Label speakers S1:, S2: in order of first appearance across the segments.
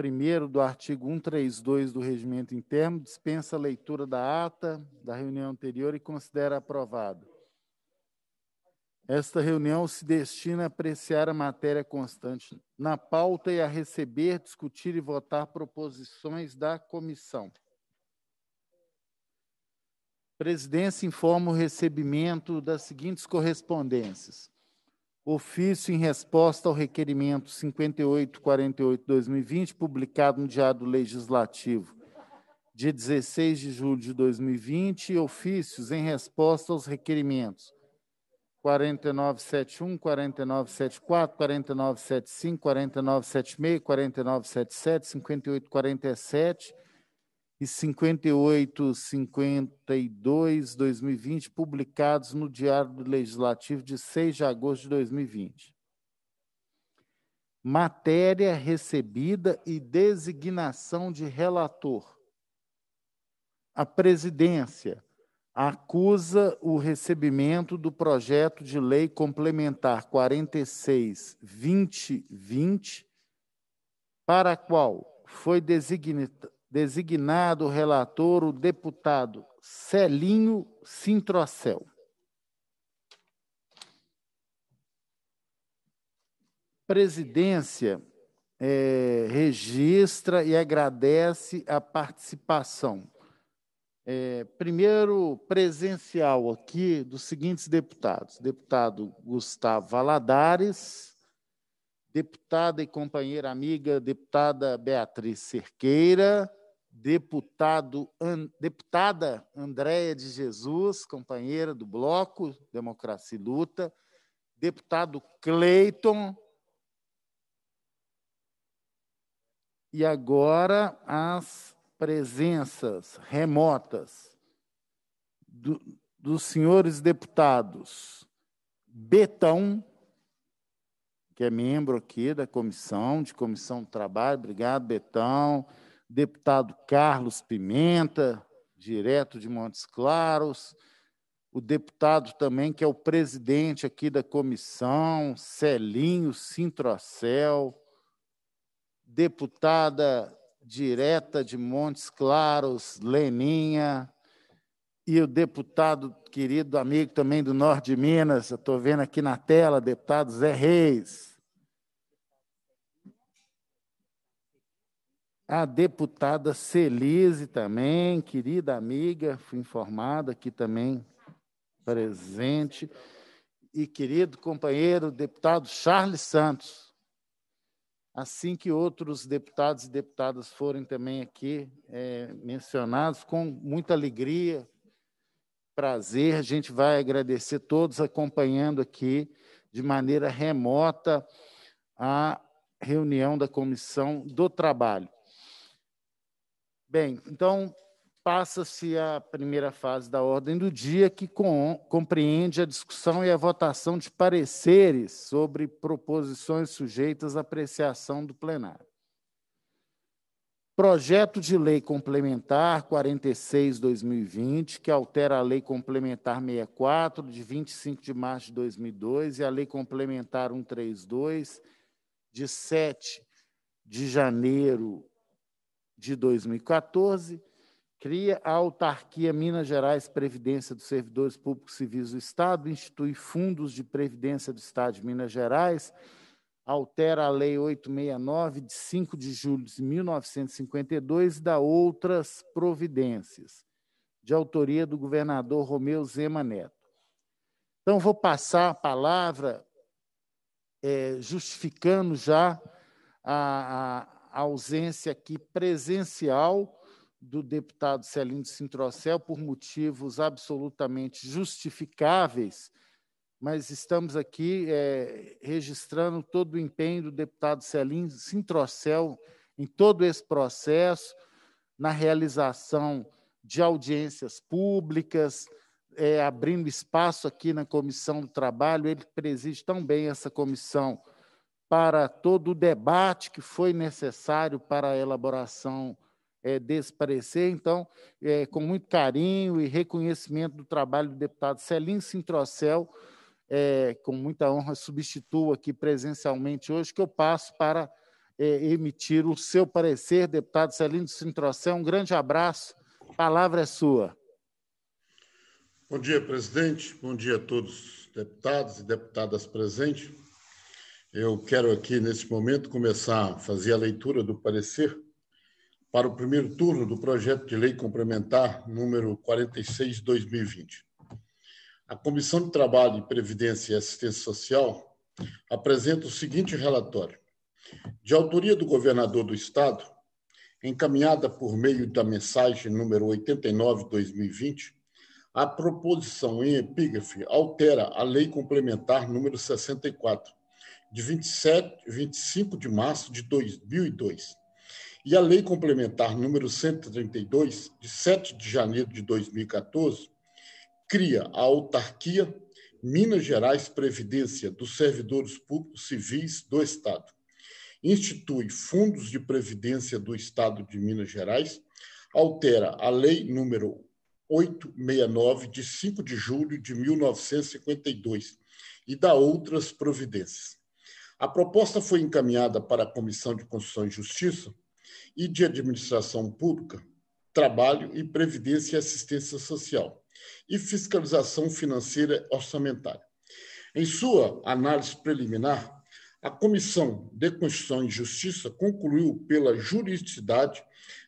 S1: primeiro do artigo 132 do regimento interno,
S2: dispensa a leitura da ata da reunião anterior e considera aprovada. Esta reunião se destina a apreciar a matéria constante na pauta e a receber, discutir e votar proposições da comissão. Presidência informa o recebimento das seguintes correspondências: Ofício em resposta ao requerimento 5848-2020, publicado no Diário Legislativo de 16 de julho de 2020, e ofícios em resposta aos requerimentos 4971, 4974, 4975, 4976, 4977, 5847 e 58, 52, 2020, publicados no Diário Legislativo de 6 de agosto de 2020. Matéria recebida e designação de relator. A presidência acusa o recebimento do projeto de lei complementar 46 2020 para qual foi designado designado relator o deputado Celinho Sintrocel. Presidência é, registra e agradece a participação. É, primeiro presencial aqui dos seguintes deputados: deputado Gustavo Valadares, deputada e companheira amiga, deputada Beatriz Cerqueira, deputado, an, deputada Andréia de Jesus, companheira do Bloco Democracia e Luta, deputado Cleiton, e agora as presenças remotas do, dos senhores deputados Betão, que é membro aqui da comissão, de comissão do trabalho, obrigado, Betão deputado Carlos Pimenta, direto de Montes Claros, o deputado também, que é o presidente aqui da comissão, Celinho Sintrocel, deputada direta de Montes Claros, Leninha, e o deputado querido amigo também do Norte de Minas, estou vendo aqui na tela, deputado Zé Reis. A deputada Celise também, querida amiga, fui informada aqui também, presente. E querido companheiro, deputado Charles Santos. Assim que outros deputados e deputadas forem também aqui é, mencionados, com muita alegria, prazer, a gente vai agradecer todos acompanhando aqui de maneira remota a reunião da Comissão do Trabalho. Bem, então passa-se a primeira fase da ordem do dia, que com, compreende a discussão e a votação de pareceres sobre proposições sujeitas à apreciação do plenário. Projeto de Lei Complementar 46/2020, que altera a Lei Complementar 64 de 25 de março de 2002 e a Lei Complementar 132 de 7 de janeiro de 2014, cria a autarquia Minas Gerais Previdência dos Servidores Públicos Civis do Estado, institui fundos de previdência do Estado de Minas Gerais, altera a Lei 869, de 5 de julho de 1952, e dá outras providências, de autoria do governador Romeu Zema Neto. Então, vou passar a palavra, é, justificando já a, a ausência aqui presencial do deputado Celindo Sintrocel por motivos absolutamente justificáveis, mas estamos aqui é, registrando todo o empenho do deputado Celindo Sintrocel em todo esse processo, na realização de audiências públicas, é, abrindo espaço aqui na Comissão do Trabalho. Ele preside tão bem essa comissão para todo o debate que foi necessário para a elaboração é, desse parecer. Então, é, com muito carinho e reconhecimento do trabalho do deputado Celim Sintrocel, é, com muita honra substituo aqui presencialmente hoje, que eu passo para emitir o seu parecer. Deputado Celino Sintrocel, um grande abraço, a palavra é sua. Bom dia,
S3: presidente. Bom dia a todos os deputados e deputadas presentes. Eu quero aqui, nesse momento, começar a fazer a leitura do parecer para o primeiro turno do projeto de lei complementar número 46/2020. A Comissão de Trabalho, Previdência e Assistência Social apresenta o seguinte relatório: de autoria do governador do estado, encaminhada por meio da mensagem número 89/2020, a proposição em epígrafe altera a lei complementar número 64 de 27, 25 de março de 2002 e a Lei Complementar número 132, de 7 de janeiro de 2014, cria a autarquia Minas Gerais Previdência dos Servidores Públicos Civis do Estado. Institui fundos de previdência do Estado de Minas Gerais, altera a Lei número 869, de 5 de julho de 1952, e dá outras providências. A proposta foi encaminhada para a Comissão de Constituição e Justiça e de Administração Pública, Trabalho e Previdência e Assistência Social e Fiscalização Financeira Orçamentária. Em sua análise preliminar, a Comissão de Constituição e Justiça concluiu pela juridicidade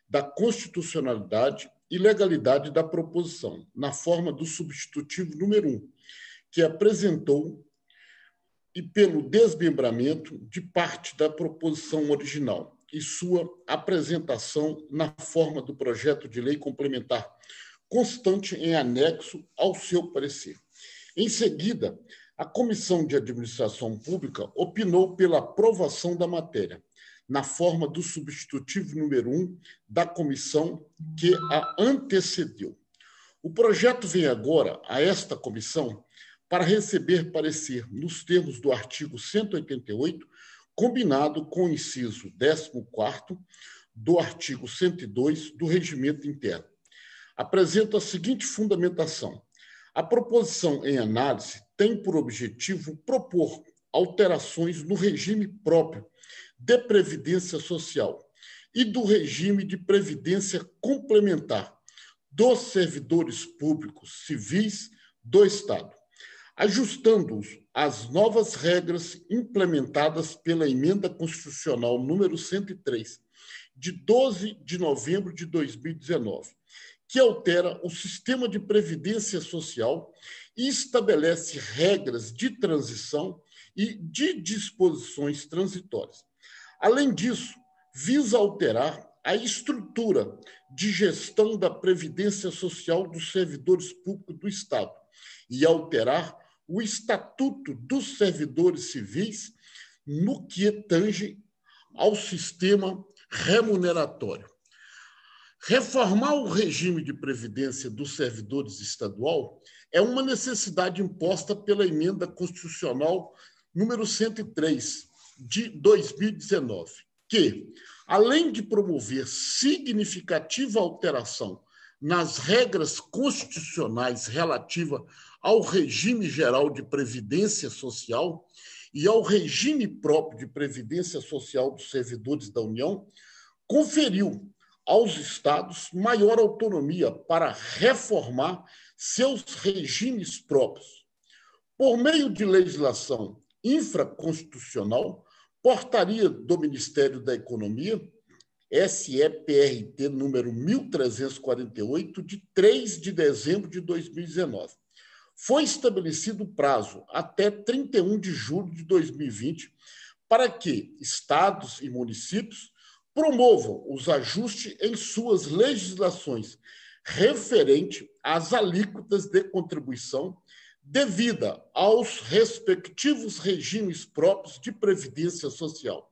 S3: da constitucionalidade e legalidade da proposição, na forma do substitutivo número 1, um, que apresentou e pelo desmembramento de parte da proposição original e sua apresentação na forma do projeto de lei complementar, constante em anexo ao seu parecer. Em seguida, a Comissão de Administração Pública opinou pela aprovação da matéria, na forma do substitutivo número 1 um da comissão que a antecedeu. O projeto vem agora a esta comissão para receber parecer nos termos do artigo 188, combinado com o inciso 14 do artigo 102 do Regimento Interno. Apresenta a seguinte fundamentação: a proposição em análise tem por objetivo propor alterações no regime próprio de previdência social e do regime de previdência complementar dos servidores públicos civis do Estado ajustando-os às novas regras implementadas pela Emenda Constitucional número 103, de 12 de novembro de 2019, que altera o sistema de previdência social e estabelece regras de transição e de disposições transitórias. Além disso, visa alterar a estrutura de gestão da previdência social dos servidores públicos do Estado e alterar o Estatuto dos Servidores Civis no que tange ao sistema remuneratório. Reformar o regime de previdência dos servidores estadual é uma necessidade imposta pela emenda constitucional número 103 de 2019, que, além de promover significativa alteração nas regras constitucionais relativa ao regime geral de previdência social e ao regime próprio de previdência social dos servidores da União, conferiu aos estados maior autonomia para reformar seus regimes próprios. Por meio de legislação infraconstitucional, portaria do Ministério da Economia, SEPRT número 1348, de 3 de dezembro de 2019 foi estabelecido o prazo até 31 de julho de 2020 para que estados e municípios promovam os ajustes em suas legislações referente às alíquotas de contribuição devida aos respectivos regimes próprios de previdência social,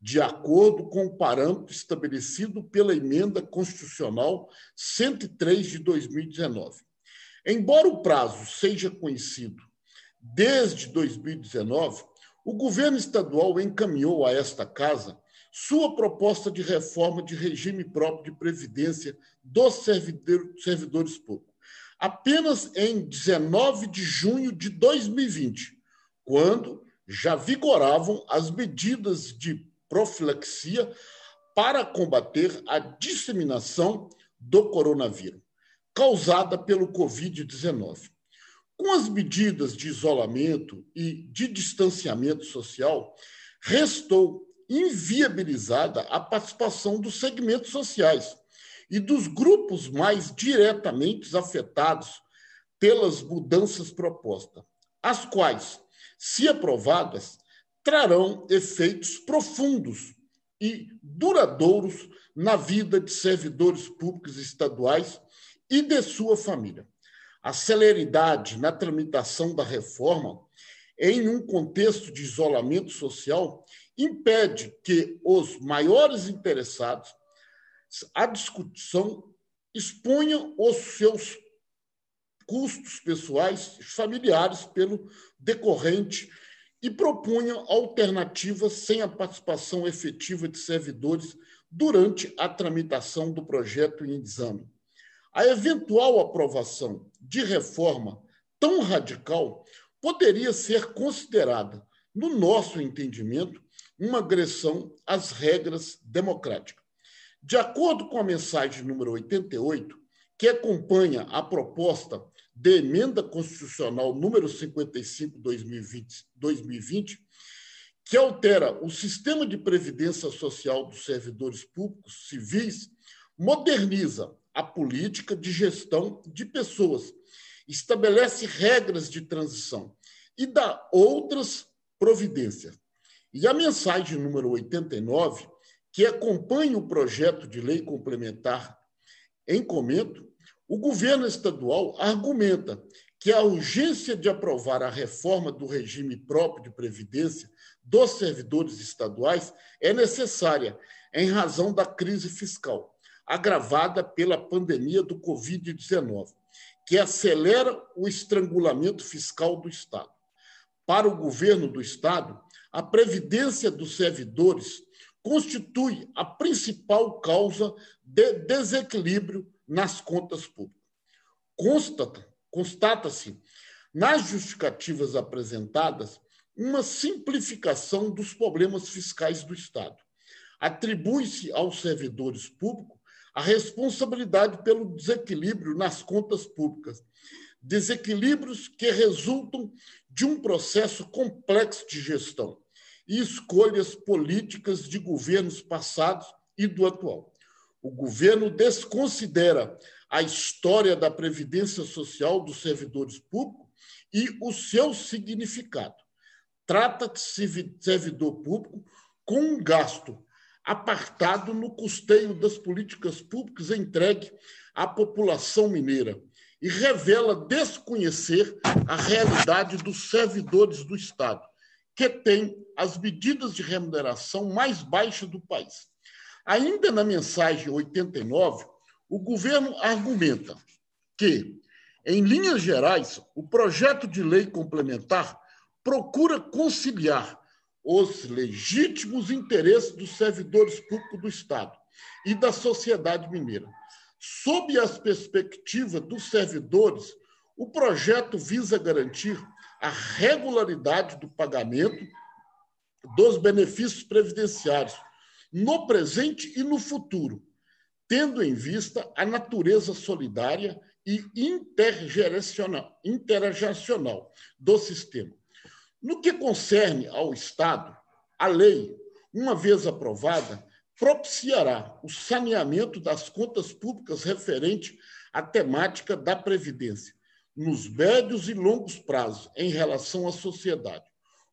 S3: de acordo com o parâmetro estabelecido pela emenda constitucional 103 de 2019 Embora o prazo seja conhecido desde 2019, o governo estadual encaminhou a esta casa sua proposta de reforma de regime próprio de previdência dos servidores públicos, apenas em 19 de junho de 2020, quando já vigoravam as medidas de profilaxia para combater a disseminação do coronavírus causada pelo Covid-19. Com as medidas de isolamento e de distanciamento social, restou inviabilizada a participação dos segmentos sociais e dos grupos mais diretamente afetados pelas mudanças propostas, as quais, se aprovadas, trarão efeitos profundos e duradouros na vida de servidores públicos estaduais e de sua família. A celeridade na tramitação da reforma, em um contexto de isolamento social, impede que os maiores interessados à discussão exponham os seus custos pessoais e familiares pelo decorrente e propunham alternativas sem a participação efetiva de servidores durante a tramitação do projeto em exame. A eventual aprovação de reforma tão radical poderia ser considerada, no nosso entendimento, uma agressão às regras democráticas. De acordo com a mensagem número 88, que acompanha a proposta de emenda constitucional número 55/2020, que altera o sistema de previdência social dos servidores públicos civis, moderniza a política de gestão de pessoas, estabelece regras de transição e dá outras providências. E a mensagem número 89, que acompanha o projeto de lei complementar em comento, o governo estadual argumenta que a urgência de aprovar a reforma do regime próprio de previdência dos servidores estaduais é necessária em razão da crise fiscal agravada pela pandemia do Covid-19, que acelera o estrangulamento fiscal do Estado. Para o governo do Estado, a previdência dos servidores constitui a principal causa de desequilíbrio nas contas públicas. Constata, constata-se nas justificativas apresentadas uma simplificação dos problemas fiscais do Estado. Atribui-se aos servidores públicos a responsabilidade pelo desequilíbrio nas contas públicas. Desequilíbrios que resultam de um processo complexo de gestão e escolhas políticas de governos passados e do atual. O governo desconsidera a história da previdência social dos servidores públicos e o seu significado. Trata de servidor público com um gasto apartado no custeio das políticas públicas entregue à população mineira e revela desconhecer a realidade dos servidores do Estado, que tem as medidas de remuneração mais baixas do país. Ainda na mensagem 89, o governo argumenta que, em linhas gerais, o projeto de lei complementar procura conciliar os legítimos interesses dos servidores públicos do Estado e da sociedade mineira. Sob as perspectivas dos servidores, o projeto visa garantir a regularidade do pagamento dos benefícios previdenciários no presente e no futuro, tendo em vista a natureza solidária e intergeracional, do sistema. No que concerne ao Estado, a lei, uma vez aprovada, propiciará o saneamento das contas públicas referente à temática da Previdência, nos médios e longos prazos, em relação à sociedade.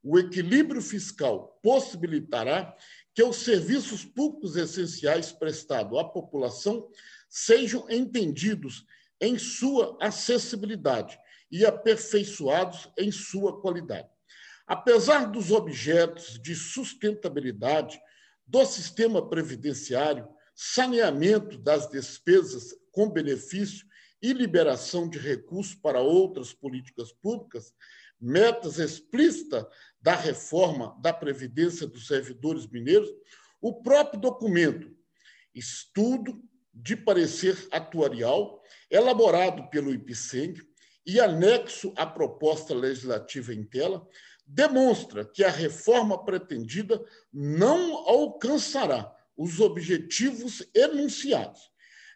S3: O equilíbrio fiscal possibilitará que os serviços públicos essenciais prestados à população sejam entendidos em sua acessibilidade e aperfeiçoados em sua qualidade. Apesar dos objetos de sustentabilidade do sistema previdenciário, saneamento das despesas com benefício e liberação de recursos para outras políticas públicas, metas explícitas da reforma da Previdência dos Servidores Mineiros, o próprio documento, estudo de parecer atuarial, elaborado pelo IPSENG e anexo à proposta legislativa em tela, demonstra que a reforma pretendida não alcançará os objetivos enunciados,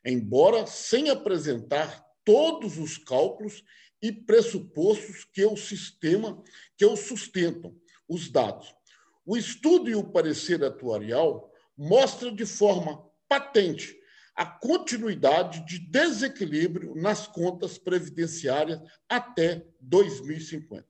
S3: embora sem apresentar todos os cálculos e pressupostos que o sistema que o sustentam, os dados. O estudo e o parecer atuarial mostra de forma patente a continuidade de desequilíbrio nas contas previdenciárias até 2050.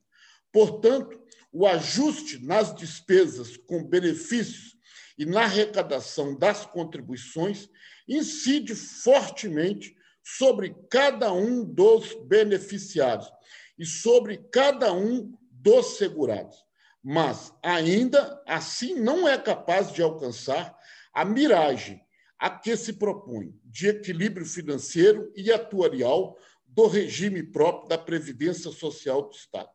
S3: Portanto, o ajuste nas despesas com benefícios e na arrecadação das contribuições incide fortemente sobre cada um dos beneficiários e sobre cada um dos segurados, mas ainda assim não é capaz de alcançar a miragem a que se propõe de equilíbrio financeiro e atuarial do regime próprio da Previdência Social do Estado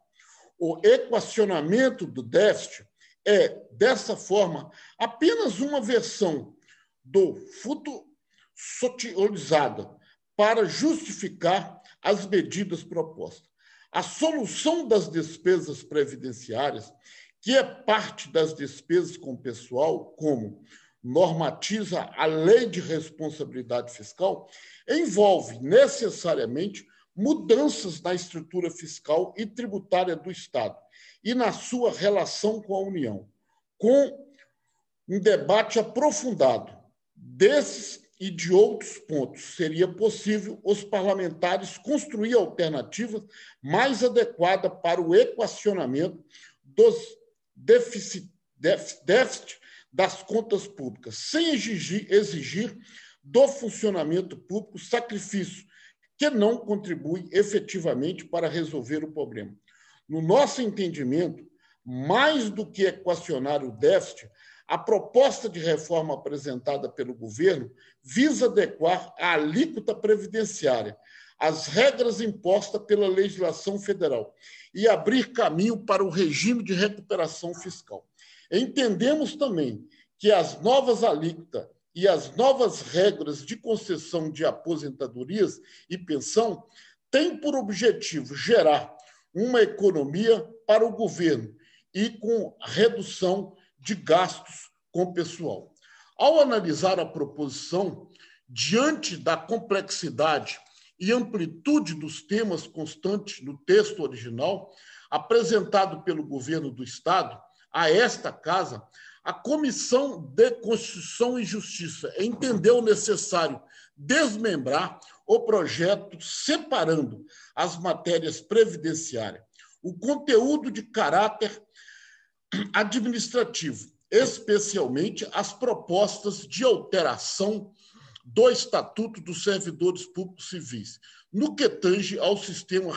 S3: o equacionamento do déficit é, dessa forma, apenas uma versão do futurizada para justificar as medidas propostas. A solução das despesas previdenciárias, que é parte das despesas com pessoal, como normatiza a lei de responsabilidade fiscal, envolve necessariamente mudanças na estrutura fiscal e tributária do Estado e na sua relação com a União, com um debate aprofundado desses e de outros pontos, seria possível os parlamentares construir alternativas mais adequadas para o equacionamento dos déficit, déficit das contas públicas, sem exigir, exigir do funcionamento público sacrifício que não contribui efetivamente para resolver o problema. No nosso entendimento, mais do que equacionar o déficit, a proposta de reforma apresentada pelo governo visa adequar a alíquota previdenciária às regras impostas pela legislação federal e abrir caminho para o regime de recuperação fiscal. Entendemos também que as novas alíquotas e as novas regras de concessão de aposentadorias e pensão têm por objetivo gerar uma economia para o governo e com redução de gastos com o pessoal. Ao analisar a proposição, diante da complexidade e amplitude dos temas constantes no texto original apresentado pelo governo do Estado, a esta casa, a Comissão de Constituição e Justiça entendeu necessário desmembrar o projeto, separando as matérias previdenciárias, o conteúdo de caráter administrativo, especialmente as propostas de alteração do Estatuto dos Servidores Públicos Civis, no que tange ao sistema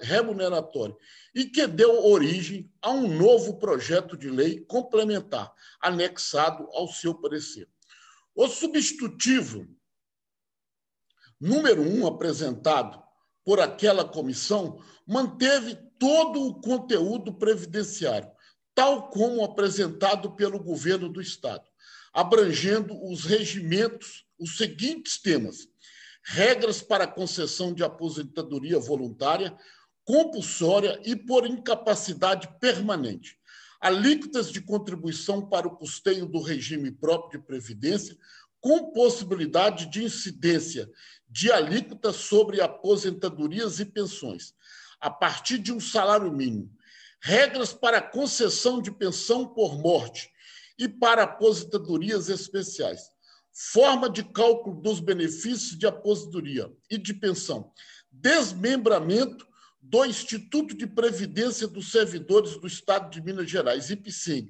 S3: remuneratório, e que deu origem a um novo projeto de lei complementar, anexado ao seu parecer. O substitutivo número um apresentado por aquela comissão manteve todo o conteúdo previdenciário, tal como apresentado pelo governo do Estado abrangendo os regimentos, os seguintes temas: regras para concessão de aposentadoria voluntária, compulsória e por incapacidade permanente, alíquotas de contribuição para o custeio do regime próprio de previdência, com possibilidade de incidência de alíquota sobre aposentadorias e pensões, a partir de um salário mínimo, regras para concessão de pensão por morte, e para aposentadorias especiais. Forma de cálculo dos benefícios de aposentadoria e de pensão. Desmembramento do Instituto de Previdência dos Servidores do Estado de Minas Gerais, IPCEM,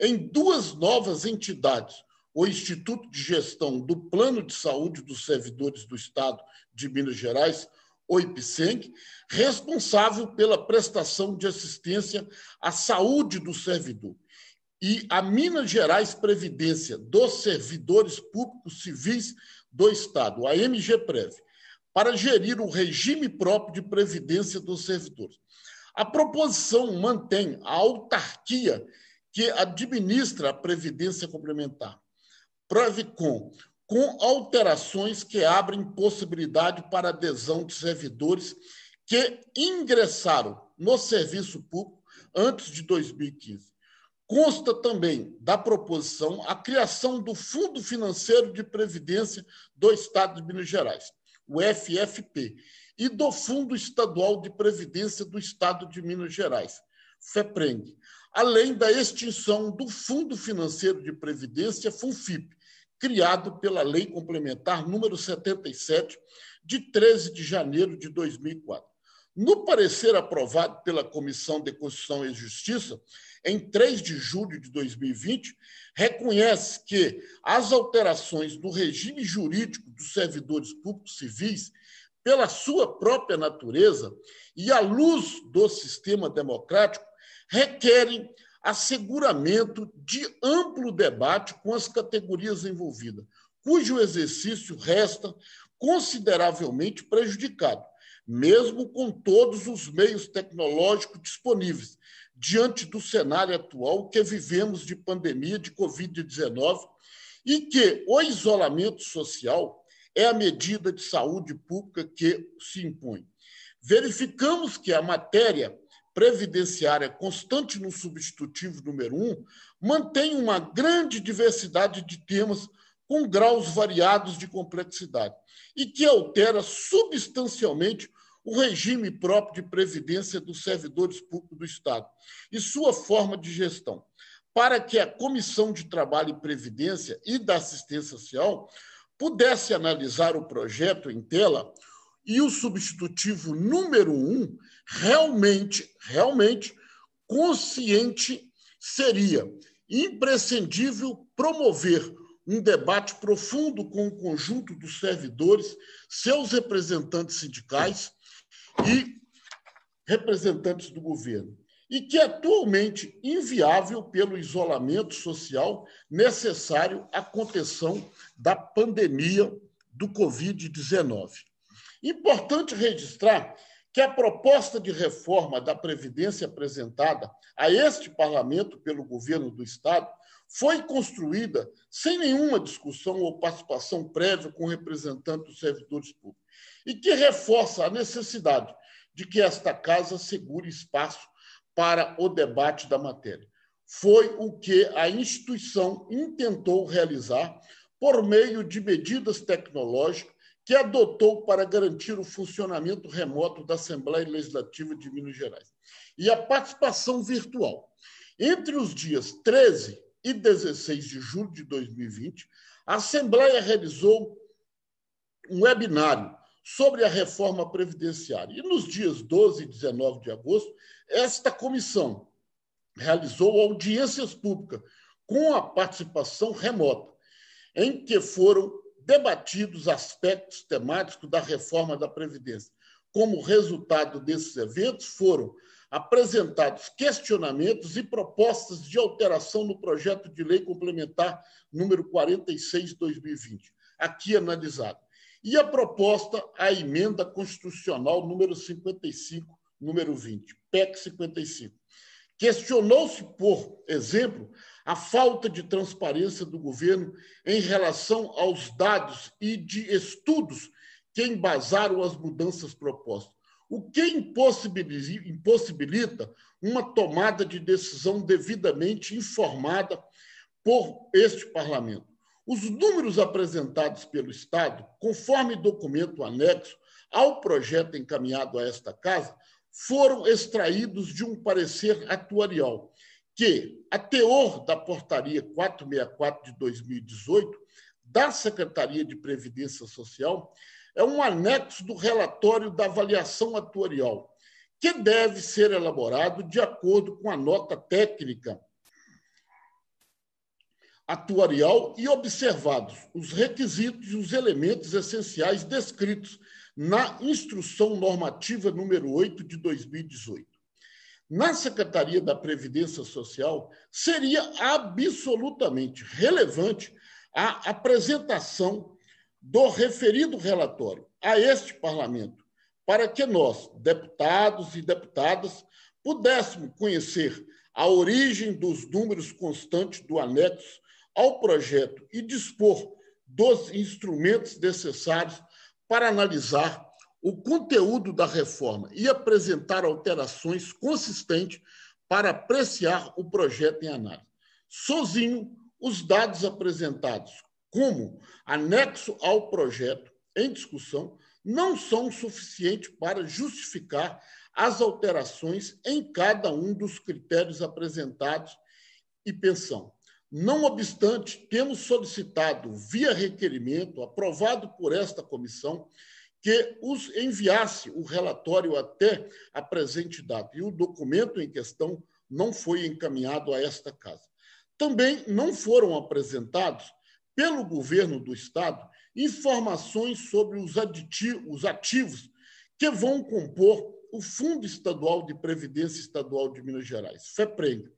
S3: em duas novas entidades, o Instituto de Gestão do Plano de Saúde dos Servidores do Estado de Minas Gerais, o IPSENG, responsável pela prestação de assistência à saúde do servidor, e a Minas Gerais Previdência dos Servidores Públicos Civis do Estado, a MGPREV, para gerir o regime próprio de previdência dos servidores. A proposição mantém a autarquia que administra a previdência complementar, PREVICOM, com alterações que abrem possibilidade para adesão de servidores que ingressaram no serviço público antes de 2015. Consta também da proposição a criação do Fundo Financeiro de Previdência do Estado de Minas Gerais, o FFP, e do Fundo Estadual de Previdência do Estado de Minas Gerais, FEPRENG, além da extinção do Fundo Financeiro de Previdência, FUNFIP, criado pela Lei Complementar número 77, de 13 de janeiro de 2004. No parecer aprovado pela Comissão de Constituição e Justiça, em 3 de julho de 2020, reconhece que as alterações no regime jurídico dos servidores públicos civis, pela sua própria natureza e à luz do sistema democrático, requerem asseguramento de amplo debate com as categorias envolvidas, cujo exercício resta consideravelmente prejudicado mesmo com todos os meios tecnológicos disponíveis, diante do cenário atual que vivemos de pandemia de Covid-19 e que o isolamento social é a medida de saúde pública que se impõe. Verificamos que a matéria previdenciária constante no substitutivo número um mantém uma grande diversidade de temas com graus variados de complexidade e que altera substancialmente o regime próprio de previdência dos servidores públicos do Estado e sua forma de gestão, para que a Comissão de Trabalho e Previdência e da Assistência Social pudesse analisar o projeto em tela e o substitutivo número um realmente, realmente consciente seria imprescindível promover um debate profundo com o conjunto dos servidores, seus representantes sindicais e representantes do governo, e que é atualmente inviável pelo isolamento social necessário à contenção da pandemia do Covid-19. Importante registrar que a proposta de reforma da Previdência apresentada a este parlamento pelo governo do Estado foi construída sem nenhuma discussão ou participação prévia com representantes dos servidores públicos e que reforça a necessidade de que esta casa segure espaço para o debate da matéria. Foi o que a instituição intentou realizar por meio de medidas tecnológicas que adotou para garantir o funcionamento remoto da Assembleia Legislativa de Minas Gerais e a participação virtual. Entre os dias 13 e 16 de julho de 2020, a Assembleia realizou um webinário sobre a reforma previdenciária. E nos dias 12 e 19 de agosto, esta comissão realizou audiências públicas com a participação remota, em que foram debatidos aspectos temáticos da reforma da Previdência. Como resultado desses eventos, foram apresentados questionamentos e propostas de alteração no projeto de lei complementar número 46 de 2020, aqui analisado. E a proposta, a emenda constitucional número 55, número 20, PEC 55. Questionou-se, por exemplo, a falta de transparência do governo em relação aos dados e de estudos que embasaram as mudanças propostas, o que impossibilita uma tomada de decisão devidamente informada por este parlamento. Os números apresentados pelo Estado, conforme documento anexo ao projeto encaminhado a esta Casa, foram extraídos de um parecer atuarial que, a teor da portaria 464 de 2018 da Secretaria de Previdência Social, é um anexo do relatório da avaliação atuarial, que deve ser elaborado de acordo com a nota técnica atuarial e observados os requisitos e os elementos essenciais descritos na Instrução Normativa número 8 de 2018. Na Secretaria da Previdência Social, seria absolutamente relevante a apresentação do referido relatório a este parlamento, para que nós, deputados e deputadas, pudéssemos conhecer a origem dos números constantes do anexo ao projeto e dispor dos instrumentos necessários para analisar o conteúdo da reforma e apresentar alterações consistentes para apreciar o projeto em análise. Sozinho, os dados apresentados como anexo ao projeto em discussão não são suficientes para justificar as alterações em cada um dos critérios apresentados e pensão. Não obstante, temos solicitado, via requerimento, aprovado por esta comissão, que os enviasse o relatório até a presente data. E o documento em questão não foi encaminhado a esta casa. Também não foram apresentados pelo governo do Estado informações sobre os, os ativos que vão compor o Fundo Estadual de Previdência Estadual de Minas Gerais, FEPRENG,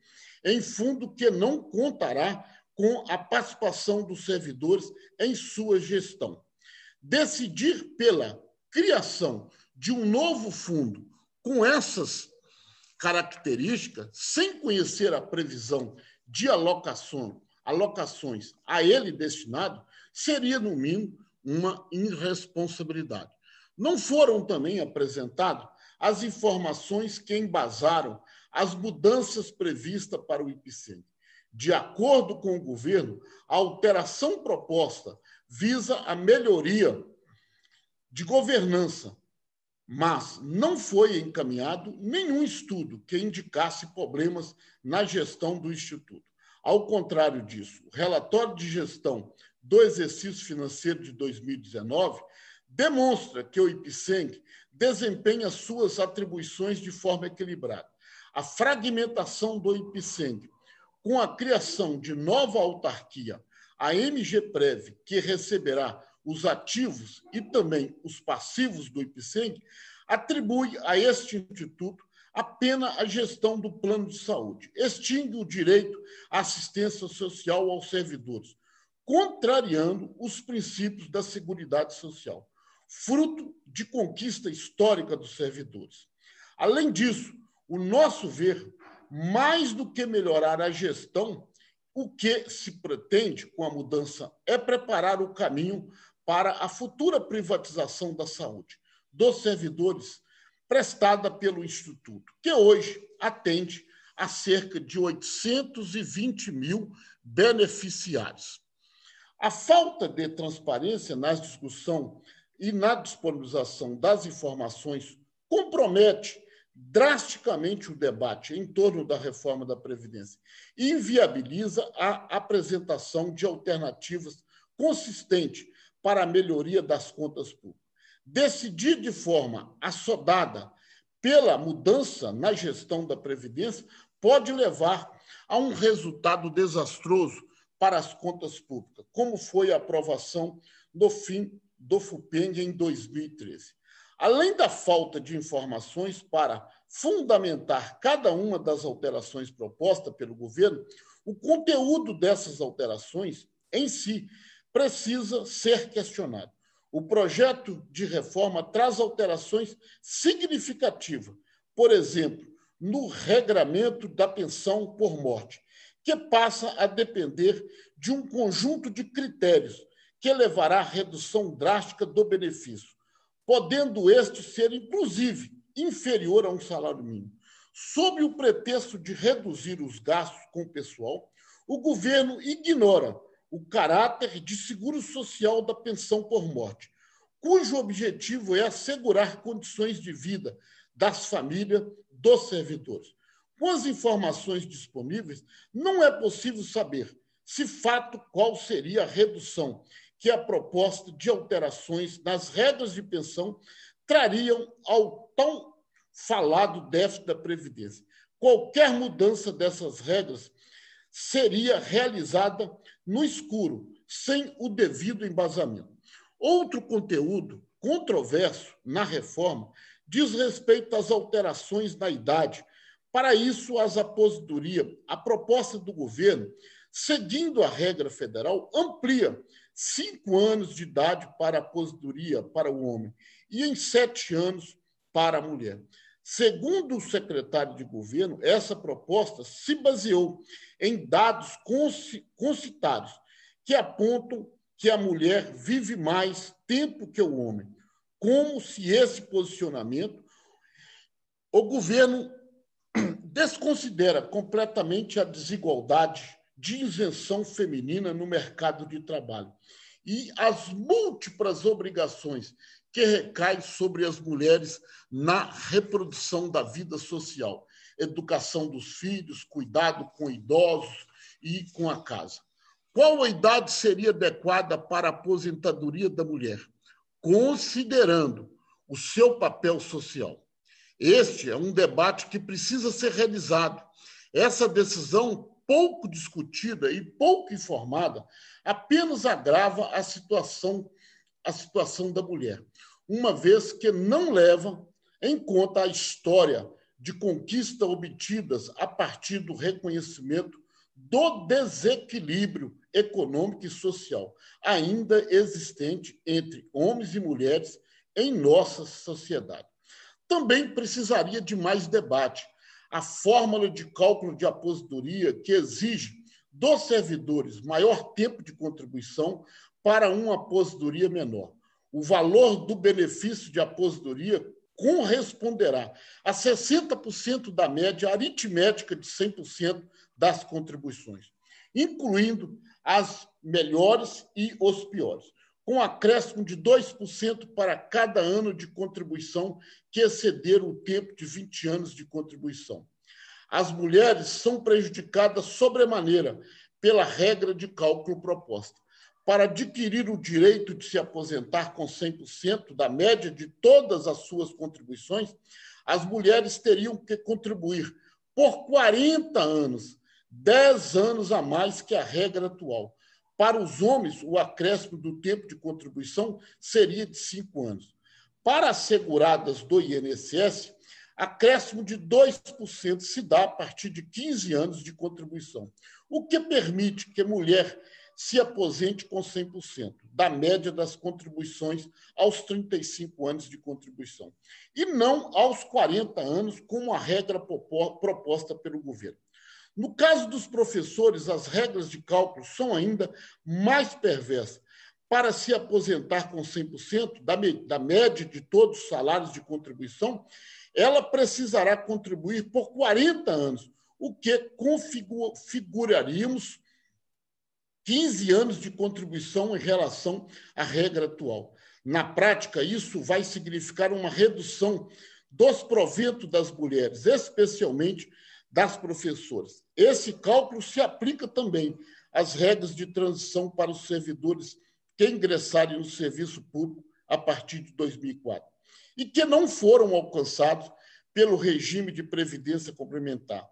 S3: em fundo que não contará com a participação dos servidores em sua gestão. Decidir pela criação de um novo fundo com essas características, sem conhecer a previsão de alocação, alocações a ele destinado, seria, no mínimo, uma irresponsabilidade. Não foram também apresentadas as informações que embasaram as mudanças previstas para o IPCEI. De acordo com o governo, a alteração proposta visa a melhoria de governança, mas não foi encaminhado nenhum estudo que indicasse problemas na gestão do Instituto. Ao contrário disso, o relatório de gestão do exercício financeiro de 2019 demonstra que o IPSENG desempenha suas atribuições de forma equilibrada a fragmentação do epicentro com a criação de nova autarquia, a MGPREV, que receberá os ativos e também os passivos do IPSEG, atribui a este instituto apenas a gestão do plano de saúde, extingue o direito à assistência social aos servidores, contrariando os princípios da Seguridade Social, fruto de conquista histórica dos servidores. Além disso, o nosso ver, mais do que melhorar a gestão, o que se pretende com a mudança é preparar o caminho para a futura privatização da saúde dos servidores prestada pelo Instituto, que hoje atende a cerca de 820 mil beneficiários. A falta de transparência na discussão e na disponibilização das informações compromete drasticamente o debate em torno da reforma da Previdência e inviabiliza a apresentação de alternativas consistentes para a melhoria das contas públicas. Decidir de forma assodada pela mudança na gestão da Previdência pode levar a um resultado desastroso para as contas públicas, como foi a aprovação do fim do FUPENG em 2013. Além da falta de informações para fundamentar cada uma das alterações propostas pelo governo, o conteúdo dessas alterações em si precisa ser questionado. O projeto de reforma traz alterações significativas, por exemplo, no regramento da pensão por morte, que passa a depender de um conjunto de critérios que levará à redução drástica do benefício podendo este ser, inclusive, inferior a um salário mínimo. Sob o pretexto de reduzir os gastos com o pessoal, o governo ignora o caráter de seguro social da pensão por morte, cujo objetivo é assegurar condições de vida das famílias dos servidores. Com as informações disponíveis, não é possível saber se fato qual seria a redução que a proposta de alterações nas regras de pensão trariam ao tão falado déficit da Previdência. Qualquer mudança dessas regras seria realizada no escuro, sem o devido embasamento. Outro conteúdo controverso na reforma diz respeito às alterações na idade. Para isso, as aposentadoria, a proposta do governo, seguindo a regra federal, amplia cinco anos de idade para a aposentadoria para o homem e em sete anos para a mulher. Segundo o secretário de governo, essa proposta se baseou em dados concitados que apontam que a mulher vive mais tempo que o homem. Como se esse posicionamento o governo desconsidera completamente a desigualdade de isenção feminina no mercado de trabalho e as múltiplas obrigações que recaem sobre as mulheres na reprodução da vida social, educação dos filhos, cuidado com idosos e com a casa. Qual a idade seria adequada para a aposentadoria da mulher, considerando o seu papel social? Este é um debate que precisa ser realizado. Essa decisão pouco discutida e pouco informada apenas agrava a situação a situação da mulher, uma vez que não leva em conta a história de conquistas obtidas a partir do reconhecimento do desequilíbrio econômico e social ainda existente entre homens e mulheres em nossa sociedade. Também precisaria de mais debate a fórmula de cálculo de aposentadoria que exige dos servidores maior tempo de contribuição para uma aposentadoria menor. O valor do benefício de aposentadoria corresponderá a 60% da média aritmética de 100% das contribuições, incluindo as melhores e os piores com acréscimo de 2% para cada ano de contribuição que exceder o tempo de 20 anos de contribuição. As mulheres são prejudicadas sobremaneira pela regra de cálculo proposta. Para adquirir o direito de se aposentar com 100% da média de todas as suas contribuições, as mulheres teriam que contribuir por 40 anos, 10 anos a mais que a regra atual. Para os homens, o acréscimo do tempo de contribuição seria de cinco anos. Para asseguradas do INSS, acréscimo de 2% se dá a partir de 15 anos de contribuição, o que permite que a mulher se aposente com 100% da média das contribuições aos 35 anos de contribuição, e não aos 40 anos, como a regra proposta pelo governo. No caso dos professores, as regras de cálculo são ainda mais perversas. Para se aposentar com 100% da, da média de todos os salários de contribuição, ela precisará contribuir por 40 anos, o que configuraríamos 15 anos de contribuição em relação à regra atual. Na prática, isso vai significar uma redução dos proventos das mulheres, especialmente das professoras. Esse cálculo se aplica também às regras de transição para os servidores que ingressarem no serviço público a partir de 2004 e que não foram alcançados pelo regime de previdência complementar.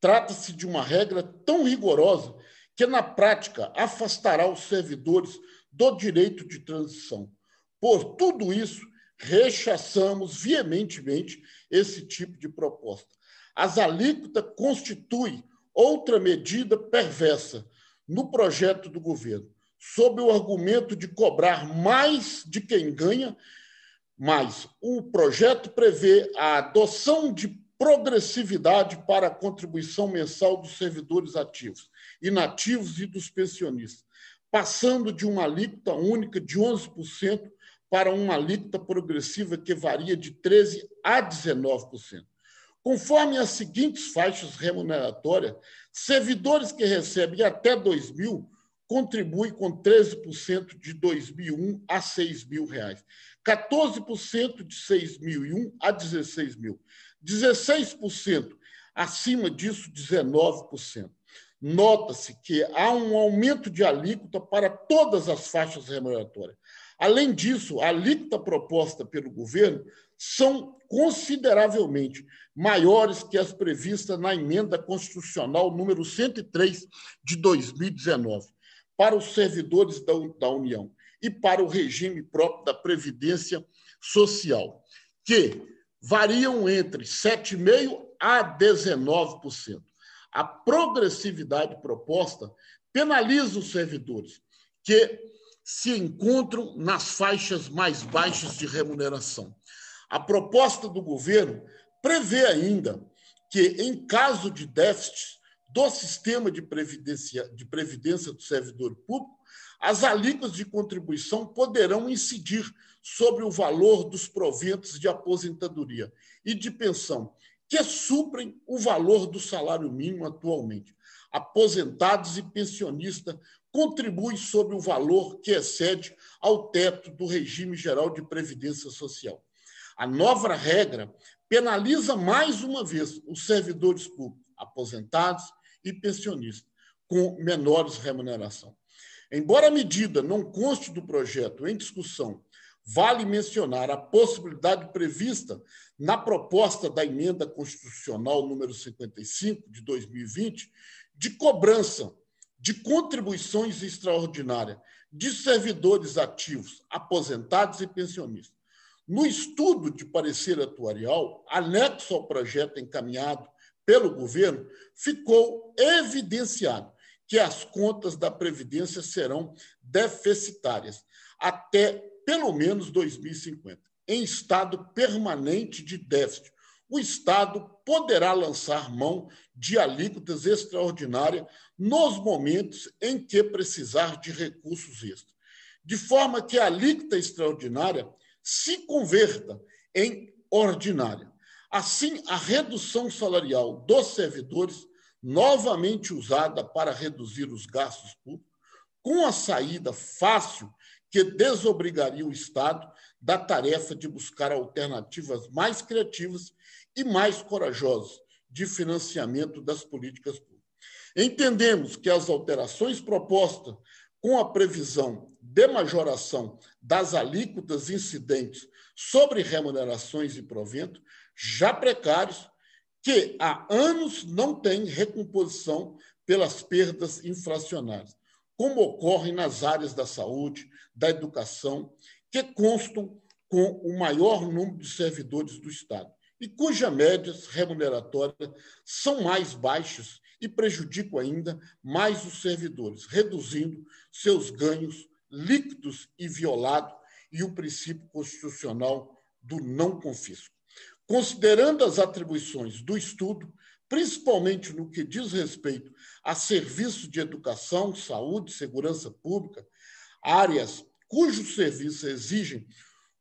S3: Trata-se de uma regra tão rigorosa que, na prática, afastará os servidores do direito de transição. Por tudo isso, rechaçamos veementemente esse tipo de proposta. As alíquotas constituem outra medida perversa no projeto do governo, sob o argumento de cobrar mais de quem ganha, mas o projeto prevê a adoção de progressividade para a contribuição mensal dos servidores ativos, inativos e dos pensionistas, passando de uma alíquota única de 11% para uma alíquota progressiva que varia de 13% a 19%. Conforme as seguintes faixas remuneratórias, servidores que recebem até 2 mil contribuem com 13% de 2.001 a 6 mil reais, 14% de 6.001 a 16 mil, 16% acima disso 19%. Nota-se que há um aumento de alíquota para todas as faixas remuneratórias. Além disso, a alíquota proposta pelo governo são consideravelmente maiores que as previstas na emenda constitucional número 103 de 2019 para os servidores da, da União e para o regime próprio da previdência social, que variam entre 7,5 a 19%. A progressividade proposta penaliza os servidores que se encontram nas faixas mais baixas de remuneração, a proposta do governo prevê ainda que, em caso de déficit do sistema de previdência, de previdência do servidor público, as alíquotas de contribuição poderão incidir sobre o valor dos proventos de aposentadoria e de pensão, que suprem o valor do salário mínimo atualmente. Aposentados e pensionistas contribuem sobre o valor que excede ao teto do regime geral de previdência social. A nova regra penaliza mais uma vez os servidores públicos, aposentados e pensionistas, com menores remuneração. Embora a medida não conste do projeto em discussão, vale mencionar a possibilidade prevista na proposta da emenda constitucional número 55 de 2020 de cobrança de contribuições extraordinárias de servidores ativos, aposentados e pensionistas. No estudo de parecer atuarial, anexo ao projeto encaminhado pelo governo, ficou evidenciado que as contas da Previdência serão deficitárias até pelo menos 2050, em estado permanente de déficit. O Estado poderá lançar mão de alíquotas extraordinárias nos momentos em que precisar de recursos extras, de forma que a alíquota extraordinária se converta em ordinária. Assim, a redução salarial dos servidores, novamente usada para reduzir os gastos públicos, com a saída fácil que desobrigaria o Estado da tarefa de buscar alternativas mais criativas e mais corajosas de financiamento das políticas públicas. Entendemos que as alterações propostas com a previsão de majoração das alíquotas incidentes sobre remunerações e provento, já precários, que há anos não têm recomposição pelas perdas inflacionárias, como ocorre nas áreas da saúde, da educação, que constam com o maior número de servidores do Estado e cujas médias remuneratórias são mais baixas e prejudico ainda mais os servidores, reduzindo seus ganhos líquidos e violado e o princípio constitucional do não confisco. Considerando as atribuições do estudo, principalmente no que diz respeito a serviços de educação, saúde, segurança pública, áreas cujos serviços exigem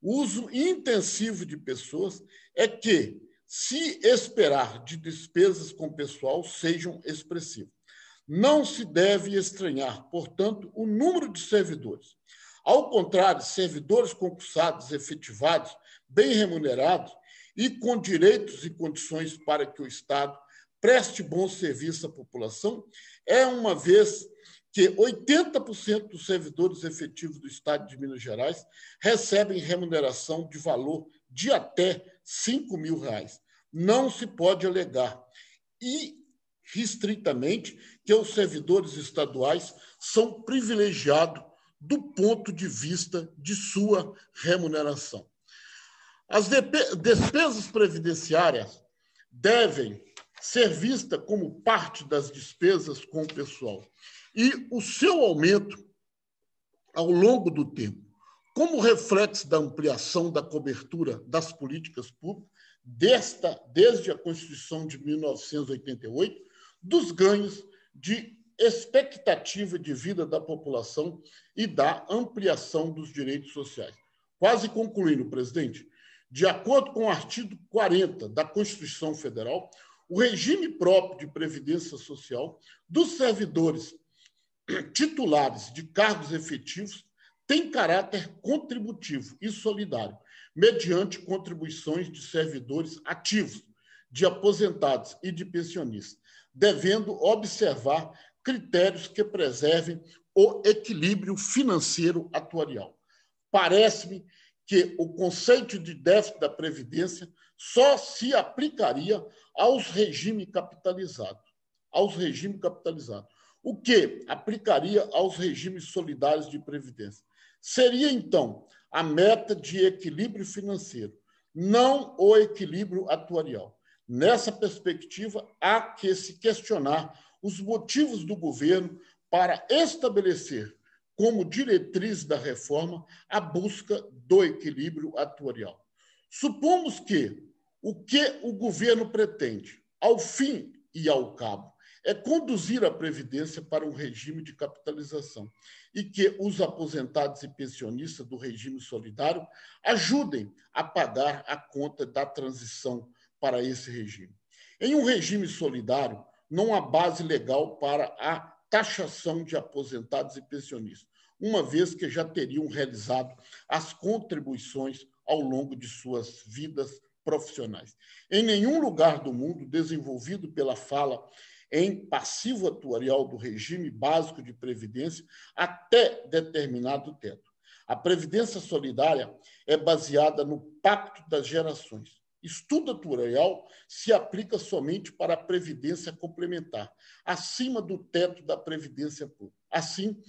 S3: uso intensivo de pessoas, é que se esperar de despesas com pessoal sejam expressivas. Não se deve estranhar, portanto, o número de servidores. Ao contrário, servidores concursados, efetivados, bem remunerados e com direitos e condições para que o Estado preste bom serviço à população, é uma vez que 80% dos servidores efetivos do Estado de Minas Gerais recebem remuneração de valor de até 5 mil reais. Não se pode alegar. E restritamente que os servidores estaduais são privilegiados do ponto de vista de sua remuneração. As despesas previdenciárias devem ser vistas como parte das despesas com o pessoal. E o seu aumento ao longo do tempo como reflexo da ampliação da cobertura das políticas públicas, desta, desde a Constituição de 1988, dos ganhos de expectativa de vida da população e da ampliação dos direitos sociais. Quase concluindo, presidente, de acordo com o artigo 40 da Constituição Federal, o regime próprio de previdência social dos servidores titulares de cargos efetivos tem caráter contributivo e solidário, mediante contribuições de servidores ativos, de aposentados e de pensionistas, devendo observar critérios que preservem o equilíbrio financeiro atuarial. Parece-me que o conceito de déficit da Previdência só se aplicaria aos regimes capitalizados, aos regimes capitalizados, o que aplicaria aos regimes solidários de Previdência. Seria, então, a meta de equilíbrio financeiro, não o equilíbrio atuarial. Nessa perspectiva, há que se questionar os motivos do governo para estabelecer como diretriz da reforma a busca do equilíbrio atuarial. Supomos que o que o governo pretende, ao fim e ao cabo, é conduzir a Previdência para um regime de capitalização e que os aposentados e pensionistas do regime solidário ajudem a pagar a conta da transição para esse regime. Em um regime solidário, não há base legal para a taxação de aposentados e pensionistas, uma vez que já teriam realizado as contribuições ao longo de suas vidas profissionais. Em nenhum lugar do mundo desenvolvido pela fala em passivo atuarial do regime básico de previdência até determinado teto. A previdência solidária é baseada no pacto das gerações. Estudo atuarial se aplica somente para a previdência complementar, acima do teto da previdência pública. Assim,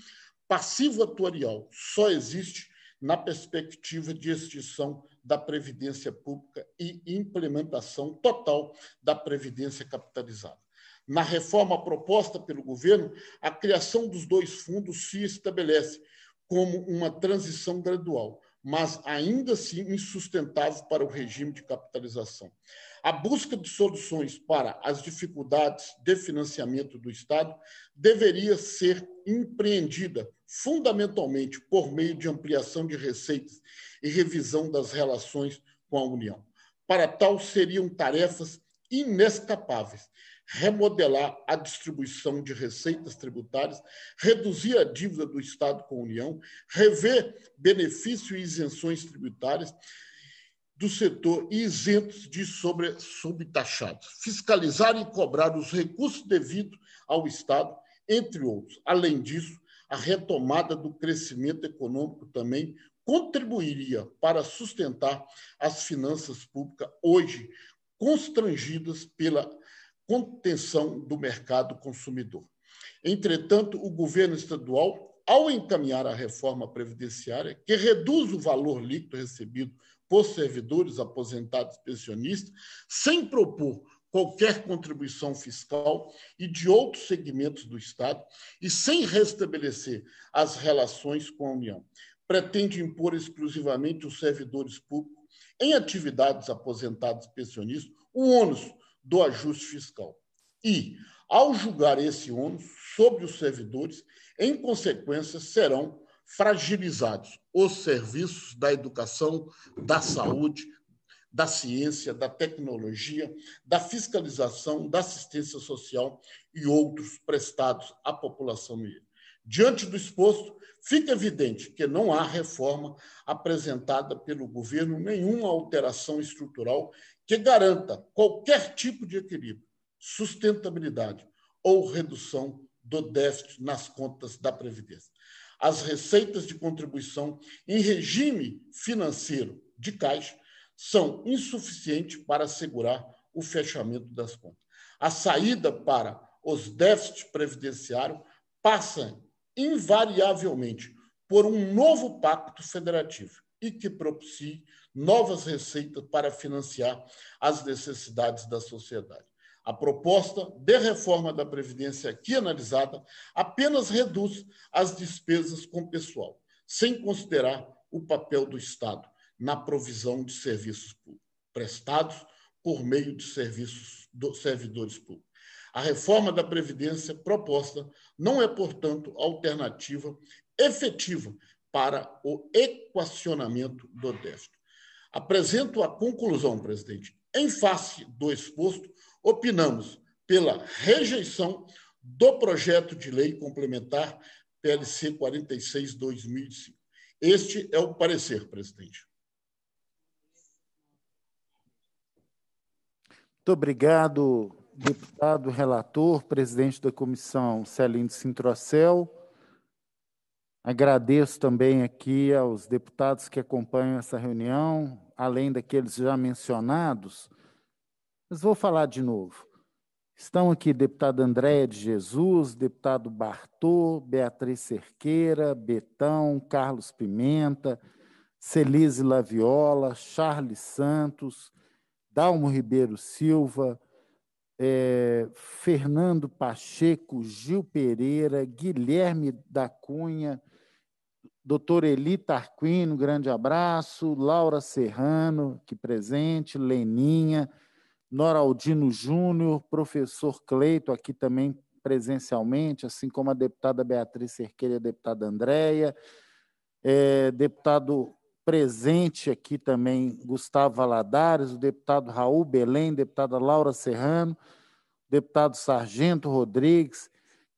S3: passivo atuarial só existe na perspectiva de extinção da previdência pública e implementação total da previdência capitalizada na reforma proposta pelo governo, a criação dos dois fundos se estabelece como uma transição gradual, mas ainda assim insustentável para o regime de capitalização. A busca de soluções para as dificuldades de financiamento do Estado deveria ser empreendida fundamentalmente por meio de ampliação de receitas e revisão das relações com a União. Para tal, seriam tarefas inescapáveis remodelar a distribuição de receitas tributárias, reduzir a dívida do Estado com a União, rever benefícios e isenções tributárias do setor e isentos de sobre subtaxados, fiscalizar e cobrar os recursos devidos ao Estado, entre outros. Além disso, a retomada do crescimento econômico também contribuiria para sustentar as finanças públicas hoje constrangidas pela contenção do mercado consumidor. Entretanto, o governo estadual, ao encaminhar a reforma previdenciária, que reduz o valor líquido recebido por servidores aposentados e pensionistas, sem propor qualquer contribuição fiscal e de outros segmentos do Estado, e sem restabelecer as relações com a União. Pretende impor exclusivamente os servidores públicos em atividades aposentados e pensionistas o ônus do ajuste fiscal. E, ao julgar esse ônus sobre os servidores, em consequência, serão fragilizados os serviços da educação, da saúde, da ciência, da tecnologia, da fiscalização, da assistência social e outros prestados à população mineira. Diante do exposto, fica evidente que não há reforma apresentada pelo governo, nenhuma alteração estrutural que garanta qualquer tipo de equilíbrio, sustentabilidade ou redução do déficit nas contas da Previdência. As receitas de contribuição em regime financeiro de caixa são insuficientes para assegurar o fechamento das contas. A saída para os déficits previdenciários passa invariavelmente por um novo pacto federativo e que propicie novas receitas para financiar as necessidades da sociedade. A proposta de reforma da Previdência aqui analisada apenas reduz as despesas com pessoal, sem considerar o papel do Estado na provisão de serviços prestados por meio de serviços dos servidores públicos. A reforma da Previdência proposta não é, portanto, alternativa efetiva para o equacionamento do déficit. Apresento a conclusão, presidente. Em face do exposto, opinamos pela rejeição do projeto de lei complementar PLC 46/2005. Este é o parecer, presidente.
S2: Muito obrigado, deputado relator, presidente da comissão Celine Sintrocel. Agradeço também aqui aos deputados que acompanham essa reunião, além daqueles já mencionados, mas vou falar de novo. Estão aqui deputado André de Jesus, deputado Bartô, Beatriz Cerqueira, Betão, Carlos Pimenta, Celise Laviola, Charles Santos, Dalmo Ribeiro Silva, é, Fernando Pacheco, Gil Pereira, Guilherme da Cunha, doutor Eli Tarquino, grande abraço, Laura Serrano, que presente, Leninha, Noraldino Júnior, professor Cleito, aqui também presencialmente, assim como a deputada Beatriz Cerqueira, a deputada Andréia, é, deputado presente aqui também, Gustavo Valadares, o deputado Raul Belém, deputada Laura Serrano, deputado Sargento Rodrigues,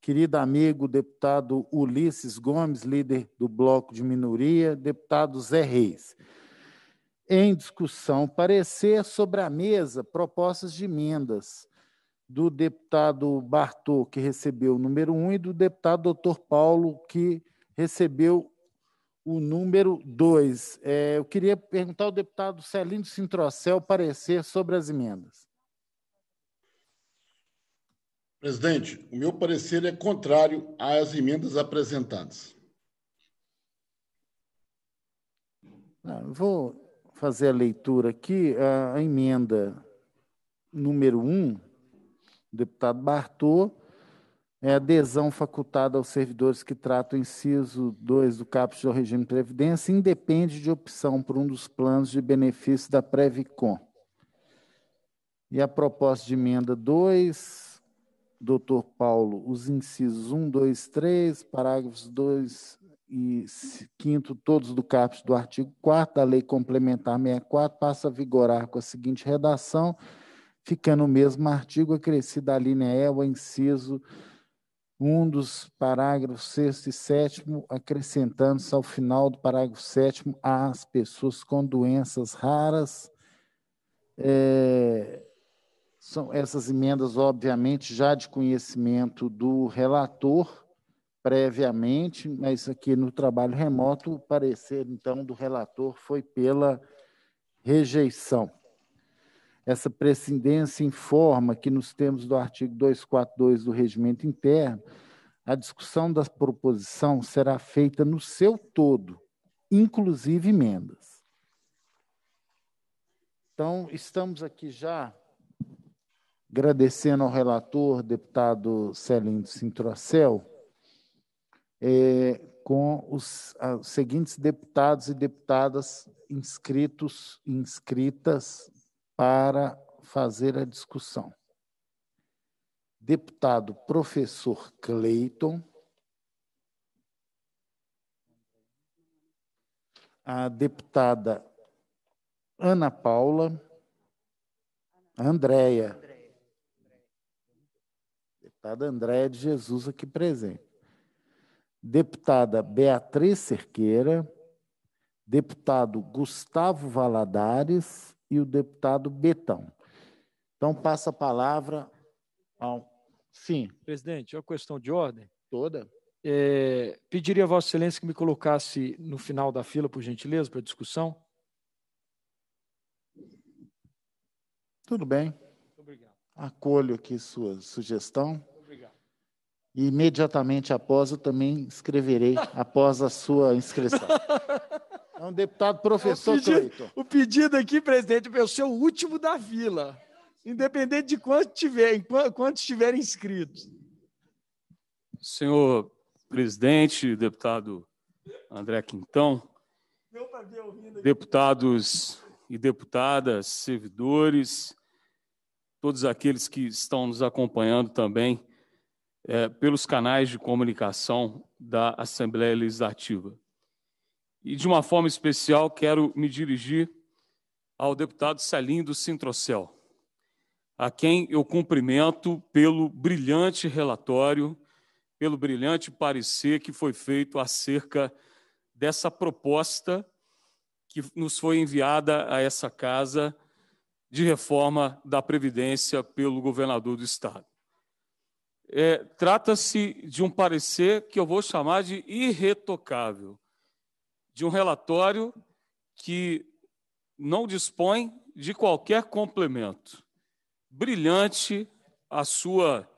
S2: querido amigo deputado Ulisses Gomes, líder do Bloco de Minoria, deputado Zé Reis. Em discussão, parecer sobre a mesa propostas de emendas do deputado Bartô, que recebeu o número 1, um, e do deputado doutor Paulo, que recebeu o número 2. É, eu queria perguntar ao deputado Celino Sintrocel parecer sobre as emendas.
S3: Presidente, o meu parecer é contrário às emendas apresentadas.
S2: Não, vou fazer a leitura aqui. A, emenda número 1, um, deputado Bartô, é adesão facultada aos servidores que tratam o inciso 2 do caput do regime de previdência, independe de opção por um dos planos de benefício da Previcom. E a proposta de emenda 2, doutor Paulo, os incisos 1, 2, 3, parágrafos 2 e 5, todos do caput do artigo 4 da Lei Complementar 64, passa a vigorar com a seguinte redação, ficando o mesmo artigo acrescido a linha E, o inciso 1 dos parágrafos 6 e 7, acrescentando-se ao final do parágrafo 7 as pessoas com doenças raras. É são essas emendas, obviamente, já de conhecimento do relator previamente, mas aqui no trabalho remoto, o parecer, então, do relator foi pela rejeição. Essa prescindência informa que, nos termos do artigo 242 do Regimento Interno, a discussão da proposição será feita no seu todo, inclusive emendas. Então, estamos aqui já agradecendo ao relator, deputado Celindo Sintrocel, é, com os, os, seguintes deputados e deputadas inscritos inscritas para fazer a discussão. Deputado professor Cleiton, a deputada Ana Paula, Andréia deputada Andréa de Jesus aqui presente. Deputada Beatriz Cerqueira, deputado Gustavo Valadares e o deputado Betão. Então, passa a palavra ao.
S4: Sim. Presidente, é uma questão de ordem? Toda.
S2: É, pediria a Vossa Excelência que me
S4: colocasse no final da fila, por gentileza, para discussão.
S2: Tudo bem. Obrigado. Acolho aqui sua sugestão. E imediatamente após, eu também escreverei após a sua inscrição. É um deputado professor é o pedido, O pedido aqui, presidente,
S4: é o seu último da vila, independente de quantos tiverem quantos tiverem
S1: inscritos. Senhor presidente, deputado André Quintão, deputados e deputadas, servidores, todos aqueles que estão nos acompanhando também é, pelos canais de comunicação da Assembleia Legislativa. E, de uma forma especial, quero me dirigir ao deputado Celim do Sintrocel, a quem eu cumprimento pelo brilhante relatório, pelo brilhante parecer que foi feito acerca dessa proposta que nos foi enviada a essa casa de reforma da Previdência pelo governador do Estado é, trata-se de um parecer que eu vou chamar de irretocável, de um relatório que não dispõe de qualquer complemento. Brilhante a sua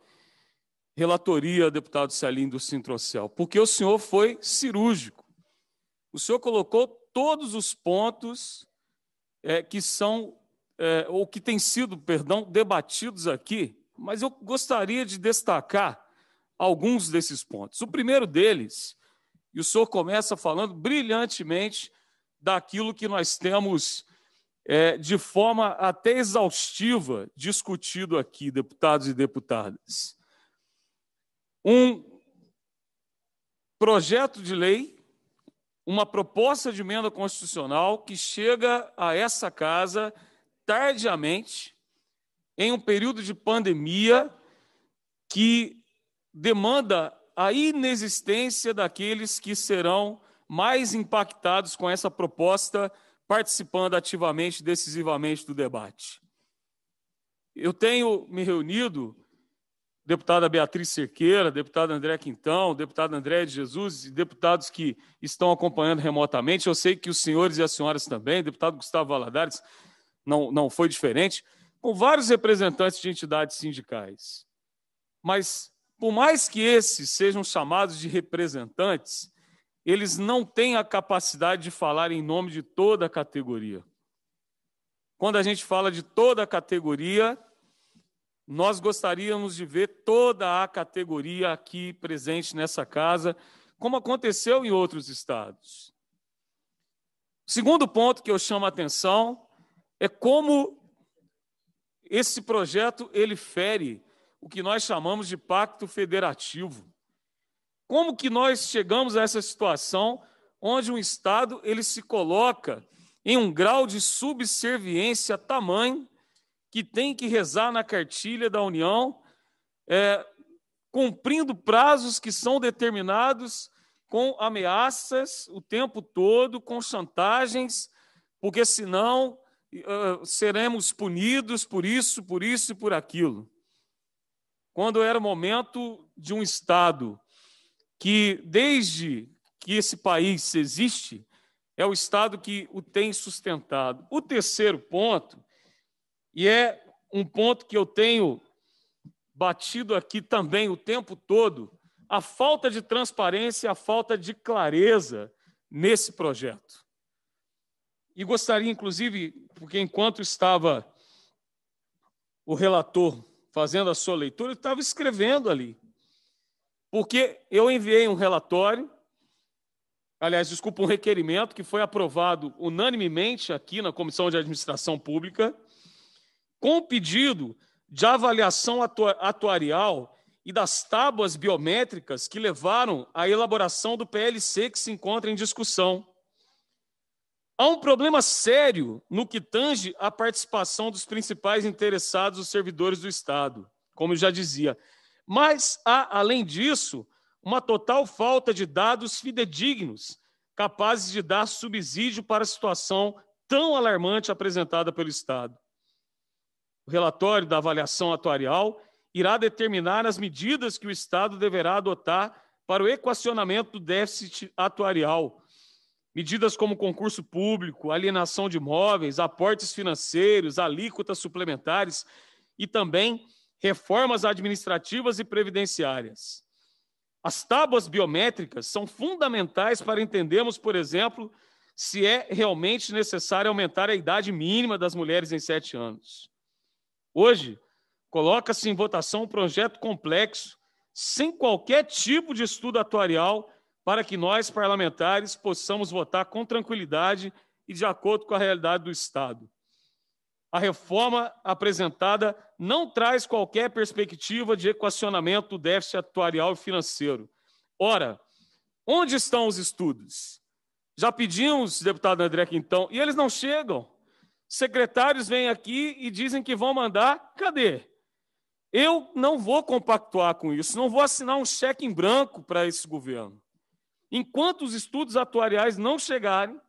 S1: relatoria, deputado Celim do Sintrocel, porque o senhor foi cirúrgico. O senhor colocou todos os pontos é, que são, é, ou que têm sido, perdão, debatidos aqui mas eu gostaria de destacar alguns desses pontos. O primeiro deles, e o senhor começa falando brilhantemente daquilo que nós temos é, de forma até exaustiva discutido aqui, deputados e deputadas. Um projeto de lei, uma proposta de emenda constitucional que chega a essa casa tardiamente, em um período de pandemia que demanda a inexistência daqueles que serão mais impactados com essa proposta, participando ativamente, decisivamente do debate. Eu tenho me reunido, deputada Beatriz Cerqueira, deputado André Quintão, deputado André de Jesus e deputados que estão acompanhando remotamente. Eu sei que os senhores e as senhoras também, deputado Gustavo Valadares, não, não foi diferente com vários representantes de entidades sindicais. Mas, por mais que esses sejam chamados de representantes, eles não têm a capacidade de falar em nome de toda a categoria. Quando a gente fala de toda a categoria, nós gostaríamos de ver toda a categoria aqui presente nessa casa, como aconteceu em outros estados. O segundo ponto que eu chamo a atenção é como esse projeto ele fere o que nós chamamos de pacto federativo. Como que nós chegamos a essa situação onde um estado ele se coloca em um grau de subserviência tamanho que tem que rezar na cartilha da União, é, cumprindo prazos que são determinados com ameaças o tempo todo, com chantagens, porque senão ah, seremos punidos por isso, por isso e por aquilo. Quando era momento de um Estado que, desde que esse país existe, é o Estado que o tem sustentado. O terceiro ponto, e é um ponto que eu tenho batido aqui também o tempo todo, a falta de transparência, a falta de clareza nesse projeto. E gostaria, inclusive, porque enquanto estava o relator fazendo a sua leitura, ele estava escrevendo ali. Porque eu enviei um relatório, aliás, desculpa, um requerimento que foi aprovado unanimemente aqui na Comissão de Administração Pública, com o pedido de avaliação atu atuarial e das tábuas biométricas que levaram à elaboração do PLC que se encontra em discussão. Há um problema sério no que tange à participação dos principais interessados, os servidores do Estado, como eu já dizia. Mas há, além disso, uma total falta de dados fidedignos capazes de dar subsídio para a situação tão alarmante apresentada pelo Estado. O relatório da avaliação atuarial irá determinar as medidas que o Estado deverá adotar para o equacionamento do déficit atuarial Medidas como concurso público, alienação de imóveis, aportes financeiros, alíquotas suplementares e também reformas administrativas e previdenciárias. As tábuas biométricas são fundamentais para entendermos, por exemplo, se é realmente necessário aumentar a idade mínima das mulheres em sete anos. Hoje, coloca-se em votação um projeto complexo, sem qualquer tipo de estudo atuarial para que nós, parlamentares, possamos votar com tranquilidade e de acordo com a realidade do Estado. A reforma apresentada não traz qualquer perspectiva de equacionamento do déficit atuarial e financeiro. Ora, onde estão os estudos? Já pedimos, deputado André Quintão, e eles não chegam. Secretários vêm aqui e dizem que vão mandar, cadê? Eu não vou compactuar com isso, não vou assinar um cheque em branco para esse governo. Enquanto os estudos atuariais não chegarem,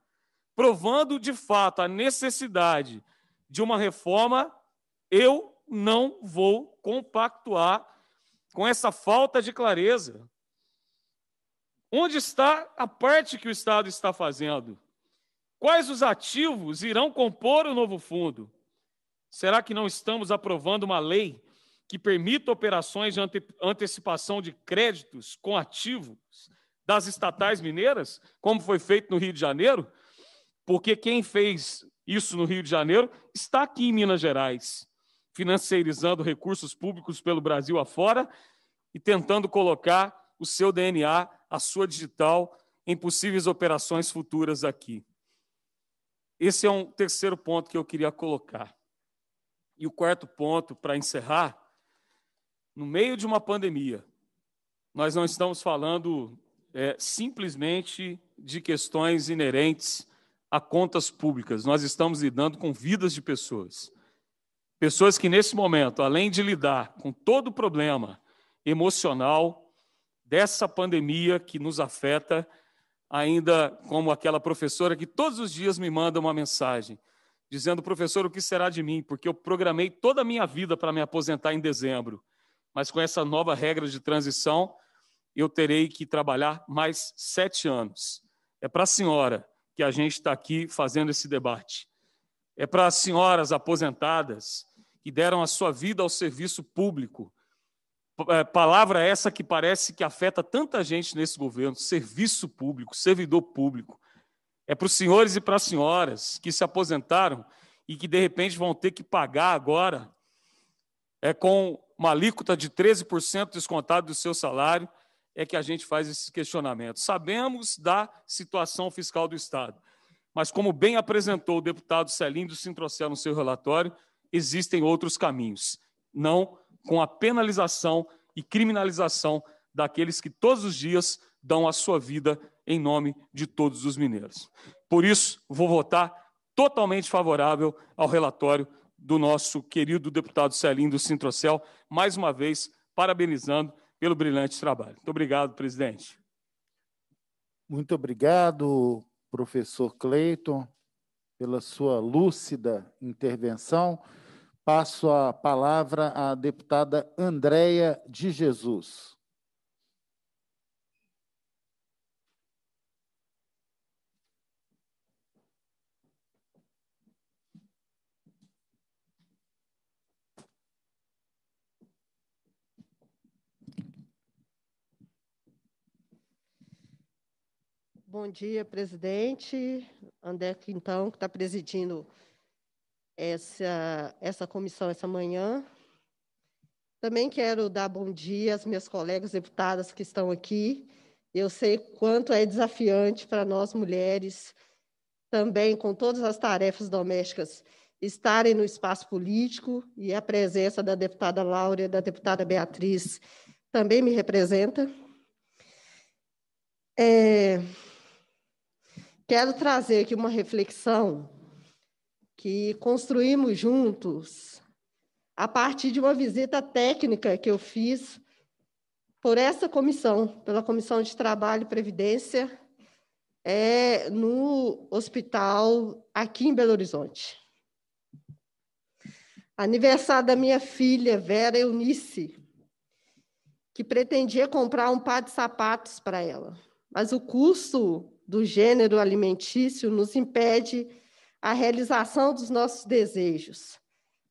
S1: provando de fato a necessidade de uma reforma, eu não vou compactuar com essa falta de clareza. Onde está a parte que o Estado está fazendo? Quais os ativos irão compor o novo fundo? Será que não estamos aprovando uma lei que permita operações de ante antecipação de créditos com ativos das estatais mineiras, como foi feito no Rio de Janeiro, porque quem fez isso no Rio de Janeiro está aqui em Minas Gerais, financiarizando recursos públicos pelo Brasil afora e tentando colocar o seu DNA, a sua digital, em possíveis operações futuras aqui. Esse é um terceiro ponto que eu queria colocar. E o quarto ponto, para encerrar, no meio de uma pandemia, nós não estamos falando é, simplesmente de questões inerentes a contas públicas. Nós estamos lidando com vidas de pessoas. Pessoas que, nesse momento, além de lidar com todo o problema emocional dessa pandemia que nos afeta, ainda como aquela professora que todos os dias me manda uma mensagem dizendo: professor, o que será de mim? Porque eu programei toda a minha vida para me aposentar em dezembro, mas com essa nova regra de transição, eu terei que trabalhar mais sete anos. É para a senhora que a gente está aqui fazendo esse debate. É para as senhoras aposentadas que deram a sua vida ao serviço público. É, palavra essa que parece que afeta tanta gente nesse governo: serviço público, servidor público. É para os senhores e para as senhoras que se aposentaram e que de repente vão ter que pagar agora é com uma alíquota de 13% descontado do seu salário é que a gente faz esse questionamento. Sabemos da situação fiscal do Estado, mas como bem apresentou o deputado Celindo do Sintrocel no seu relatório, existem outros caminhos, não com a penalização e criminalização daqueles que todos os dias dão a sua vida em nome de todos os mineiros. Por isso, vou votar totalmente favorável ao relatório do nosso querido deputado Celindo do Sintrocel, mais uma vez parabenizando pelo brilhante trabalho. Muito obrigado, presidente.
S2: Muito obrigado, professor Cleiton, pela sua lúcida intervenção. Passo a palavra à deputada Andréia de Jesus.
S5: Bom dia, presidente. André Quintão, que está presidindo essa, essa comissão essa manhã. Também quero dar bom dia às minhas colegas deputadas que estão aqui. Eu sei quanto é desafiante para nós mulheres, também com todas as tarefas domésticas, estarem no espaço político e a presença da deputada Laura e da deputada Beatriz também me representa. É, quero trazer aqui uma reflexão que construímos juntos a partir de uma visita técnica que eu fiz por essa comissão, pela Comissão de Trabalho e Previdência, é, no hospital aqui em Belo Horizonte. Aniversário da minha filha, Vera Eunice, que pretendia comprar um par de sapatos para ela, mas o custo do gênero alimentício nos impede a realização dos nossos desejos.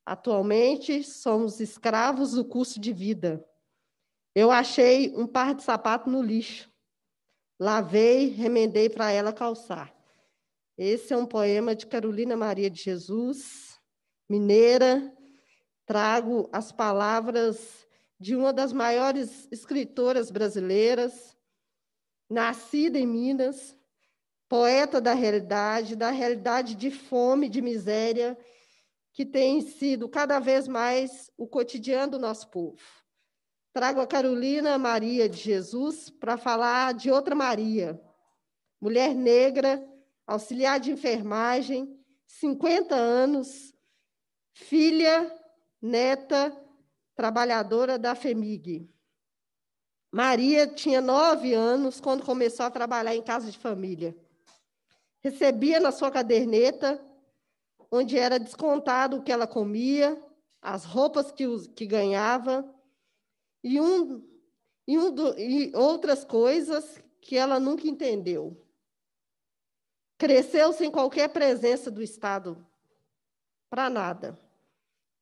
S5: Atualmente, somos escravos do custo de vida. Eu achei um par de sapato no lixo. Lavei, remendei para ela calçar. Esse é um poema de Carolina Maria de Jesus, mineira. Trago as palavras de uma das maiores escritoras brasileiras, nascida em Minas, poeta da realidade, da realidade de fome, de miséria, que tem sido cada vez mais o cotidiano do nosso povo. Trago a Carolina Maria de Jesus para falar de outra Maria, mulher negra, auxiliar de enfermagem, 50 anos, filha, neta, trabalhadora da FEMIG. Maria tinha nove anos quando começou a trabalhar em casa de família recebia na sua caderneta, onde era descontado o que ela comia, as roupas que, que ganhava e, um, e, um do, e outras coisas que ela nunca entendeu. Cresceu sem qualquer presença do Estado, para nada.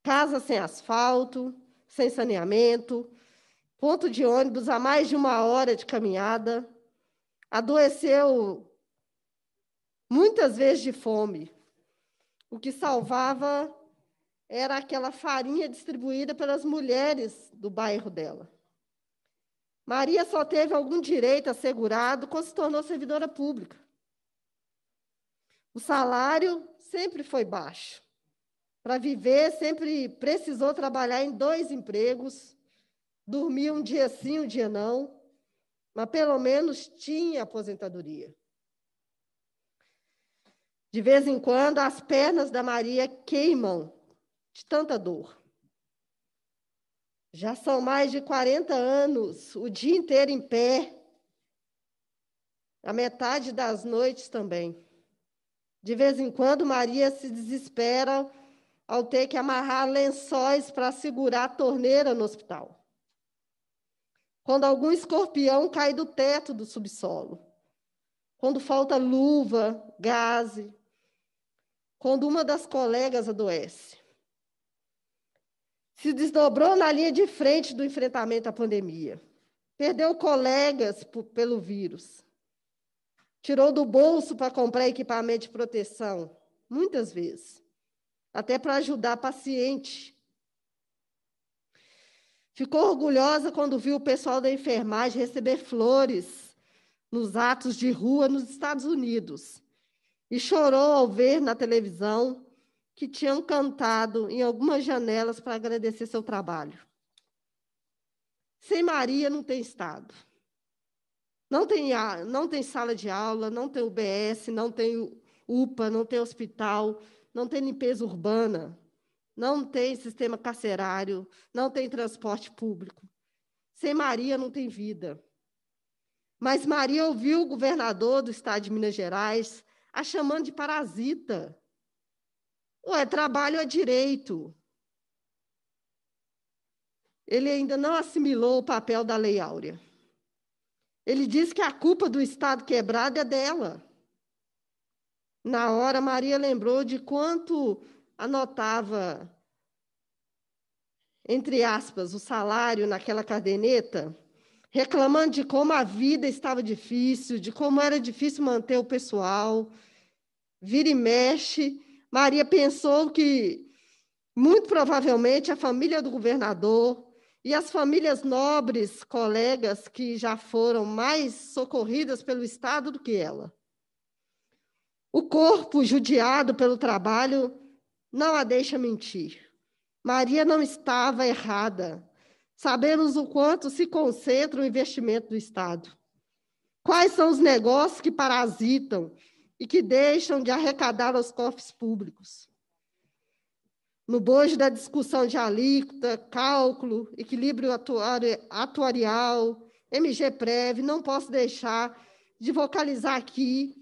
S5: Casa sem asfalto, sem saneamento, ponto de ônibus a mais de uma hora de caminhada. Adoeceu muitas vezes de fome. O que salvava era aquela farinha distribuída pelas mulheres do bairro dela. Maria só teve algum direito assegurado quando se tornou servidora pública. O salário sempre foi baixo. Para viver, sempre precisou trabalhar em dois empregos, dormir um dia sim, um dia não, mas pelo menos tinha aposentadoria. De vez em quando, as pernas da Maria queimam de tanta dor. Já são mais de 40 anos, o dia inteiro em pé, a metade das noites também. De vez em quando, Maria se desespera ao ter que amarrar lençóis para segurar a torneira no hospital. Quando algum escorpião cai do teto do subsolo. Quando falta luva, gaze, quando uma das colegas adoece. Se desdobrou na linha de frente do enfrentamento à pandemia. Perdeu colegas pelo vírus. Tirou do bolso para comprar equipamento de proteção, muitas vezes, até para ajudar paciente. Ficou orgulhosa quando viu o pessoal da enfermagem receber flores nos atos de rua nos Estados Unidos e chorou ao ver na televisão que tinham cantado em algumas janelas para agradecer seu trabalho. Sem Maria não tem Estado. Não tem, não tem sala de aula, não tem UBS, não tem UPA, não tem hospital, não tem limpeza urbana, não tem sistema carcerário, não tem transporte público. Sem Maria não tem vida. Mas Maria ouviu o governador do estado de Minas Gerais, a chamando de parasita. Ué, trabalho é direito. Ele ainda não assimilou o papel da Lei Áurea. Ele diz que a culpa do Estado quebrado é dela. Na hora, Maria lembrou de quanto anotava, entre aspas, o salário naquela caderneta reclamando de como a vida estava difícil, de como era difícil manter o pessoal. Vira e mexe. Maria pensou que, muito provavelmente, a família do governador e as famílias nobres, colegas que já foram mais socorridas pelo Estado do que ela. O corpo judiado pelo trabalho não a deixa mentir. Maria não estava errada. Sabemos o quanto se concentra o investimento do Estado. Quais são os negócios que parasitam e que deixam de arrecadar aos cofres públicos? No bojo da discussão de alíquota, cálculo, equilíbrio atuarial, MG Prev, não posso deixar de vocalizar aqui,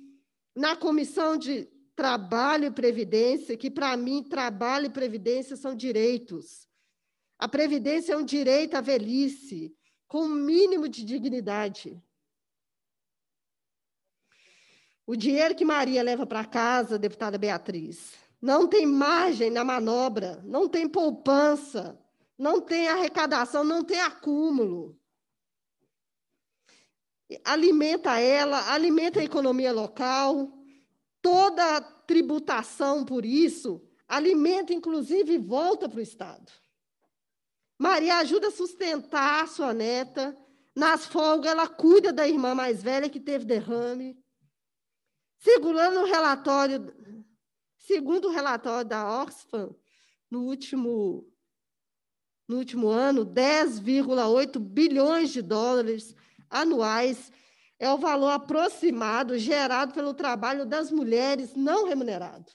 S5: na Comissão de Trabalho e Previdência, que para mim trabalho e previdência são direitos a previdência é um direito à velhice, com o um mínimo de dignidade. O dinheiro que Maria leva para casa, deputada Beatriz, não tem margem na manobra, não tem poupança, não tem arrecadação, não tem acúmulo. Alimenta ela, alimenta a economia local, toda a tributação por isso alimenta, inclusive, volta para o Estado. Maria ajuda a sustentar a sua neta. Nas folgas, ela cuida da irmã mais velha que teve derrame. Segurando o relatório, segundo o relatório da Oxfam, no último, no último ano, 10,8 bilhões de dólares anuais é o valor aproximado gerado pelo trabalho das mulheres não remunerado.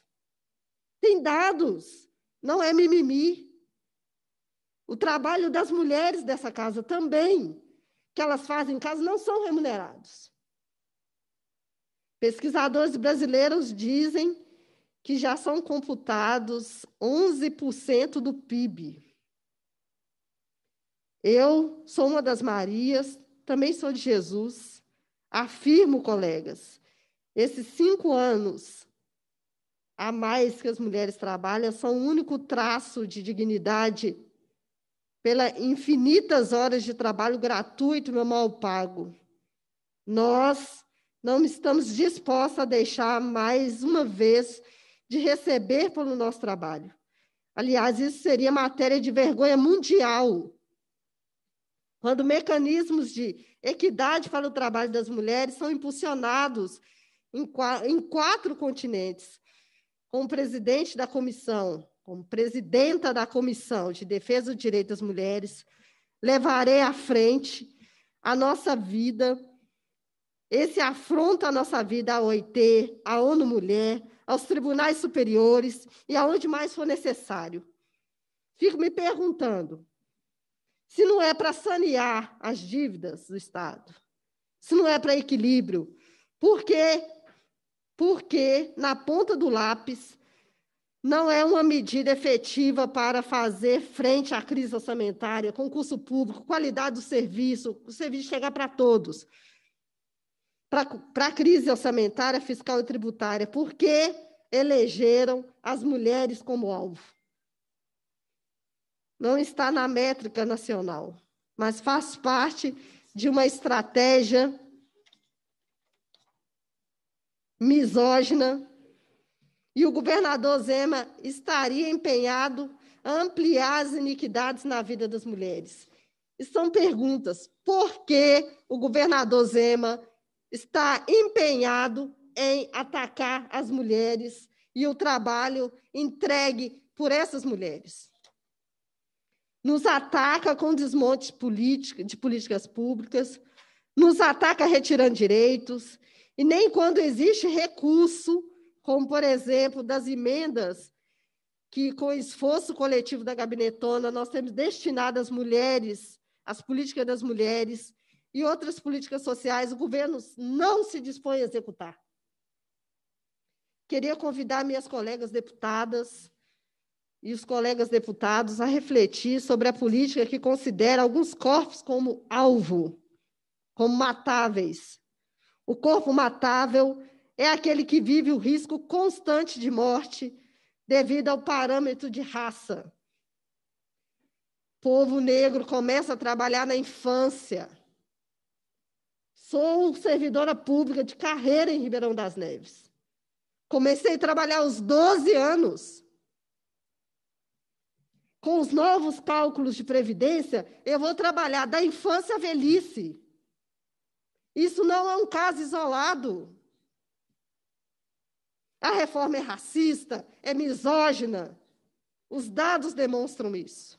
S5: Tem dados, não é mimimi. O trabalho das mulheres dessa casa também, que elas fazem em casa, não são remunerados. Pesquisadores brasileiros dizem que já são computados 11% do PIB. Eu sou uma das Marias, também sou de Jesus. Afirmo, colegas, esses cinco anos a mais que as mulheres trabalham são o único traço de dignidade pelas infinitas horas de trabalho gratuito, meu mal pago. Nós não estamos dispostos a deixar mais uma vez de receber pelo nosso trabalho. Aliás, isso seria matéria de vergonha mundial. Quando mecanismos de equidade para o trabalho das mulheres são impulsionados em quatro, continentes, com o presidente da comissão, como presidenta da Comissão de Defesa dos Direitos das Mulheres, levarei à frente a nossa vida, esse afronta à nossa vida à OIT, à ONU Mulher, aos tribunais superiores e aonde mais for necessário. Fico me perguntando se não é para sanear as dívidas do Estado, se não é para equilíbrio, por quê? Porque na ponta do lápis não é uma medida efetiva para fazer frente à crise orçamentária, concurso público, qualidade do serviço, o serviço chegar para todos. Para a crise orçamentária, fiscal e tributária, Por que elegeram as mulheres como alvo. Não está na métrica nacional, mas faz parte de uma estratégia misógina e o governador Zema estaria empenhado a ampliar as iniquidades na vida das mulheres. E são perguntas: por que o governador Zema está empenhado em atacar as mulheres e o trabalho entregue por essas mulheres? Nos ataca com desmonte de políticas públicas, nos ataca retirando direitos, e nem quando existe recurso como, por exemplo, das emendas que, com esforço coletivo da gabinetona, nós temos destinado às mulheres, às políticas das mulheres e outras políticas sociais, o governo não se dispõe a executar. Queria convidar minhas colegas deputadas e os colegas deputados a refletir sobre a política que considera alguns corpos como alvo, como matáveis. O corpo matável é aquele que vive o risco constante de morte devido ao parâmetro de raça. O povo negro começa a trabalhar na infância. Sou servidora pública de carreira em Ribeirão das Neves. Comecei a trabalhar aos 12 anos. Com os novos cálculos de previdência, eu vou trabalhar da infância à velhice. Isso não é um caso isolado. A reforma é racista, é misógina. Os dados demonstram isso.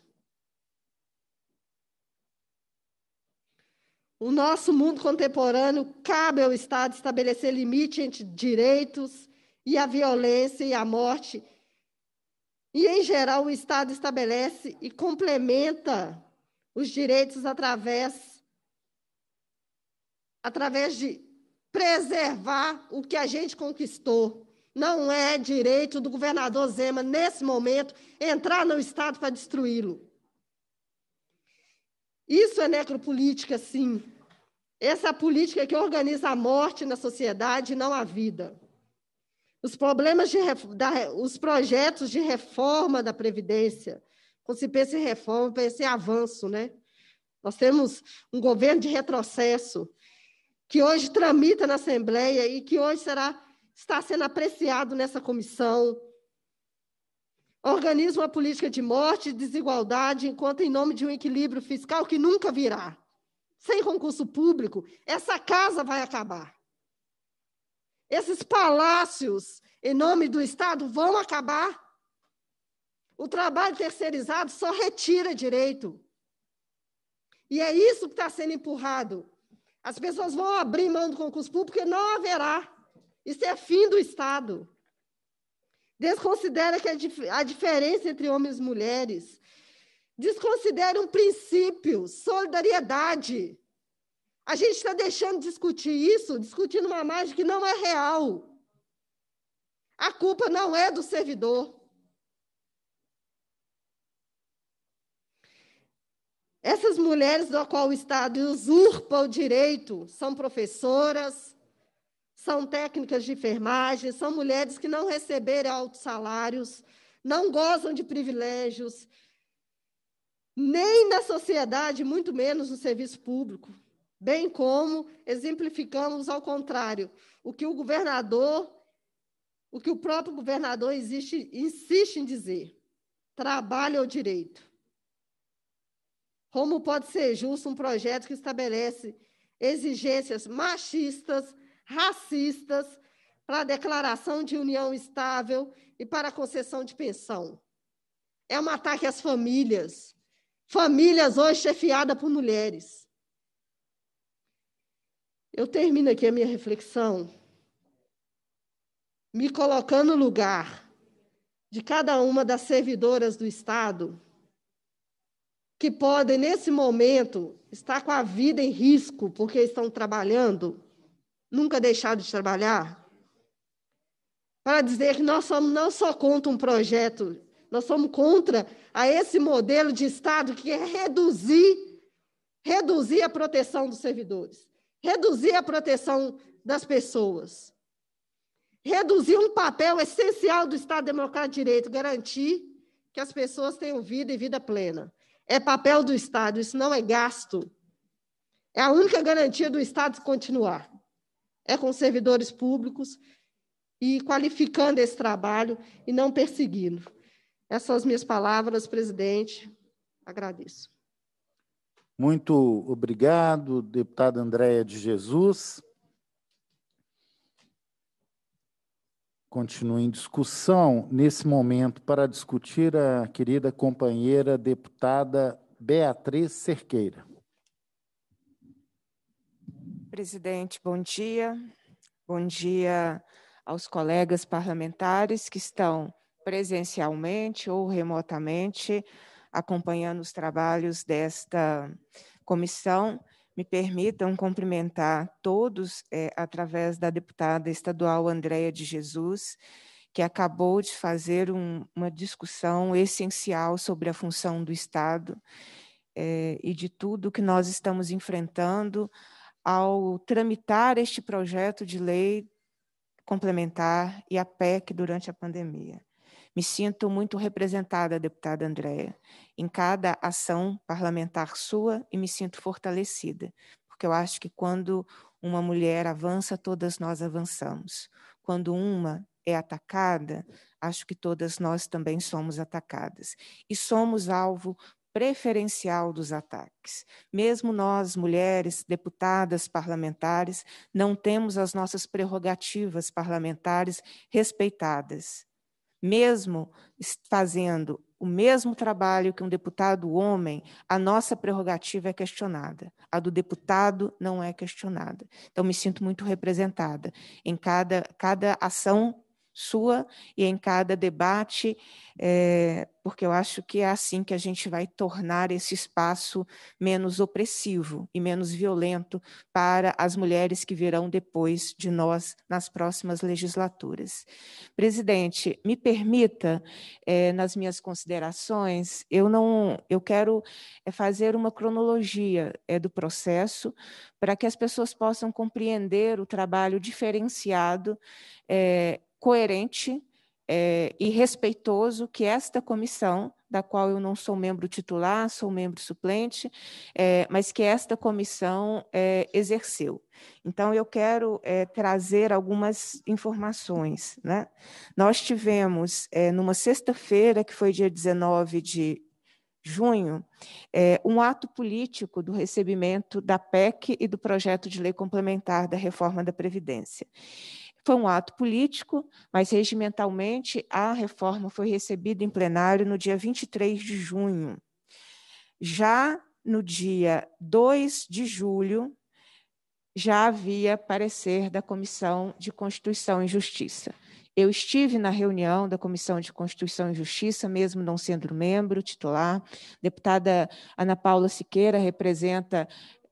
S5: O nosso mundo contemporâneo cabe ao Estado estabelecer limite entre direitos e a violência e a morte. E, em geral, o Estado estabelece e complementa os direitos através, através de preservar o que a gente conquistou. Não é direito do governador Zema, nesse momento, entrar no Estado para destruí-lo. Isso é necropolítica, sim. Essa política que organiza a morte na sociedade e não a vida. Os, problemas de, da, os projetos de reforma da Previdência, quando se pensa em reforma, pensa em avanço, né? Nós temos um governo de retrocesso que hoje tramita na Assembleia e que hoje será está sendo apreciado nessa comissão. Organiza uma política de morte e desigualdade, enquanto em nome de um equilíbrio fiscal que nunca virá. Sem concurso público, essa casa vai acabar. Esses palácios, em nome do Estado, vão acabar. O trabalho terceirizado só retira direito. E é isso que está sendo empurrado. As pessoas vão abrir mão do concurso público porque não haverá. Isso é fim do Estado. Desconsidera que a, dif a diferença entre homens e mulheres. Desconsidera um princípio, solidariedade. A gente está deixando de discutir isso, discutindo uma margem que não é real. A culpa não é do servidor. Essas mulheres do qual o Estado usurpa o direito são professoras, são técnicas de enfermagem, são mulheres que não receberam altos salários, não gozam de privilégios, nem na sociedade, muito menos no serviço público. Bem como exemplificamos ao contrário o que o governador, o que o próprio governador existe, insiste em dizer: trabalho é o direito. Como pode ser justo um projeto que estabelece exigências machistas racistas para a declaração de união estável e para a concessão de pensão. É um ataque às famílias. Famílias hoje chefiadas por mulheres. Eu termino aqui a minha reflexão me colocando no lugar de cada uma das servidoras do Estado que podem, nesse momento, estar com a vida em risco porque estão trabalhando nunca deixaram de trabalhar? Para dizer que nós somos não só contra um projeto, nós somos contra a esse modelo de Estado que é reduzir, reduzir a proteção dos servidores, reduzir a proteção das pessoas, reduzir um papel essencial do Estado Democrático de Direito, garantir que as pessoas tenham vida e vida plena. É papel do Estado, isso não é gasto. É a única garantia do Estado continuar é com servidores públicos e qualificando esse trabalho e não perseguindo. Essas são as minhas palavras, presidente. Agradeço.
S2: Muito obrigado, deputada Andréia de Jesus. Continua em discussão, nesse momento, para discutir a querida companheira deputada Beatriz Cerqueira
S6: presidente, bom dia. Bom dia aos colegas parlamentares que estão presencialmente ou remotamente acompanhando os trabalhos desta comissão. Me permitam cumprimentar todos é, através da deputada estadual Andréia de Jesus, que acabou de fazer um, uma discussão essencial sobre a função do Estado é, e de tudo que nós estamos enfrentando ao tramitar este projeto de lei complementar e a PEC durante a pandemia. Me sinto muito representada, deputada Andréa, em cada ação parlamentar sua e me sinto fortalecida, porque eu acho que quando uma mulher avança, todas nós avançamos. Quando uma é atacada, acho que todas nós também somos atacadas. E somos alvo preferencial dos ataques. Mesmo nós, mulheres, deputadas parlamentares, não temos as nossas prerrogativas parlamentares respeitadas. Mesmo fazendo o mesmo trabalho que um deputado homem, a nossa prerrogativa é questionada. A do deputado não é questionada. Então, me sinto muito representada em cada, cada ação sua e em cada debate, é, porque eu acho que é assim que a gente vai tornar esse espaço menos opressivo e menos violento para as mulheres que virão depois de nós nas próximas legislaturas. Presidente, me permita, é, nas minhas considerações, eu não, eu quero eh, fazer uma cronologia é, do processo para que as pessoas possam compreender o trabalho diferenciado é, coerente é, e respeitoso que esta comissão, da qual eu não sou membro titular, sou membro suplente, é, mas que esta comissão é, exerceu. Então, eu quero é, trazer algumas informações. Né? Nós tivemos, é, numa sexta-feira, que foi dia 19 de junho, é, um ato político do recebimento da PEC e do projeto de lei complementar da reforma da Previdência. Foi um ato político, mas regimentalmente a reforma foi recebida em plenário no dia 23 de junho. Já no dia 2 de julho, já havia parecer da Comissão de Constituição e Justiça. Eu estive na reunião da Comissão de Constituição e Justiça, mesmo não sendo membro titular. Deputada Ana Paula Siqueira representa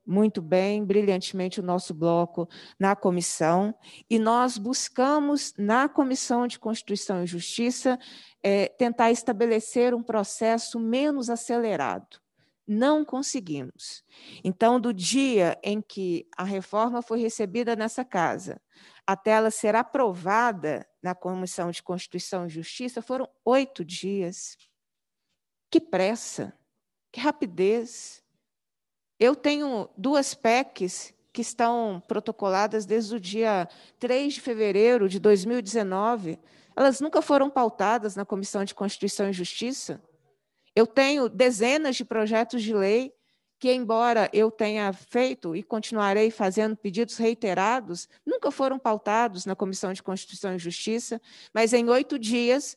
S6: muito bem, brilhantemente, o nosso bloco na comissão, e nós buscamos, na Comissão de Constituição e Justiça, é, tentar estabelecer um processo menos acelerado. Não conseguimos. Então, do dia em que a reforma foi recebida nessa casa até ela ser aprovada na Comissão de Constituição e Justiça, foram oito dias. Que pressa, que rapidez. Eu tenho duas PECs que estão protocoladas desde o dia 3 de fevereiro de 2019. Elas nunca foram pautadas na Comissão de Constituição e Justiça. Eu tenho dezenas de projetos de lei que, embora eu tenha feito e continuarei fazendo pedidos reiterados, nunca foram pautados na Comissão de Constituição e Justiça, mas em oito dias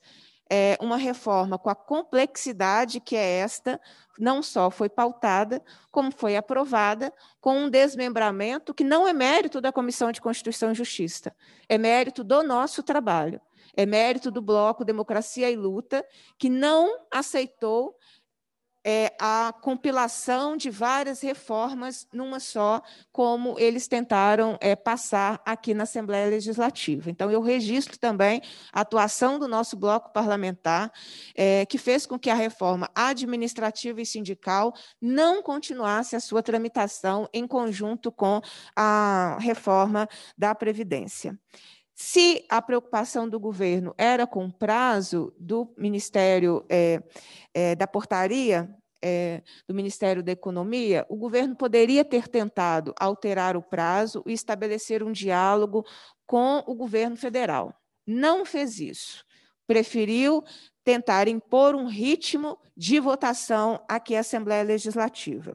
S6: é, uma reforma com a complexidade que é esta, não só foi pautada, como foi aprovada, com um desmembramento que não é mérito da Comissão de Constituição e Justiça, é mérito do nosso trabalho, é mérito do Bloco Democracia e Luta, que não aceitou é, a compilação de várias reformas numa só, como eles tentaram é, passar aqui na Assembleia Legislativa. Então, eu registro também a atuação do nosso bloco parlamentar, é, que fez com que a reforma administrativa e sindical não continuasse a sua tramitação em conjunto com a reforma da Previdência. Se a preocupação do governo era com o prazo do Ministério é, é, da Portaria é, do Ministério da Economia, o governo poderia ter tentado alterar o prazo e estabelecer um diálogo com o governo federal. Não fez isso. Preferiu tentar impor um ritmo de votação aqui à Assembleia Legislativa.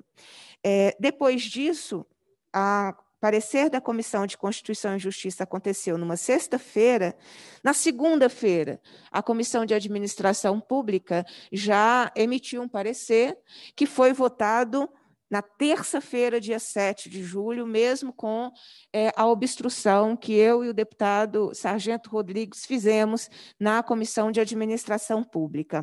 S6: É, depois disso, a parecer da Comissão de Constituição e Justiça aconteceu numa sexta-feira, na segunda-feira, a Comissão de Administração Pública já emitiu um parecer que foi votado na terça-feira, dia 7 de julho, mesmo com é, a obstrução que eu e o deputado Sargento Rodrigues fizemos na Comissão de Administração Pública.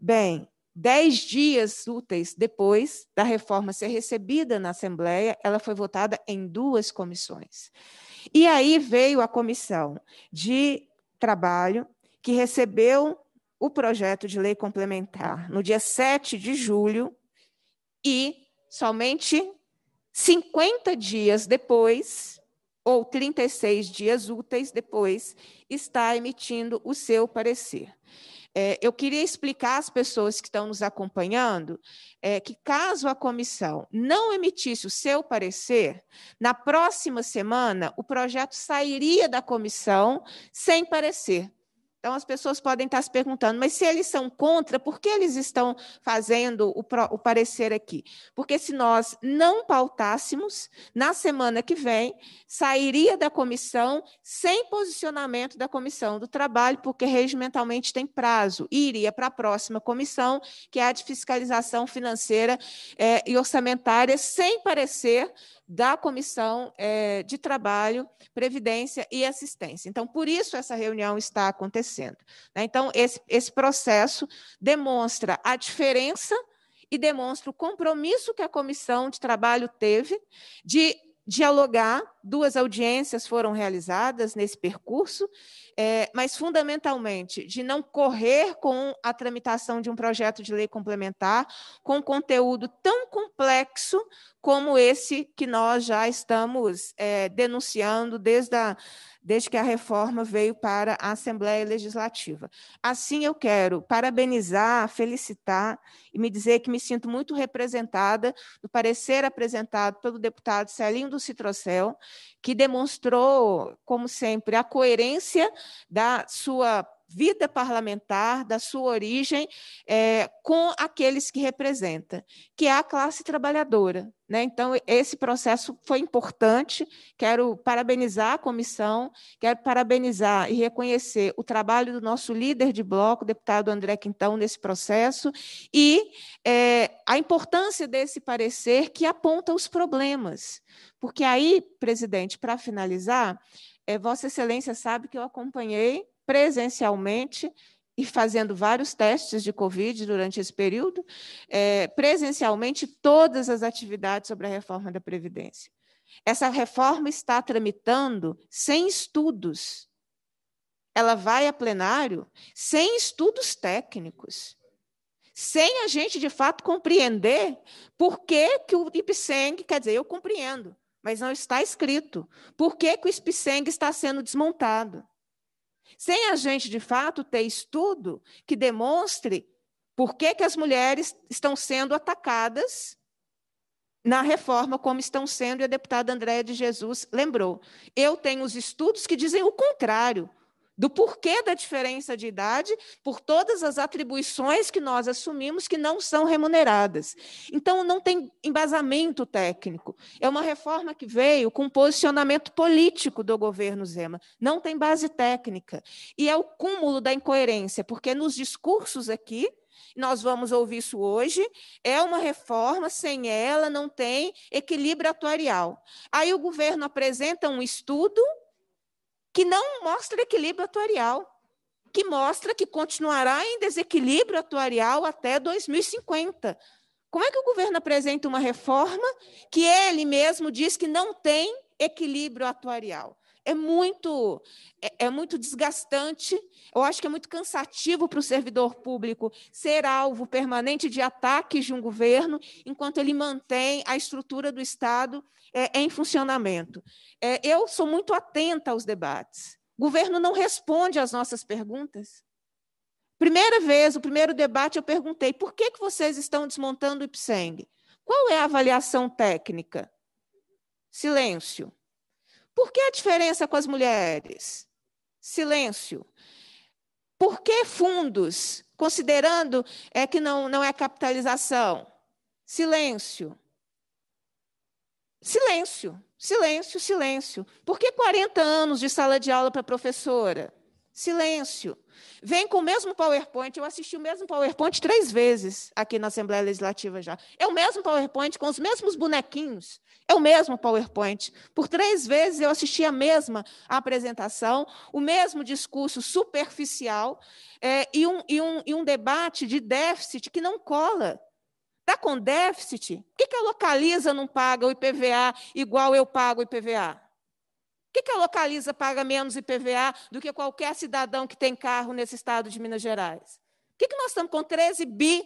S6: Bem, dez dias úteis depois da reforma ser recebida na Assembleia, ela foi votada em duas comissões. E aí veio a comissão de trabalho, que recebeu o projeto de lei complementar no dia 7 de julho e somente 50 dias depois, ou 36 dias úteis depois, está emitindo o seu parecer. É, eu queria explicar às pessoas que estão nos acompanhando é, que, caso a comissão não emitisse o seu parecer, na próxima semana o projeto sairia da comissão sem parecer. Então, as pessoas podem estar se perguntando, mas se eles são contra, por que eles estão fazendo o, o parecer aqui? Porque se nós não pautássemos, na semana que vem, sairia da comissão sem posicionamento da comissão do trabalho, porque regimentalmente tem prazo, e iria para a próxima comissão, que é a de fiscalização financeira eh, e orçamentária, sem parecer da Comissão é, de Trabalho, Previdência e Assistência. Então, por isso essa reunião está acontecendo. Né? Então, esse, esse processo demonstra a diferença e demonstra o compromisso que a Comissão de Trabalho teve de dialogar. Duas audiências foram realizadas nesse percurso, é, mas fundamentalmente de não correr com a tramitação de um projeto de lei complementar com conteúdo tão complexo como esse que nós já estamos é, denunciando desde a desde que a reforma veio para a Assembleia Legislativa. Assim, eu quero parabenizar, felicitar e me dizer que me sinto muito representada no parecer apresentado pelo deputado Celinho do Citrocel, que demonstrou, como sempre, a coerência da sua vida parlamentar, da sua origem, é, com aqueles que representa, que é a classe trabalhadora. Né? Então, esse processo foi importante. Quero parabenizar a comissão, quero parabenizar e reconhecer o trabalho do nosso líder de bloco, deputado André Quintão, nesse processo, e é, a importância desse parecer que aponta os problemas. Porque aí, presidente, para finalizar, é, Vossa Excelência sabe que eu acompanhei presencialmente e fazendo vários testes de Covid durante esse período, é, presencialmente todas as atividades sobre a reforma da Previdência. Essa reforma está tramitando sem estudos. Ela vai a plenário sem estudos técnicos, sem a gente, de fato, compreender por que, que o IPSENG, quer dizer, eu compreendo, mas não está escrito, por que, que o IPSENG está sendo desmontado sem a gente, de fato, ter estudo que demonstre por que, que as mulheres estão sendo atacadas na reforma, como estão sendo, e a deputada Andréa de Jesus lembrou. Eu tenho os estudos que dizem o contrário do porquê da diferença de idade por todas as atribuições que nós assumimos que não são remuneradas. Então, não tem embasamento técnico. É uma reforma que veio com posicionamento político do governo Zema. Não tem base técnica. E é o cúmulo da incoerência, porque nos discursos aqui, nós vamos ouvir isso hoje. É uma reforma, sem ela não tem equilíbrio atuarial. Aí o governo apresenta um estudo que não mostra equilíbrio atuarial, que mostra que continuará em desequilíbrio atuarial até 2050. Como é que o governo apresenta uma reforma que ele mesmo diz que não tem equilíbrio atuarial? é muito, é, é muito desgastante, eu acho que é muito cansativo para o servidor público ser alvo permanente de ataques de um governo, enquanto ele mantém a estrutura do Estado é, é, em funcionamento. É, eu sou muito atenta aos debates. O governo não responde às nossas perguntas. Primeira vez, o primeiro debate, eu perguntei por que, que vocês estão desmontando o IPSENG? Qual é a avaliação técnica? Silêncio. Por que a diferença com as mulheres? Silêncio. Por que fundos, considerando é que não, não é capitalização? Silêncio. Silêncio, silêncio, silêncio. Por que 40 anos de sala de aula para professora? Silêncio. Vem com o mesmo PowerPoint. Eu assisti o mesmo PowerPoint três vezes aqui na Assembleia Legislativa já. É o mesmo PowerPoint com os mesmos bonequinhos. É o mesmo PowerPoint. Por três vezes eu assisti a mesma apresentação, o mesmo discurso superficial é, e, um, e, um, e um debate de déficit que não cola. Está com déficit? Por que, que localiza não paga o IPVA igual eu pago o IPVA? que, que a Localiza paga menos IPVA do que qualquer cidadão que tem carro nesse estado de Minas Gerais? O que, que nós estamos com 13 bi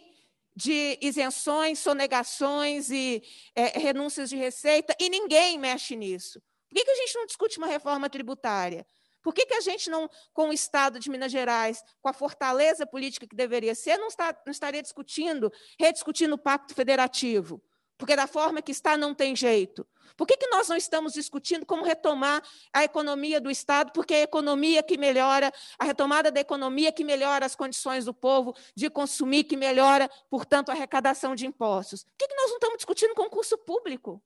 S6: de isenções, sonegações e é, renúncias de receita e ninguém mexe nisso? Por que, que a gente não discute uma reforma tributária? Por que, que a gente não, com o Estado de Minas Gerais, com a fortaleza política que deveria ser, não, está, não estaria discutindo, rediscutindo o Pacto Federativo? porque da forma que está não tem jeito. Por que, que nós não estamos discutindo como retomar a economia do Estado? Porque é a economia que melhora, a retomada da economia que melhora as condições do povo de consumir, que melhora, portanto, a arrecadação de impostos. Por que, que nós não estamos discutindo concurso público?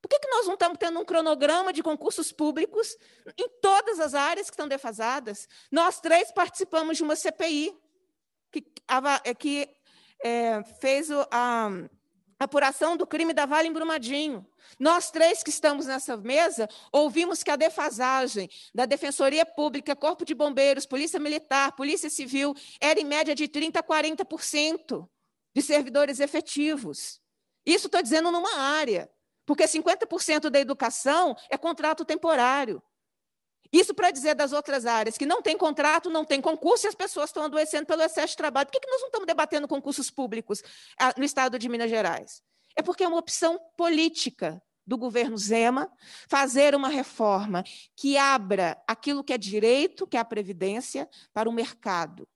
S6: Por que, que nós não estamos tendo um cronograma de concursos públicos em todas as áreas que estão defasadas? Nós três participamos de uma CPI que, é, que é, fez a apuração do crime da Vale em Brumadinho. Nós três que estamos nessa mesa ouvimos que a defasagem da Defensoria Pública, Corpo de Bombeiros, Polícia Militar, Polícia Civil era em média de 30% a 40% de servidores efetivos. Isso estou dizendo numa área, porque 50% da educação é contrato temporário. Isso para dizer das outras áreas, que não tem contrato, não tem concurso e as pessoas estão adoecendo pelo excesso de trabalho. Por que, que nós não estamos debatendo concursos públicos ah, no estado de Minas Gerais? É porque é uma opção política do governo Zema fazer uma reforma que abra aquilo que é direito, que é a previdência, para o mercado,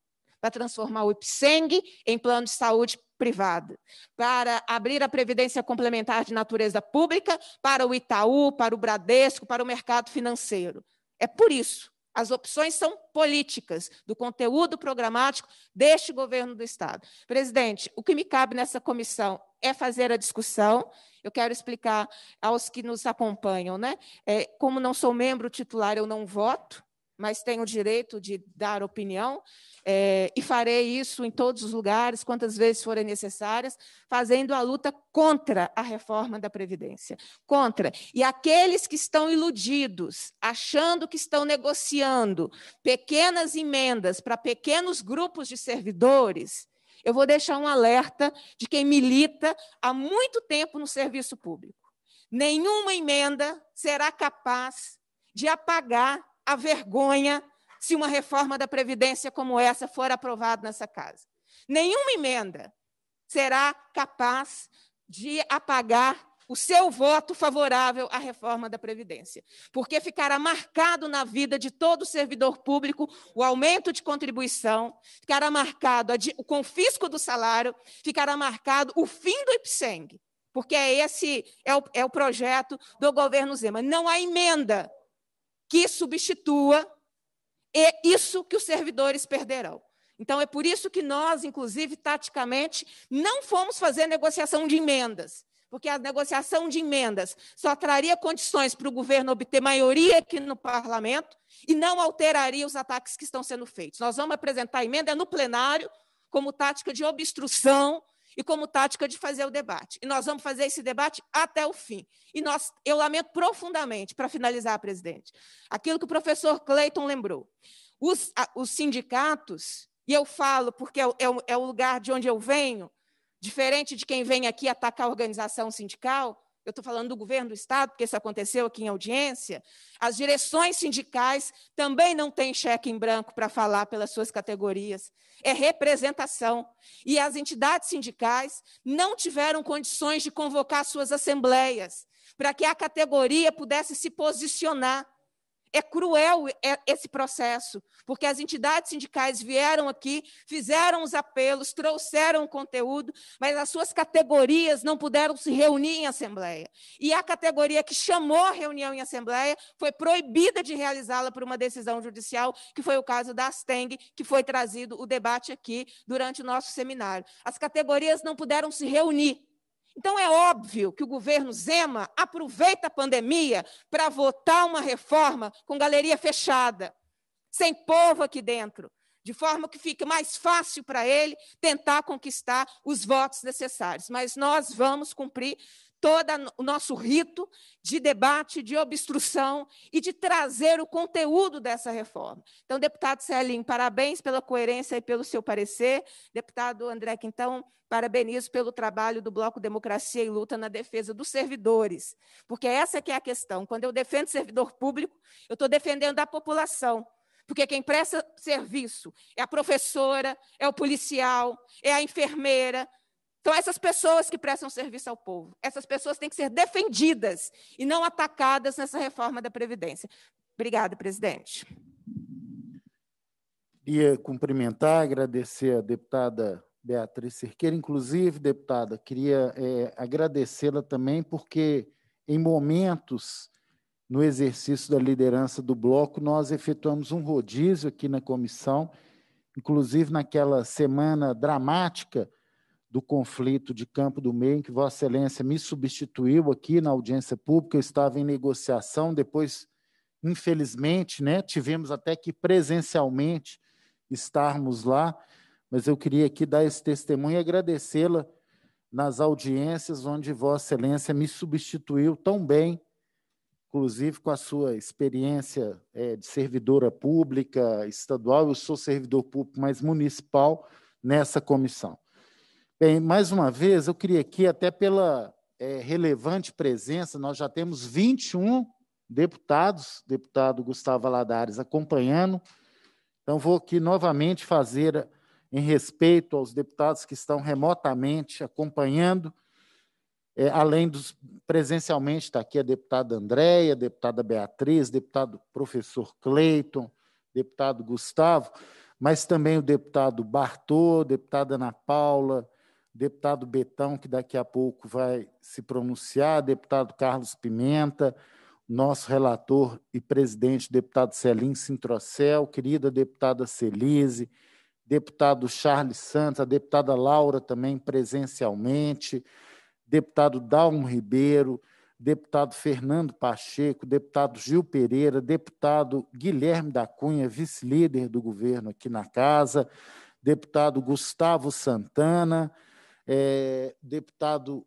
S6: para transformar o IPSENG em plano de saúde privada, para abrir a previdência complementar de natureza pública para o Itaú, para o Bradesco, para o mercado financeiro. É por isso. As opções são políticas do conteúdo programático deste governo do Estado. Presidente, o que me cabe nessa comissão é fazer a discussão. Eu quero explicar aos que nos acompanham, né? É, como não sou membro titular, eu não voto mas tenho o direito de dar opinião, é, e farei isso em todos os lugares, quantas vezes forem necessárias, fazendo a luta contra a reforma da Previdência. Contra. E aqueles que estão iludidos, achando que estão negociando pequenas emendas para pequenos grupos de servidores, eu vou deixar um alerta de quem milita há muito tempo no serviço público. Nenhuma emenda será capaz de apagar a vergonha se uma reforma da Previdência como essa for aprovada nessa casa. Nenhuma emenda será capaz de apagar o seu voto favorável à reforma da Previdência, porque ficará marcado na vida de todo servidor público o aumento de contribuição, ficará marcado o confisco do salário, ficará marcado o fim do IPSENG, porque é esse é o, é o projeto do governo Zema. Não há emenda que substitua é isso que os servidores perderão. Então, é por isso que nós, inclusive, taticamente, não fomos fazer negociação de emendas, porque a negociação de emendas só traria condições para o governo obter maioria aqui no parlamento e não alteraria os ataques que estão sendo feitos. Nós vamos apresentar emenda no plenário como tática de obstrução e como tática de fazer o debate. E nós vamos fazer esse debate até o fim. E nós, eu lamento profundamente, para finalizar, presidente, aquilo que o professor Clayton lembrou. Os, a, os sindicatos, e eu falo porque é, é, é o lugar de onde eu venho, diferente de quem vem aqui atacar a organização sindical, eu estou falando do governo do Estado, porque isso aconteceu aqui em audiência, as direções sindicais também não têm cheque em branco para falar pelas suas categorias. É representação. E as entidades sindicais não tiveram condições de convocar suas assembleias para que a categoria pudesse se posicionar é cruel é, esse processo, porque as entidades sindicais vieram aqui, fizeram os apelos, trouxeram o conteúdo, mas as suas categorias não puderam se reunir em assembleia. E a categoria que chamou a reunião em assembleia foi proibida de realizá-la por uma decisão judicial, que foi o caso da Asteng, que foi trazido o debate aqui durante o nosso seminário. As categorias não puderam se reunir então, é óbvio que o governo Zema aproveita a pandemia para votar uma reforma com galeria fechada, sem povo aqui dentro, de forma que fique mais fácil para ele tentar conquistar os votos necessários. Mas nós vamos cumprir todo o nosso rito de debate, de obstrução e de trazer o conteúdo dessa reforma. Então, deputado Celim, parabéns pela coerência e pelo seu parecer. Deputado André Quintão, parabenizo pelo trabalho do Bloco Democracia e Luta na defesa dos servidores, porque essa que é a questão. Quando eu defendo servidor público, eu estou defendendo a população, porque quem presta serviço é a professora, é o policial, é a enfermeira, então, essas pessoas que prestam serviço ao povo, essas pessoas têm que ser defendidas e não atacadas nessa reforma da Previdência. Obrigada, presidente.
S2: Queria cumprimentar, agradecer a deputada Beatriz Cerqueira. Inclusive, deputada, queria é, agradecê-la também, porque em momentos no exercício da liderança do bloco, nós efetuamos um rodízio aqui na comissão, inclusive naquela semana dramática do conflito de Campo do Meio, em que Vossa Excelência me substituiu aqui na audiência pública, eu estava em negociação, depois, infelizmente, né, tivemos até que presencialmente estarmos lá, mas eu queria aqui dar esse testemunho e agradecê-la nas audiências onde Vossa Excelência me substituiu tão bem, inclusive com a sua experiência é, de servidora pública estadual, eu sou servidor público, mas municipal, nessa comissão. Bem, mais uma vez, eu queria aqui, até pela é, relevante presença, nós já temos 21 deputados, deputado Gustavo Aladares acompanhando. Então, vou aqui novamente fazer, em respeito aos deputados que estão remotamente acompanhando, é, além dos presencialmente, está aqui a deputada Andréia, deputada Beatriz, deputado professor Cleiton, deputado Gustavo, mas também o deputado Bartô, deputada Ana Paula, deputado Betão, que daqui a pouco vai se pronunciar, deputado Carlos Pimenta, nosso relator e presidente, deputado Celim Sintrocel, querida deputada Celise, deputado Charles Santos, a deputada Laura também presencialmente, deputado Dalmo Ribeiro, deputado Fernando Pacheco, deputado Gil Pereira, deputado Guilherme da Cunha, vice-líder do governo aqui na casa, deputado Gustavo Santana, é, deputado,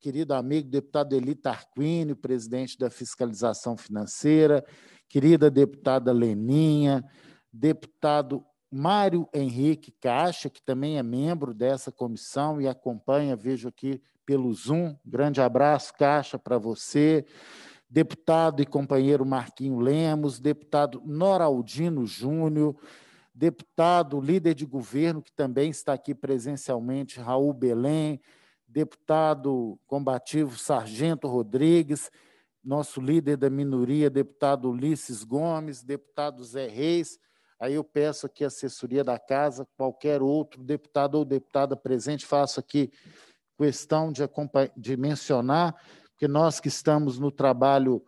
S2: querido amigo, deputado Eli Tarquini, presidente da Fiscalização Financeira, querida deputada Leninha, deputado Mário Henrique Caixa, que também é membro dessa comissão e acompanha, vejo aqui pelo Zoom. Grande abraço, Caixa, para você. Deputado e companheiro Marquinho Lemos, deputado Noraldino Júnior, deputado, líder de governo, que também está aqui presencialmente, Raul Belém, deputado combativo Sargento Rodrigues, nosso líder da minoria, deputado Ulisses Gomes, deputado Zé Reis. Aí eu peço aqui a assessoria da casa, qualquer outro deputado ou deputada presente, faço aqui questão de, de mencionar, porque nós que estamos no trabalho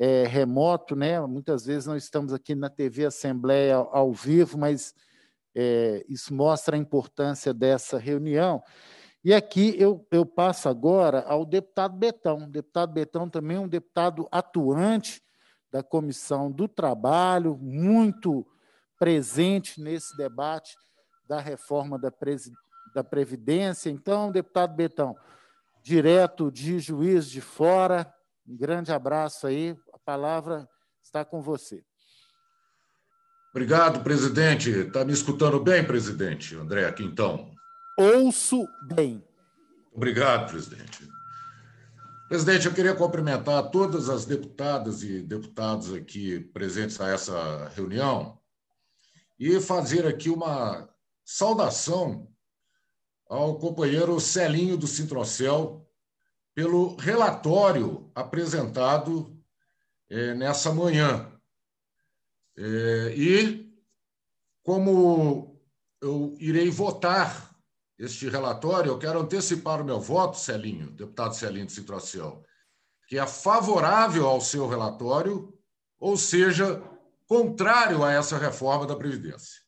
S2: é, remoto, né? Muitas vezes não estamos aqui na TV Assembleia ao, vivo, mas é, isso mostra a importância dessa reunião. E aqui eu, eu passo agora ao deputado Betão. O deputado Betão também é um deputado atuante da Comissão do Trabalho, muito presente nesse debate da reforma da, da Previdência. Então, deputado Betão, direto de Juiz de Fora, um grande abraço aí, palavra está com você. Obrigado,
S7: presidente. Está me escutando bem, presidente? André, aqui então.
S2: Ouço
S7: bem. Obrigado, presidente. Presidente, eu queria cumprimentar todas as deputadas e deputados aqui presentes a essa reunião e fazer aqui uma saudação ao companheiro Celinho do Sintrocel pelo relatório apresentado é, nessa manhã. É, e, como eu irei votar este relatório, eu quero antecipar o meu voto, Celinho, deputado Celinho de Citroaciel, que é favorável ao seu relatório, ou seja, contrário a essa reforma da Previdência.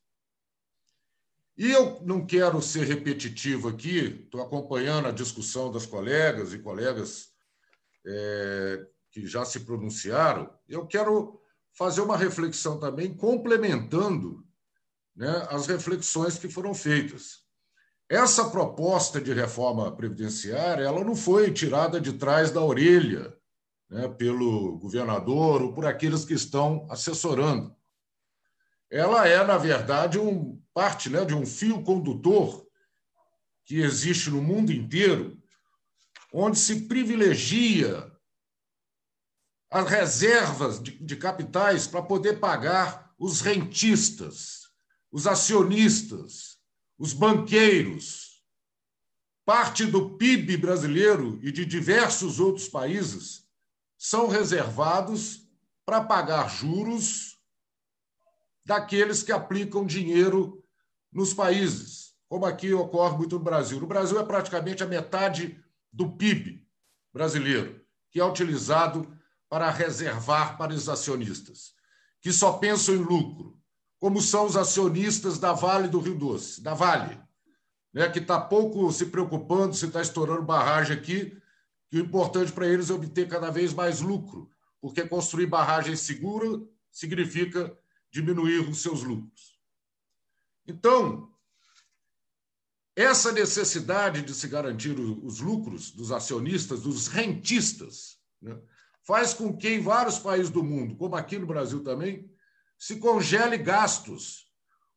S7: E eu não quero ser repetitivo aqui, estou acompanhando a discussão das colegas e colegas é, que já se pronunciaram, eu quero fazer uma reflexão também complementando né, as reflexões que foram feitas. Essa proposta de reforma previdenciária ela não foi tirada de trás da orelha né, pelo governador ou por aqueles que estão assessorando. Ela é, na verdade, um parte né, de um fio condutor que existe no mundo inteiro, onde se privilegia as reservas de, de capitais para poder pagar os rentistas, os acionistas, os banqueiros. Parte do PIB brasileiro e de diversos outros países são reservados para pagar juros daqueles que aplicam dinheiro nos países, como aqui ocorre muito no Brasil. No Brasil é praticamente a metade do PIB brasileiro que é utilizado para reservar para os acionistas, que só pensam em lucro, como são os acionistas da Vale do Rio Doce, da Vale, né, que está pouco se preocupando se está estourando barragem aqui, que o importante para eles é obter cada vez mais lucro, porque construir barragem segura significa diminuir os seus lucros. Então, essa necessidade de se garantir os lucros dos acionistas, dos rentistas, né, faz com que em vários países do mundo, como aqui no Brasil também, se congele gastos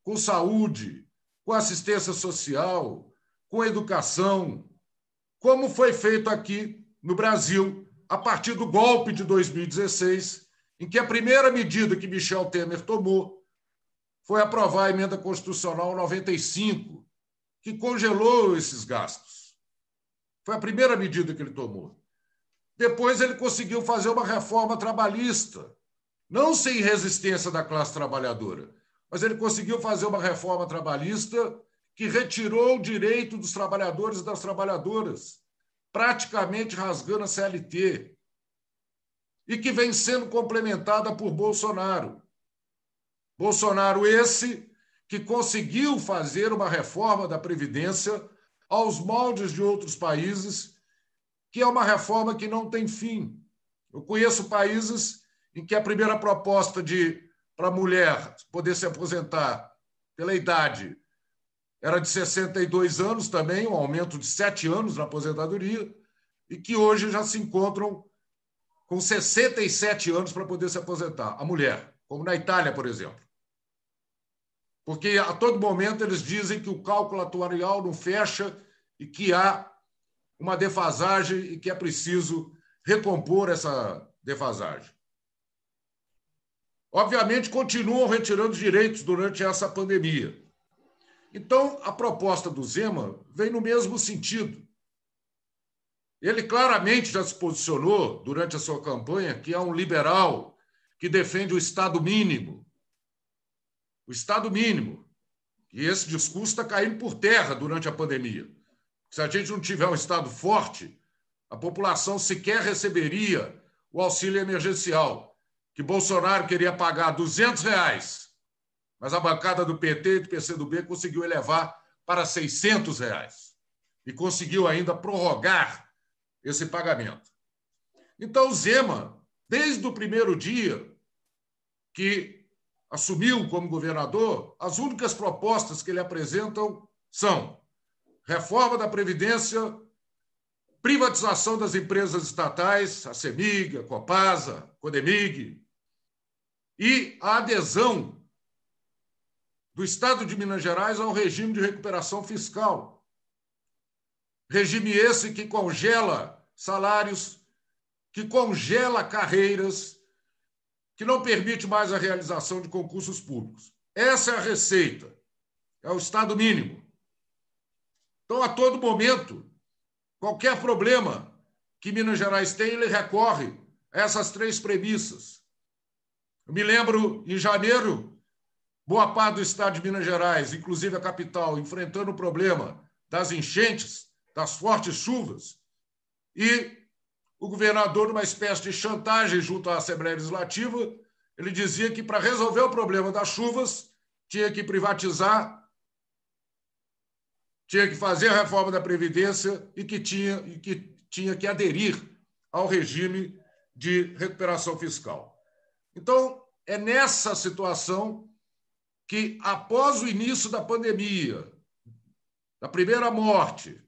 S7: com saúde, com assistência social, com educação, como foi feito aqui no Brasil a partir do golpe de 2016, em que a primeira medida que Michel Temer tomou foi aprovar a emenda constitucional 95, que congelou esses gastos. Foi a primeira medida que ele tomou. Depois ele conseguiu fazer uma reforma trabalhista, não sem resistência da classe trabalhadora, mas ele conseguiu fazer uma reforma trabalhista que retirou o direito dos trabalhadores e das trabalhadoras, praticamente rasgando a CLT, e que vem sendo complementada por Bolsonaro. Bolsonaro esse que conseguiu fazer uma reforma da previdência aos moldes de outros países que é uma reforma que não tem fim. Eu conheço países em que a primeira proposta de para a mulher poder se aposentar pela idade era de 62 anos também, um aumento de 7 anos na aposentadoria, e que hoje já se encontram com 67 anos para poder se aposentar, a mulher, como na Itália, por exemplo. Porque a todo momento eles dizem que o cálculo atuarial não fecha e que há uma defasagem e que é preciso recompor essa defasagem. Obviamente, continuam retirando direitos durante essa pandemia. Então, a proposta do Zema vem no mesmo sentido. Ele claramente já se posicionou durante a sua campanha que é um liberal que defende o Estado mínimo. O Estado mínimo. E esse discurso está caindo por terra durante a pandemia. Se a gente não tiver um Estado forte, a população sequer receberia o auxílio emergencial, que Bolsonaro queria pagar 200 reais, mas a bancada do PT e do PCdoB conseguiu elevar para 600 reais e conseguiu ainda prorrogar esse pagamento. Então, Zema, desde o primeiro dia que assumiu como governador, as únicas propostas que ele apresentam são reforma da Previdência, privatização das empresas estatais, a CEMIG, a Copasa, a Codemig, e a adesão do Estado de Minas Gerais ao regime de recuperação fiscal. Regime esse que congela salários, que congela carreiras, que não permite mais a realização de concursos públicos. Essa é a receita, é o Estado mínimo. Então, a todo momento, qualquer problema que Minas Gerais tem, ele recorre a essas três premissas. Eu me lembro, em janeiro, boa parte do estado de Minas Gerais, inclusive a capital, enfrentando o problema das enchentes, das fortes chuvas, e o governador, numa espécie de chantagem junto à Assembleia Legislativa, ele dizia que para resolver o problema das chuvas tinha que privatizar tinha que fazer a reforma da Previdência e que tinha, e que, tinha que aderir ao regime de recuperação fiscal. Então, é nessa situação que, após o início da pandemia, da primeira morte,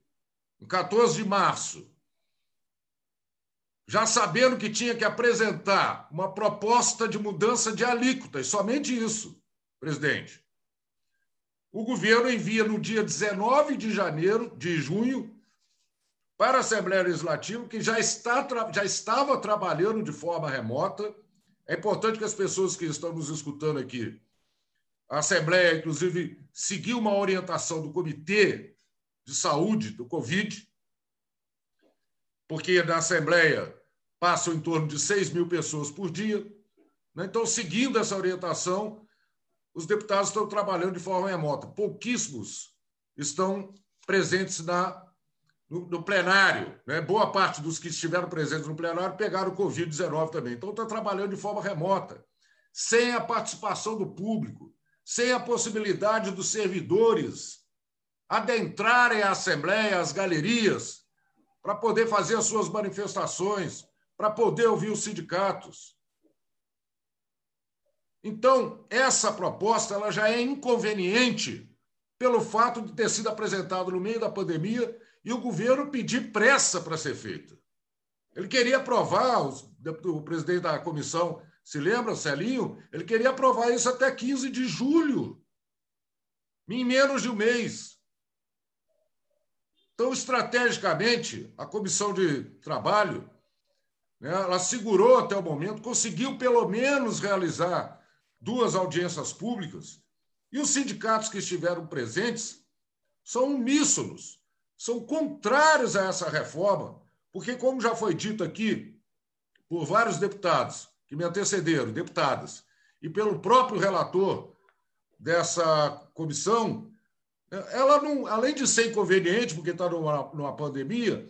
S7: em 14 de março, já sabendo que tinha que apresentar uma proposta de mudança de alíquota, e somente isso, presidente, o governo envia no dia 19 de janeiro, de junho, para a Assembleia Legislativa, que já, está, já estava trabalhando de forma remota. É importante que as pessoas que estão nos escutando aqui, a Assembleia, inclusive, seguiu uma orientação do Comitê de Saúde do Covid, porque na Assembleia passam em torno de 6 mil pessoas por dia. Né? Então, seguindo essa orientação, os deputados estão trabalhando de forma remota. Pouquíssimos estão presentes na, no, no plenário. Né? Boa parte dos que estiveram presentes no plenário pegaram o Covid-19 também. Então, estão trabalhando de forma remota, sem a participação do público, sem a possibilidade dos servidores adentrarem a Assembleia, as galerias, para poder fazer as suas manifestações, para poder ouvir os sindicatos. Então, essa proposta ela já é inconveniente pelo fato de ter sido apresentada no meio da pandemia e o governo pedir pressa para ser feita. Ele queria aprovar, o presidente da comissão, se lembra, Celinho? Ele queria aprovar isso até 15 de julho, em menos de um mês. Então, estrategicamente, a comissão de trabalho, né, ela segurou até o momento, conseguiu pelo menos realizar duas audiências públicas, e os sindicatos que estiveram presentes são uníssonos, são contrários a essa reforma, porque, como já foi dito aqui por vários deputados que me antecederam, deputadas, e pelo próprio relator dessa comissão, ela não, além de ser inconveniente, porque está numa, numa pandemia,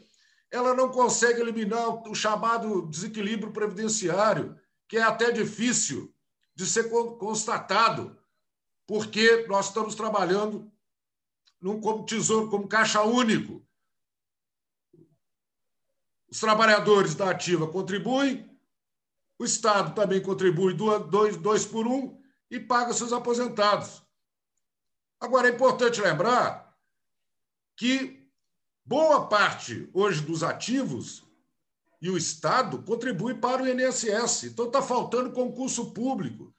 S7: ela não consegue eliminar o chamado desequilíbrio previdenciário, que é até difícil de ser constatado, porque nós estamos trabalhando num como tesouro, como caixa único. Os trabalhadores da ativa contribuem, o Estado também contribui dois, dois por um e paga seus aposentados. Agora, é importante lembrar que boa parte hoje dos ativos e o Estado contribui para o INSS. Então está faltando concurso público.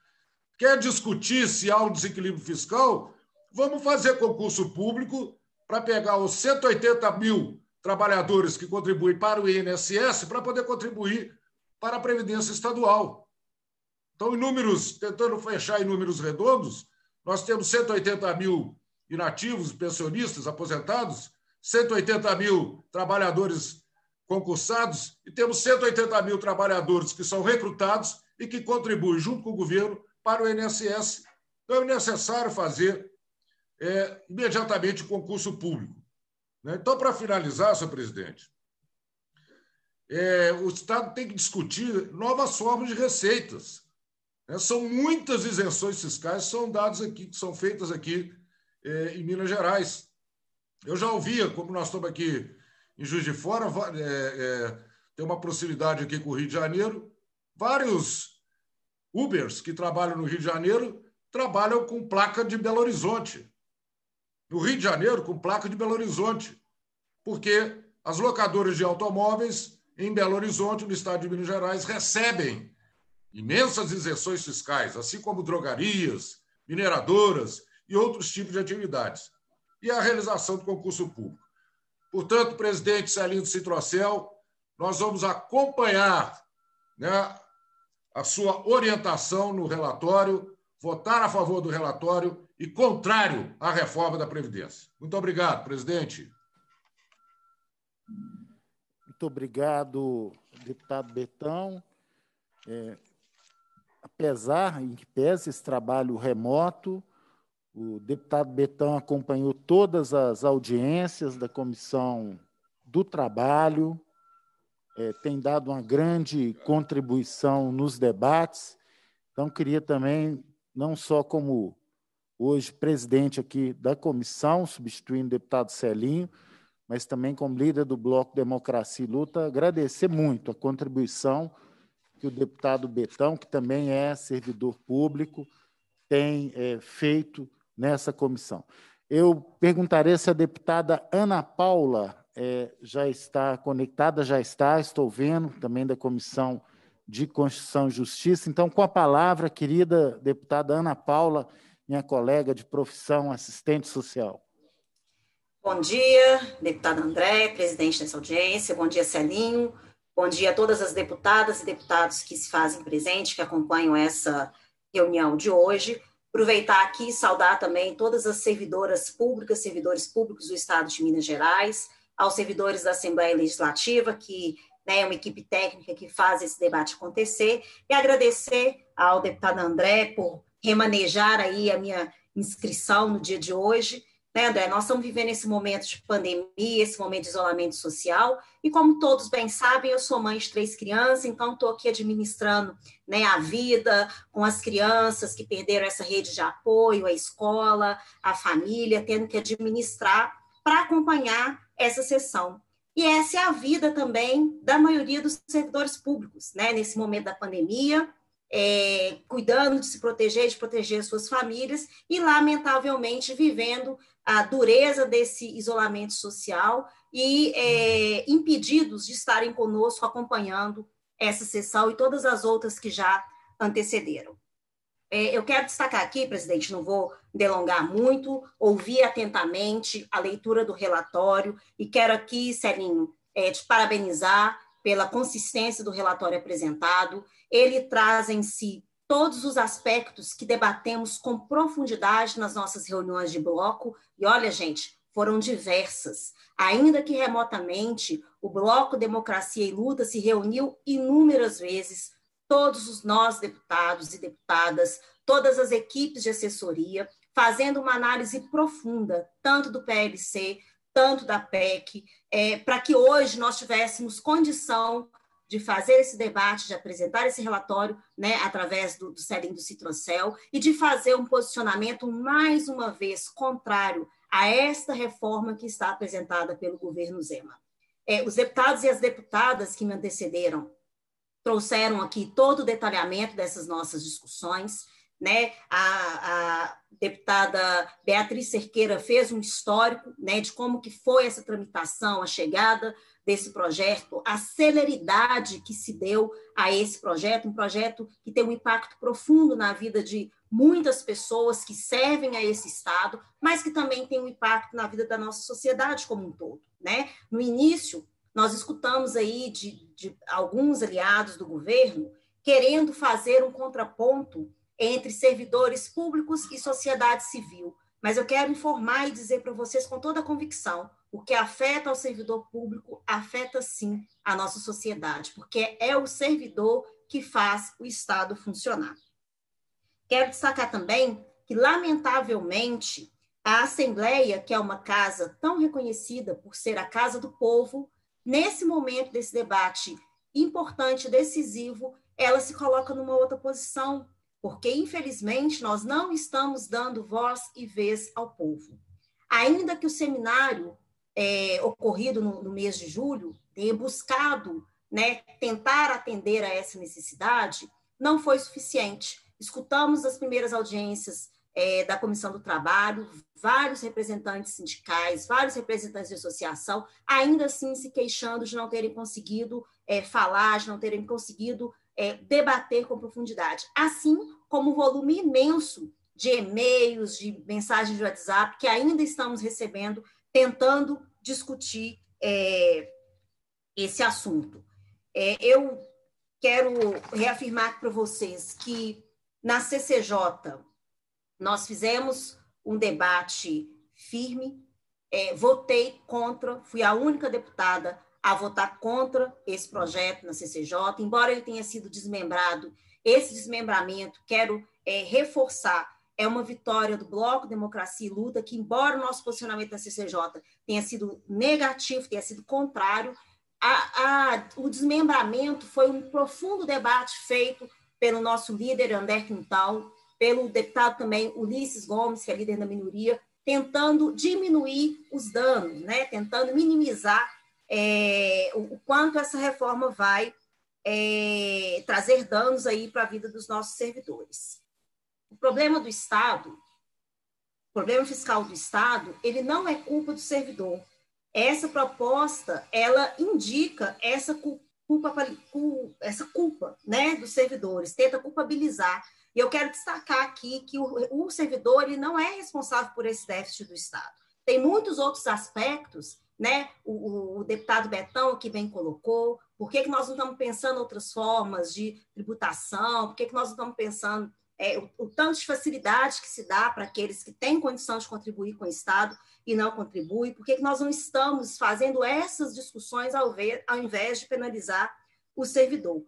S7: Quer discutir se há um desequilíbrio fiscal? Vamos fazer concurso público para pegar os 180 mil trabalhadores que contribuem para o INSS para poder contribuir para a Previdência Estadual. Então, em números, tentando fechar em números redondos, nós temos 180 mil inativos, pensionistas, aposentados, 180 mil trabalhadores concursados e temos 180 mil trabalhadores que são recrutados e que contribuem junto com o governo para o INSS. Então é necessário fazer é, imediatamente o concurso público. Né? Então, para finalizar, senhor presidente, é, o Estado tem que discutir novas formas de receitas. Né? São muitas isenções fiscais que são dados aqui, que são feitas aqui é, em Minas Gerais. Eu já ouvia, como nós estamos aqui em Juiz de Fora, é, é, tem uma proximidade aqui com o Rio de Janeiro. Vários Ubers que trabalham no Rio de Janeiro trabalham com placa de Belo Horizonte. No Rio de Janeiro, com placa de Belo Horizonte. Porque as locadoras de automóveis em Belo Horizonte, no estado de Minas Gerais, recebem imensas isenções fiscais, assim como drogarias, mineradoras e outros tipos de atividades. E a realização do concurso público. Portanto, presidente Salindo Citrocel, nós vamos acompanhar né, a sua orientação no relatório, votar a favor do relatório e
S2: contrário à reforma da Previdência. Muito obrigado, presidente. Muito obrigado, deputado Betão. É, apesar, em que pese esse trabalho remoto, o deputado Betão acompanhou todas as audiências da Comissão do Trabalho, é, tem dado uma grande contribuição nos debates. Então, queria também, não só como hoje presidente aqui da comissão, substituindo o deputado Celinho, mas também como líder do Bloco Democracia e Luta, agradecer muito a contribuição que o deputado Betão, que também é servidor público, tem é, feito nessa comissão. Eu perguntarei se a deputada Ana Paula é, já está conectada, já está, estou vendo, também da Comissão de Constituição e Justiça. Então, com a palavra, querida deputada Ana Paula, minha colega de profissão, assistente social.
S8: Bom dia, deputada André, presidente dessa audiência. Bom dia, Celinho. Bom dia a todas as deputadas e deputados que se fazem presente, que acompanham essa reunião de hoje. Aproveitar aqui e saudar também todas as servidoras públicas, servidores públicos do Estado de Minas Gerais, aos servidores da Assembleia Legislativa, que né, é uma equipe técnica que faz esse debate acontecer, e agradecer ao deputado André por remanejar aí a minha inscrição no dia de hoje né, André? Nós estamos vivendo esse momento de pandemia, esse momento de isolamento social, e como todos bem sabem, eu sou mãe de três crianças, então estou aqui administrando né, a vida com as crianças que perderam essa rede de apoio, a escola, a família, tendo que administrar para acompanhar essa sessão. E essa é a vida também da maioria dos servidores públicos, né, nesse momento da pandemia, é, cuidando de se proteger, de proteger suas famílias e, lamentavelmente, vivendo a dureza desse isolamento social e é, uhum. impedidos de estarem conosco acompanhando essa sessão e todas as outras que já antecederam. É, eu quero destacar aqui, presidente, não vou delongar muito, ouvi atentamente a leitura do relatório e quero aqui, Celinho, é, te parabenizar pela consistência do relatório apresentado ele traz em si todos os aspectos que debatemos com profundidade nas nossas reuniões de bloco. E olha, gente, foram diversas. Ainda que remotamente, o Bloco Democracia e Luta se reuniu inúmeras vezes, todos os nós deputados e deputadas, todas as equipes de assessoria, fazendo uma análise profunda, tanto do PLC, tanto da PEC, é, para que hoje nós tivéssemos condição de fazer esse debate, de apresentar esse relatório, né, através do, do do Citrocel, e de fazer um posicionamento, mais uma vez, contrário a esta reforma que está apresentada pelo governo Zema. É, os deputados e as deputadas que me antecederam trouxeram aqui todo o detalhamento dessas nossas discussões. Né? A, a deputada Beatriz Cerqueira fez um histórico né, de como que foi essa tramitação, a chegada desse projeto, a celeridade que se deu a esse projeto, um projeto que tem um impacto profundo na vida de muitas pessoas que servem a esse Estado, mas que também tem um impacto na vida da nossa sociedade como um todo. Né? No início, nós escutamos aí de, de alguns aliados do governo querendo fazer um contraponto entre servidores públicos e sociedade civil. Mas eu quero informar e dizer para vocês com toda a convicção o que afeta o servidor público afeta sim a nossa sociedade, porque é o servidor que faz o Estado funcionar. Quero destacar também que, lamentavelmente, a Assembleia, que é uma casa tão reconhecida por ser a casa do povo, nesse momento desse debate importante, decisivo, ela se coloca numa outra posição, porque, infelizmente, nós não estamos dando voz e vez ao povo. Ainda que o seminário é, ocorrido no, no, mês de julho, ter buscado né, tentar atender a essa necessidade, não foi suficiente. Escutamos as primeiras audiências é, da Comissão do Trabalho, vários representantes sindicais, vários representantes de associação, ainda assim se queixando de não terem conseguido é, falar, de não terem conseguido é, debater com profundidade. Assim como o volume imenso de e-mails, de mensagens de WhatsApp que ainda estamos recebendo tentando discutir é, esse assunto. É, eu quero reafirmar para vocês que na CCJ nós fizemos um debate firme, é, votei contra, fui a única deputada a votar contra esse projeto na CCJ, embora ele tenha sido desmembrado. Esse desmembramento, quero é, reforçar é uma vitória do Bloco Democracia e Luta, que, embora o nosso posicionamento da CCJ tenha sido negativo, tenha sido contrário, a, a, o desmembramento foi um profundo debate feito pelo nosso líder André Quintal, pelo deputado também Ulisses Gomes, que é líder da minoria, tentando diminuir os danos, né? tentando minimizar é, o, o, quanto essa reforma vai é, trazer danos aí para a vida dos nossos servidores. O problema do Estado, o problema fiscal do Estado, ele não é culpa do servidor. Essa proposta, ela indica essa culpa, essa culpa né, dos servidores, tenta culpabilizar. E eu quero destacar aqui que o, o servidor ele não é responsável por esse déficit do Estado. Tem muitos outros aspectos né? O, o, deputado Betão aqui bem colocou, por que, que nós não estamos pensando outras formas de tributação, por que, que nós não estamos pensando é, o, o tanto de facilidade que se dá para aqueles que têm condição de contribuir com o Estado e não contribuem, por que nós não estamos fazendo essas discussões ao, ver, ao invés de penalizar o servidor?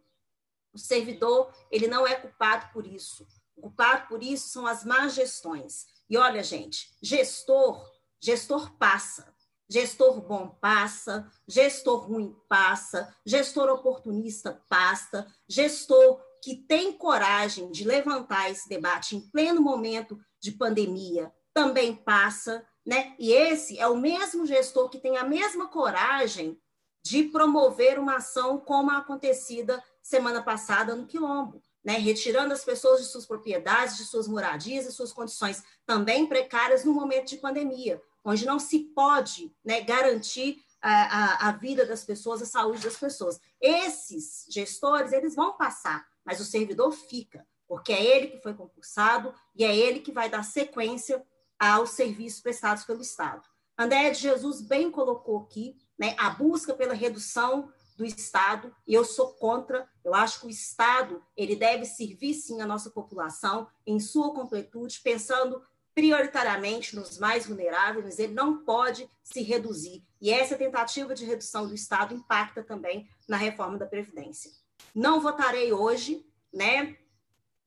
S8: O servidor, ele não é culpado por isso. O culpado por isso são as más gestões. E olha, gente, gestor, gestor passa. Gestor bom passa, gestor ruim passa, gestor oportunista passa, gestor que tem coragem de levantar esse debate em pleno momento de pandemia também passa, né? E esse é o mesmo gestor que tem a mesma coragem de promover uma ação como a acontecida semana passada no Quilombo, né? Retirando as pessoas de suas propriedades, de suas moradias e suas condições também precárias no momento de pandemia, onde não se pode né, garantir a, a, a vida das pessoas, a saúde das pessoas. Esses gestores, eles vão passar mas o servidor fica, porque é ele que foi concursado e é ele que vai dar sequência aos serviços prestados pelo Estado. André de Jesus bem colocou aqui né, a busca pela redução do Estado, e eu sou contra, eu acho que o Estado ele deve servir sim a nossa população em sua completude, pensando prioritariamente nos mais vulneráveis, ele não pode se reduzir. E essa tentativa de redução do Estado impacta também na reforma da Previdência. Não votarei hoje, né,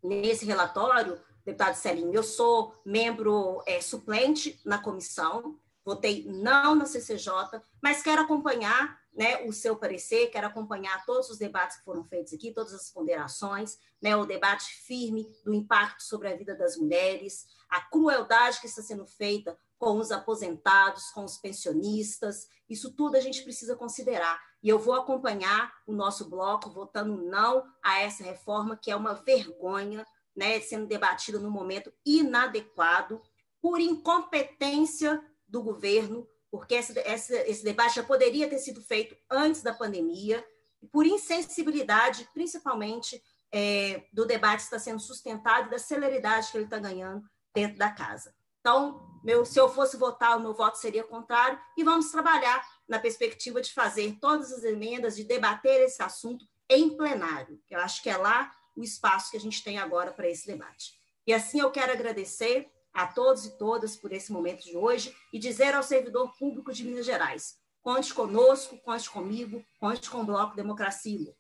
S8: nesse relatório, deputado Celinho, eu sou membro é, suplente na comissão, votei não na CCJ, mas quero acompanhar né, o seu parecer, quero acompanhar todos os debates que foram feitos aqui, todas as ponderações, né, o debate firme do impacto sobre a vida das mulheres, a crueldade que está sendo feita com os aposentados, com os pensionistas. Isso tudo a gente precisa considerar. E eu vou acompanhar o nosso bloco votando não a essa reforma, que é uma vergonha, né, sendo debatida no momento inadequado, por incompetência do governo, porque esse, esse, esse debate já poderia ter sido feito antes da pandemia, por insensibilidade, principalmente, é, do debate que está sendo sustentado e da celeridade que ele está ganhando dentro da casa. Então, meu, se eu fosse votar, o meu voto seria contrário, e vamos trabalhar na perspectiva de fazer todas as emendas, de debater esse assunto em plenário. Eu acho que é lá o espaço que a gente tem agora para esse debate. E assim eu quero agradecer a todos e todas por esse momento de hoje e dizer ao servidor público de Minas Gerais: conte conosco, conte comigo, conte com o Bloco Democracia.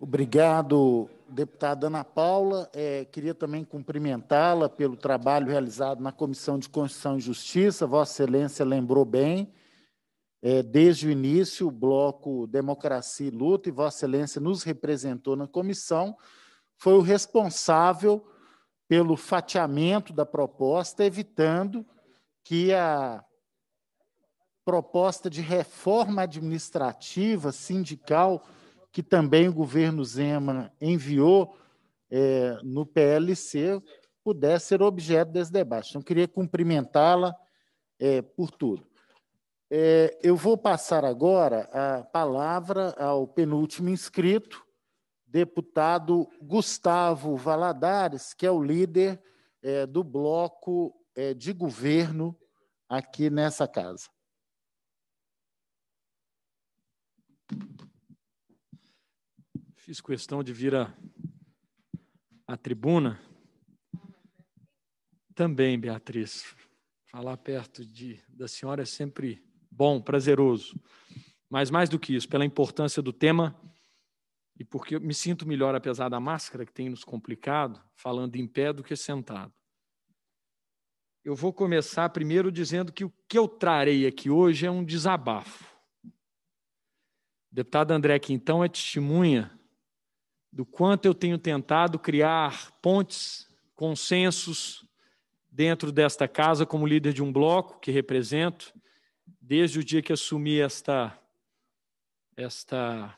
S2: Obrigado, deputada Ana Paula, é, queria também cumprimentá-la pelo trabalho realizado na Comissão de Constituição e Justiça. Vossa Excelência lembrou bem, é, desde o início, o bloco Democracia e Luta, e Vossa Excelência nos representou na comissão, foi o responsável pelo fatiamento da proposta, evitando que a proposta de reforma administrativa sindical que também o governo Zema enviou é, no PLC, pudesse ser objeto desse debate. Então, queria cumprimentá-la é, por tudo. É, eu vou passar agora a palavra ao penúltimo inscrito, deputado Gustavo Valadares, que é o líder é, do bloco é, de governo aqui nessa casa.
S4: Fiz questão de vir à a, a tribuna. Também, Beatriz, falar perto de, da senhora é sempre bom, prazeroso. Mas mais do que isso, pela importância do tema e porque eu me sinto melhor, apesar da máscara que tem nos complicado, falando em pé do que sentado. Eu vou começar primeiro dizendo que o que eu trarei aqui hoje é um desabafo. O deputado André Quintão é testemunha do quanto eu tenho tentado criar pontes, consensos dentro desta casa como líder de um bloco que represento, desde o dia que assumi esta esta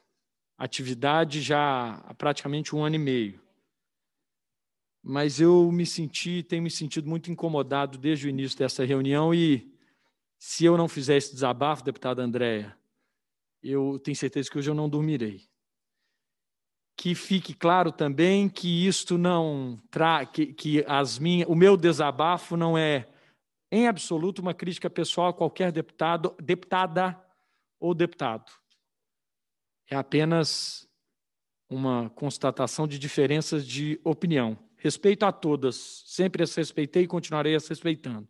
S4: atividade já há praticamente um ano e meio. Mas eu me senti, tenho me sentido muito incomodado desde o início dessa reunião e se eu não fizer esse desabafo, deputada Andréia, eu tenho certeza que hoje eu não dormirei que fique claro também que isto não tra que, que as minhas, o meu desabafo não é em absoluto uma crítica pessoal a qualquer deputado, deputada ou deputado. É apenas uma constatação de diferenças de opinião. Respeito a todas, sempre as respeitei e continuarei as respeitando.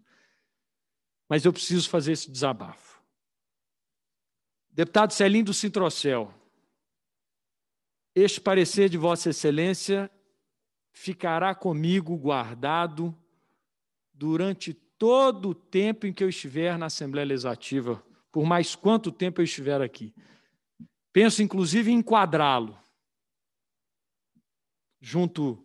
S4: Mas eu preciso fazer esse desabafo. Deputado Celindo do este parecer de Vossa Excelência ficará comigo guardado durante todo o tempo em que eu estiver na Assembleia Legislativa, por mais quanto tempo eu estiver aqui. Penso, inclusive, em enquadrá-lo junto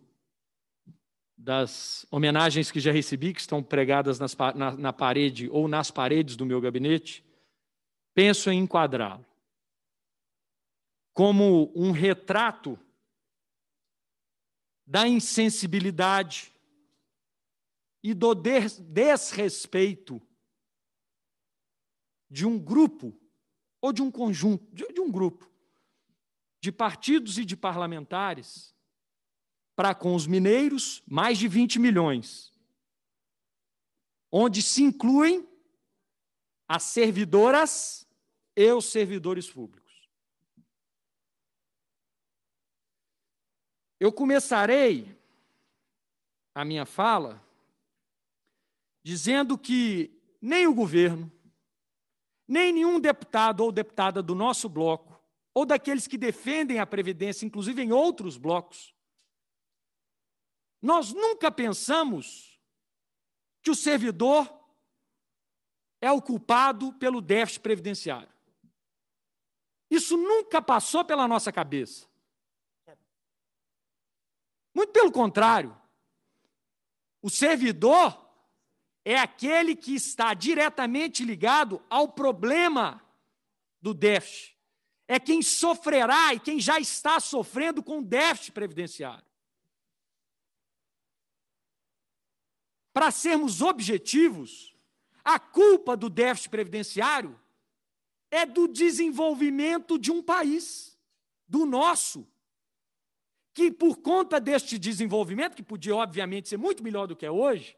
S4: das homenagens que já recebi, que estão pregadas nas, na, na parede ou nas paredes do meu gabinete, penso em enquadrá-lo como um retrato da insensibilidade e do desrespeito de um grupo ou de um conjunto, de um grupo de partidos e de parlamentares para com os mineiros, mais de 20 milhões, onde se incluem as servidoras e os servidores públicos. Eu começarei a minha fala dizendo que nem o governo, nem nenhum deputado ou deputada do nosso bloco, ou daqueles que defendem a Previdência, inclusive em outros blocos, nós nunca pensamos que o servidor é o culpado pelo déficit previdenciário. Isso nunca passou pela nossa cabeça. Muito pelo contrário. O servidor é aquele que está diretamente ligado ao problema do déficit. É quem sofrerá e quem já está sofrendo com déficit previdenciário. Para sermos objetivos, a culpa do déficit previdenciário é do desenvolvimento de um país, do nosso que por conta deste desenvolvimento, que podia obviamente ser muito melhor do que é hoje,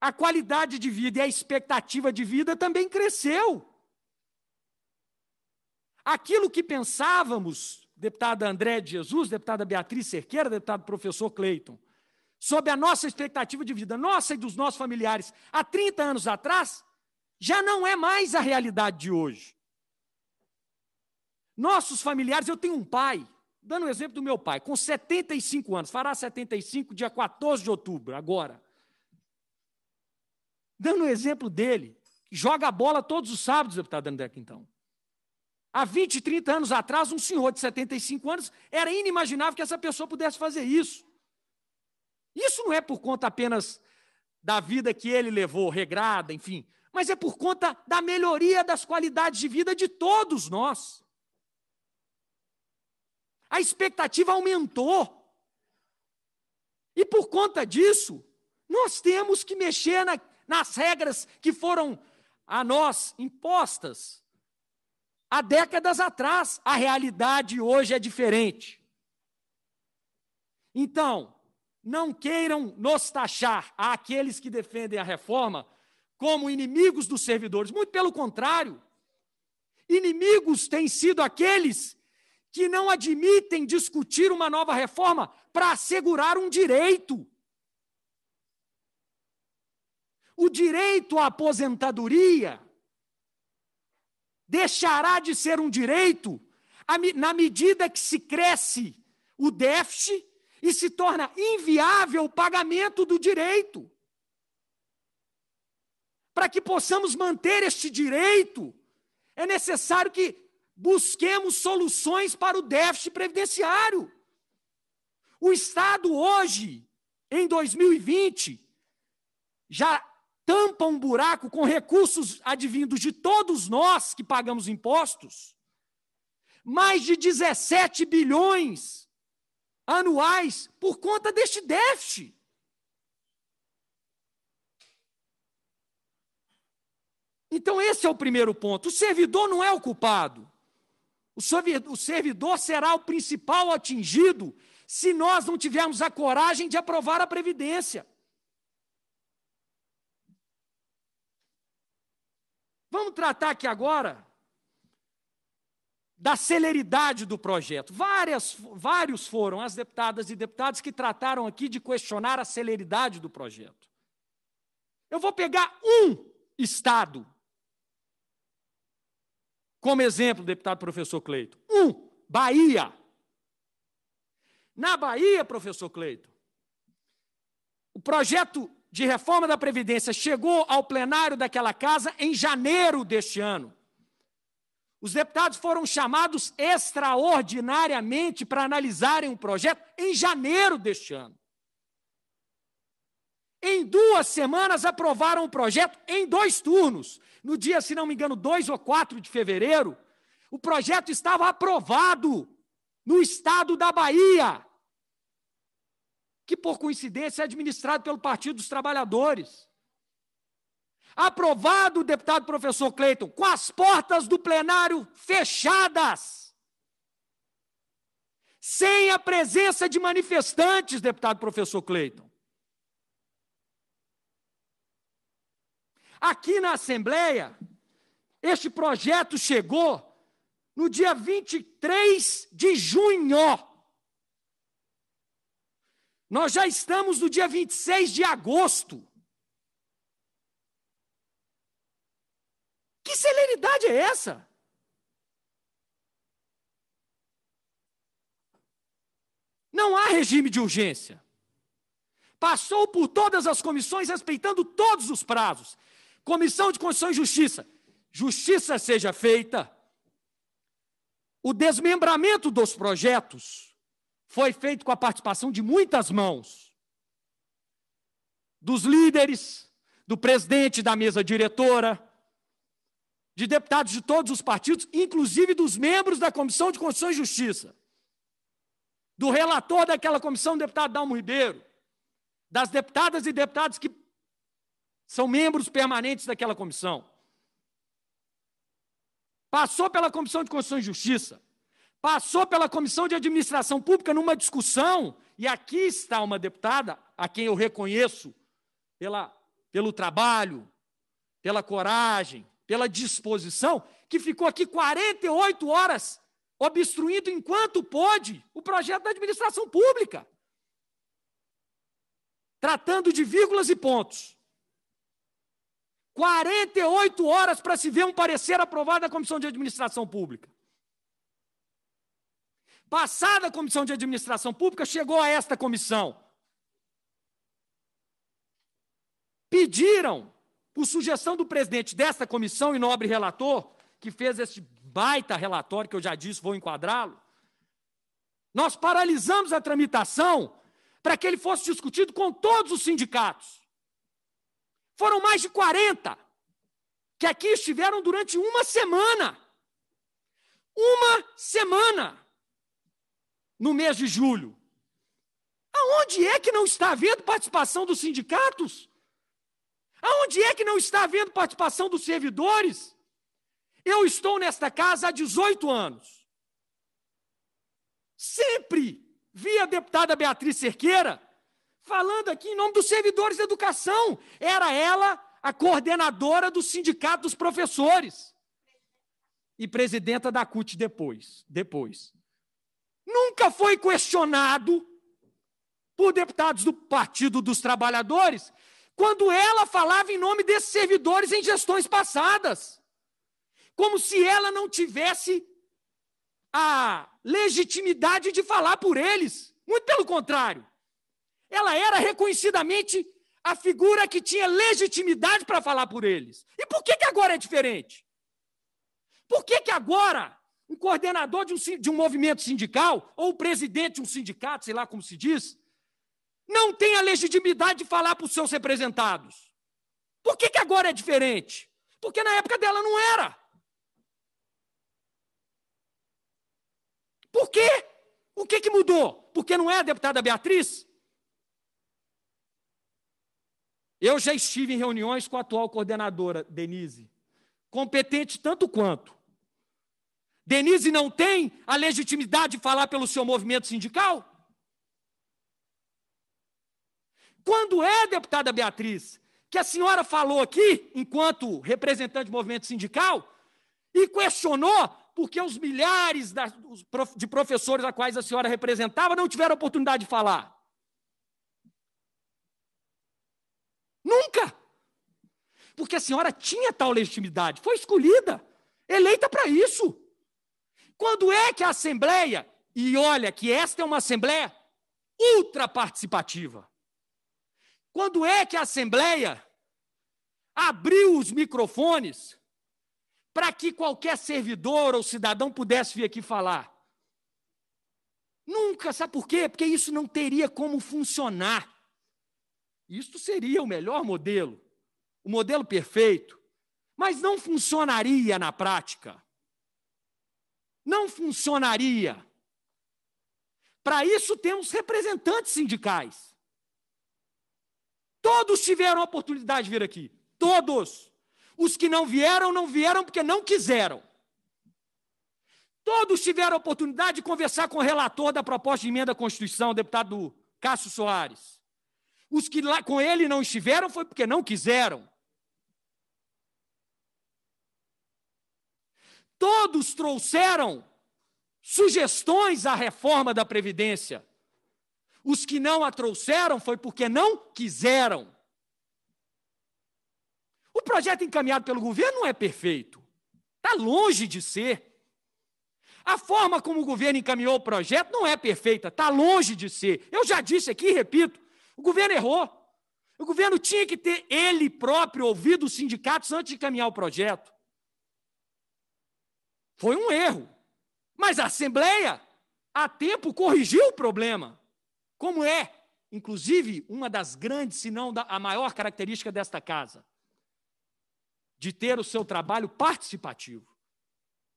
S4: a qualidade de vida e a expectativa de vida também cresceu. Aquilo que pensávamos, deputada André de Jesus, deputada Beatriz Cerqueira, deputado professor Cleiton, sobre a nossa expectativa de vida, nossa e dos nossos familiares, há 30 anos atrás, já não é mais a realidade de hoje. Nossos familiares, eu tenho um pai Dando um exemplo do meu pai, com 75 anos, fará 75 dia 14 de outubro, agora. Dando um exemplo dele, joga a bola todos os sábados, deputado André Quintão. Há 20, 30 anos atrás, um senhor de 75 anos, era inimaginável que essa pessoa pudesse fazer isso. Isso não é por conta apenas da vida que ele levou, regrada, enfim, mas é por conta da melhoria das qualidades de vida de todos nós a expectativa aumentou. E por conta disso, nós temos que mexer na, nas regras que foram a nós impostas há décadas atrás. A realidade hoje é diferente. Então, não queiram nos taxar àqueles que defendem a reforma como inimigos dos servidores. Muito pelo contrário, inimigos têm sido aqueles que não admitem discutir uma nova reforma para assegurar um direito. O direito à aposentadoria deixará de ser um direito na medida que se cresce o déficit e se torna inviável o pagamento do direito. Para que possamos manter este direito, é necessário que busquemos soluções para o déficit previdenciário. O Estado hoje, em 2020, já tampa um buraco com recursos advindos de todos nós que pagamos impostos, mais de 17 bilhões anuais por conta deste déficit. Então, esse é o primeiro ponto. O servidor não é o culpado. O servidor será o principal atingido se nós não tivermos a coragem de aprovar a Previdência. Vamos tratar aqui agora da celeridade do projeto. Várias, vários foram as deputadas e deputados que trataram aqui de questionar a celeridade do projeto. Eu vou pegar um Estado como exemplo, deputado professor Cleito. Um, Bahia. Na Bahia, professor Cleito, o projeto de reforma da Previdência chegou ao plenário daquela casa em janeiro deste ano. Os deputados foram chamados extraordinariamente para analisarem o projeto em janeiro deste ano. Em duas semanas aprovaram o projeto em dois turnos. No dia, se não me engano, 2 ou 4 de fevereiro, o projeto estava aprovado no estado da Bahia, que por coincidência é administrado pelo Partido dos Trabalhadores. Aprovado deputado professor Cleiton, com as portas do plenário fechadas. Sem a presença de manifestantes, deputado professor Cleiton. Aqui na Assembleia, este projeto chegou no dia 23 de junho. Nós já estamos no dia 26 de agosto. Que celeridade é essa? Não há regime de urgência. Passou por todas as comissões, respeitando todos os prazos. Comissão de Constituição e Justiça. Justiça seja feita. O desmembramento dos projetos foi feito com a participação de muitas mãos. Dos líderes, do presidente da mesa diretora, de deputados de todos os partidos, inclusive dos membros da Comissão de Constituição e Justiça, do relator daquela comissão, deputado Dalmo Ribeiro, das deputadas e deputados que são membros permanentes daquela comissão. Passou pela Comissão de Constituição e Justiça. Passou pela Comissão de Administração Pública numa discussão. E aqui está uma deputada, a quem eu reconheço pela, pelo trabalho, pela coragem, pela disposição, que ficou aqui 48 horas obstruindo enquanto pôde o projeto da administração pública. Tratando de vírgulas e pontos. 48 horas para se ver um parecer aprovado da Comissão de Administração Pública. Passada a Comissão de Administração Pública, chegou a esta comissão. Pediram, por sugestão do presidente desta comissão e nobre relator, que fez este baita relatório que eu já disse, vou enquadrá-lo. Nós paralisamos a tramitação para que ele fosse discutido com todos os sindicatos. Foram mais de 40 que aqui estiveram durante uma semana. Uma semana no mês de julho. Aonde é que não está havendo participação dos sindicatos? Aonde é que não está havendo participação dos servidores? Eu estou nesta casa há 18 anos. Sempre vi a deputada Beatriz Cerqueira falando aqui em nome dos servidores da educação. Era ela a coordenadora do Sindicato dos Professores e presidenta da CUT depois. depois. Nunca foi questionado por deputados do Partido dos Trabalhadores quando ela falava em nome desses servidores em gestões passadas. Como se ela não tivesse a legitimidade de falar por eles. Muito pelo contrário ela era reconhecidamente a figura que tinha legitimidade para falar por eles. E por que, que agora é diferente? Por que, que agora um coordenador de um, de um movimento sindical, ou o presidente de um sindicato, sei lá como se diz, não tem a legitimidade de falar para os seus representados? Por que, que agora é diferente? Porque na época dela não era. Por quê? O que, que mudou? Porque não é a deputada Beatriz? Eu já estive em reuniões com a atual coordenadora, Denise, competente tanto quanto. Denise não tem a legitimidade de falar pelo seu movimento sindical? Quando é, deputada Beatriz, que a senhora falou aqui, enquanto representante do movimento sindical, e questionou porque os milhares de professores a quais a senhora representava não tiveram oportunidade de falar? Nunca! Porque a senhora tinha tal legitimidade, foi escolhida, eleita para isso. Quando é que a Assembleia, e olha que esta é uma Assembleia ultra participativa, quando é que a Assembleia abriu os microfones para que qualquer servidor ou cidadão pudesse vir aqui falar? Nunca, sabe por quê? Porque isso não teria como funcionar. Isto seria o melhor modelo, o modelo perfeito, mas não funcionaria na prática. Não funcionaria. Para isso temos representantes sindicais. Todos tiveram a oportunidade de vir aqui. Todos. Os que não vieram, não vieram porque não quiseram. Todos tiveram a oportunidade de conversar com o relator da proposta de emenda à Constituição, o deputado Cássio Soares. Os que lá com ele não estiveram foi porque não quiseram. Todos trouxeram sugestões à reforma da Previdência. Os que não a trouxeram foi porque não quiseram. O projeto encaminhado pelo governo não é perfeito. Está longe de ser. A forma como o governo encaminhou o projeto não é perfeita, está longe de ser. Eu já disse aqui e repito: o governo errou. O governo tinha que ter ele próprio ouvido os sindicatos antes de caminhar o projeto. Foi um erro. Mas a Assembleia, a tempo, corrigiu o problema. Como é, inclusive, uma das grandes, se não a maior característica desta casa, de ter o seu trabalho participativo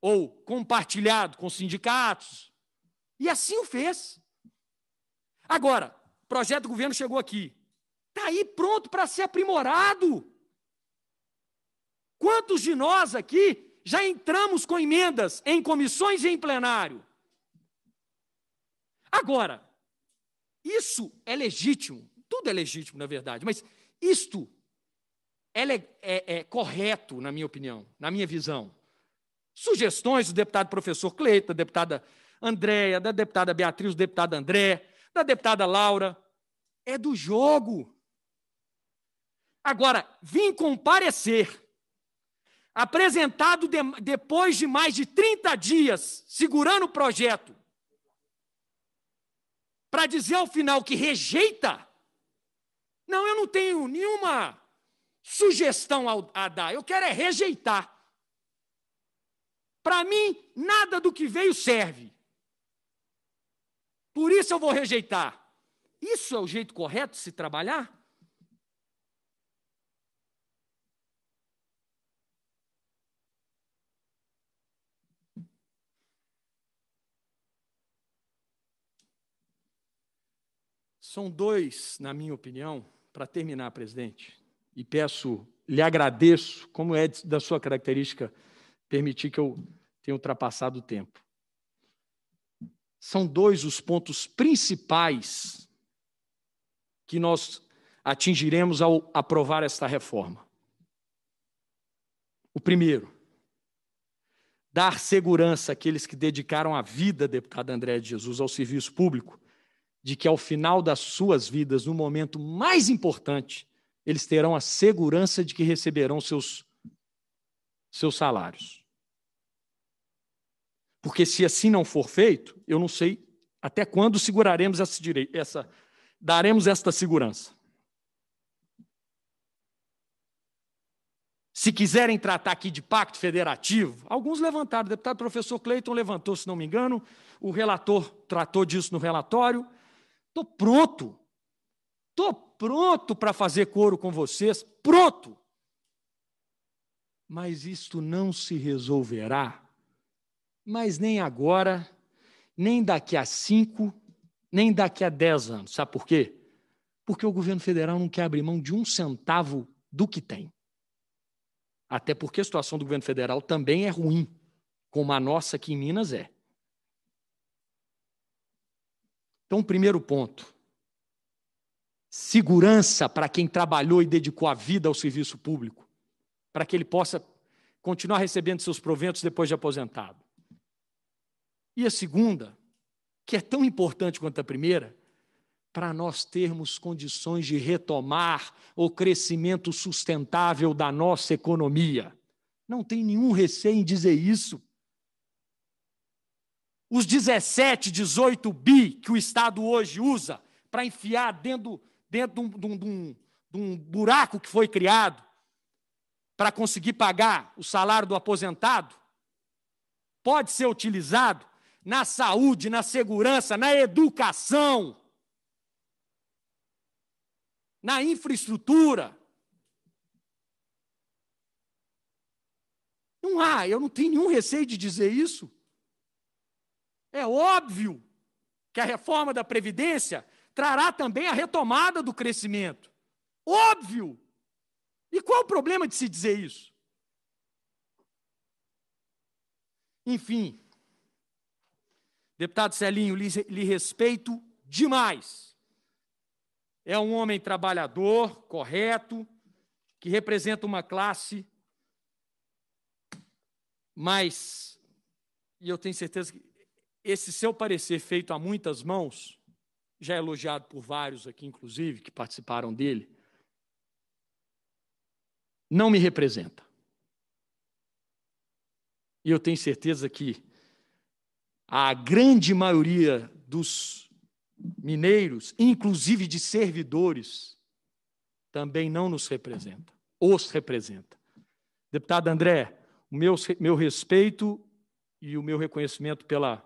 S4: ou compartilhado com sindicatos. E assim o fez. Agora, o projeto do governo chegou aqui. Está aí pronto para ser aprimorado. Quantos de nós aqui já entramos com emendas em comissões e em plenário? Agora, isso é legítimo, tudo é legítimo, na verdade, mas isto é, é, é correto, na minha opinião, na minha visão. Sugestões do deputado professor Cleita, da deputada Andréia, da deputada Beatriz, do deputado André, da deputada Laura, é do jogo. Agora, vim comparecer, apresentado de, depois de mais de 30 dias segurando o projeto, para dizer ao final que rejeita. Não, eu não tenho nenhuma sugestão a dar, eu quero é rejeitar. Para mim, nada do que veio serve por isso eu vou rejeitar. Isso é o jeito correto de se trabalhar? São dois, na minha opinião, para terminar, presidente, e peço, lhe agradeço, como é da sua característica, permitir que eu tenha ultrapassado o tempo. São dois os pontos principais que nós atingiremos ao aprovar esta reforma. O primeiro, dar segurança àqueles que dedicaram a vida, deputado André de Jesus, ao serviço público, de que ao final das suas vidas, no momento mais importante, eles terão a segurança de que receberão seus, seus salários. Porque se assim não for feito, eu não sei até quando seguraremos essa, essa daremos esta segurança. Se quiserem tratar aqui de pacto federativo, alguns levantaram, o deputado professor Cleiton levantou, se não me engano, o relator tratou disso no relatório. Estou pronto, estou pronto para fazer coro com vocês, pronto. Mas isto não se resolverá mas nem agora, nem daqui a cinco, nem daqui a dez anos. Sabe por quê? Porque o governo federal não quer abrir mão de um centavo do que tem. Até porque a situação do governo federal também é ruim, como a nossa aqui em Minas é. Então, primeiro ponto: segurança para quem trabalhou e dedicou a vida ao serviço público, para que ele possa continuar recebendo seus proventos depois de aposentado. E a segunda, que é tão importante quanto a primeira, para nós termos condições de retomar o crescimento sustentável da nossa economia. Não tem nenhum receio em dizer isso. Os 17, 18 bi que o Estado hoje usa para enfiar dentro, dentro de, um, de, um, de um buraco que foi criado para conseguir pagar o salário do aposentado, pode ser utilizado na saúde, na segurança, na educação, na infraestrutura. Não há, eu não tenho nenhum receio de dizer isso. É óbvio que a reforma da Previdência trará também a retomada do crescimento. Óbvio! E qual o problema de se dizer isso? Enfim, Deputado Celinho, lhe, lhe respeito demais. É um homem trabalhador, correto, que representa uma classe mas, e eu tenho certeza que esse seu parecer feito a muitas mãos, já é elogiado por vários aqui, inclusive, que participaram dele, não me representa. E eu tenho certeza que a grande maioria dos mineiros, inclusive de servidores, também não nos representa, os representa. Deputado André, o meu, meu respeito e o meu reconhecimento pela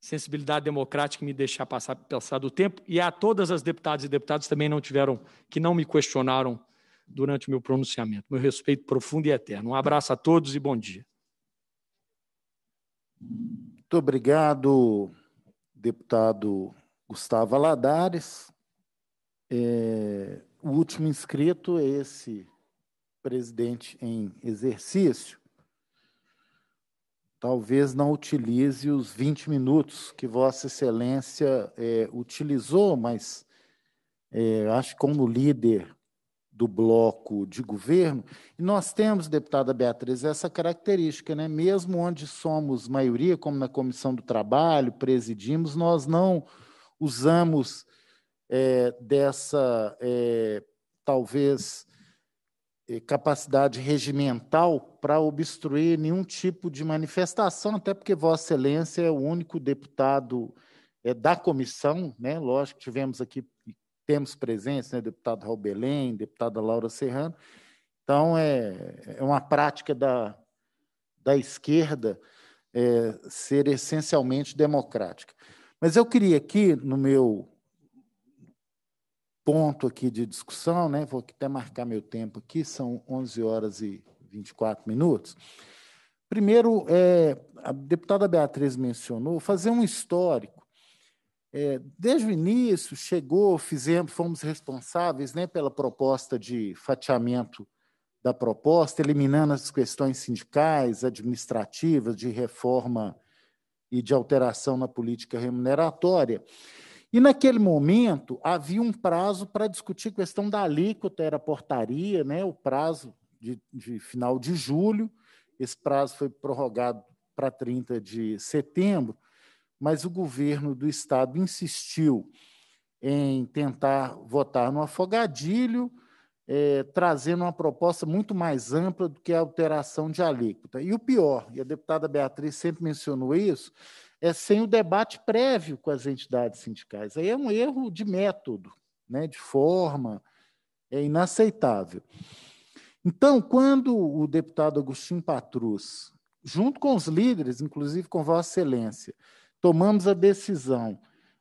S4: sensibilidade democrática que me deixar passar, passar do tempo, e a todas as deputadas e deputados também não tiveram, que não me questionaram durante o meu pronunciamento. Meu respeito profundo e eterno. Um abraço a
S2: todos e bom dia. Muito obrigado, deputado Gustavo Aladares. É, o último inscrito é esse presidente em exercício. Talvez não utilize os 20 minutos que Vossa Excelência é, utilizou, mas é, acho que como líder do bloco de governo. E nós temos, deputada Beatriz, essa característica, né? mesmo onde somos maioria, como na Comissão do Trabalho, presidimos, nós não usamos é, dessa, é, talvez, é, capacidade regimental para obstruir nenhum tipo de manifestação, até porque Vossa Excelência é o único deputado é, da comissão, né? lógico, tivemos aqui temos presença, né, deputado Raul Belém, deputada Laura Serrano. Então, é, é uma prática da, da esquerda é, ser essencialmente democrática. Mas eu queria aqui, no meu ponto aqui de discussão, né, vou até marcar meu tempo aqui, são 11 horas e 24 minutos. Primeiro, é, a deputada Beatriz mencionou fazer um histórico é, desde o início chegou, fizemos, fomos responsáveis né, pela proposta de fatiamento da proposta, eliminando as questões sindicais, administrativas, de reforma e de alteração na política remuneratória. E, naquele momento, havia um prazo para discutir a questão da alíquota, era a portaria, né, o prazo de, de final de julho. Esse prazo foi prorrogado para 30 de setembro mas o governo do estado insistiu em tentar votar no afogadilho, é, trazendo uma proposta muito mais ampla do que a alteração de alíquota. E o pior, e a deputada Beatriz sempre mencionou isso, é sem o debate prévio com as entidades sindicais. Aí é um erro de método, né, de forma, é inaceitável. Então, quando o deputado Agostinho Patrus, junto com os líderes, inclusive com Vossa Excelência, tomamos a decisão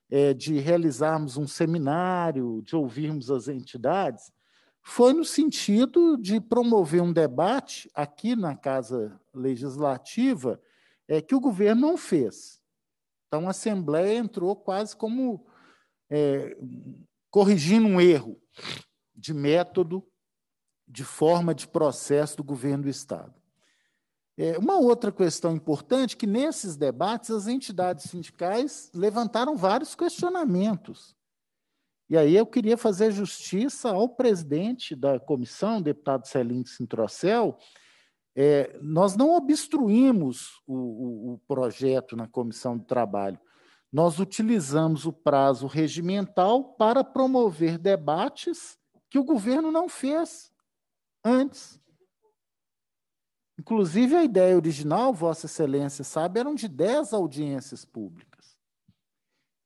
S2: é, de realizarmos um seminário, de ouvirmos as entidades, foi no sentido de promover um debate aqui na Casa Legislativa é, que o governo não fez. Então, a Assembleia entrou quase como é, corrigindo um erro de método, de forma de processo do governo do Estado. É, uma outra questão importante é que nesses debates as entidades sindicais levantaram vários questionamentos. E aí eu queria fazer justiça ao presidente da comissão, deputado Celim Sintrocel. É, nós não obstruímos o, o, o projeto na comissão de trabalho. Nós utilizamos o prazo regimental para promover debates que o governo não fez antes. Inclusive, a ideia original, Vossa Excelência sabe, eram de 10 audiências públicas.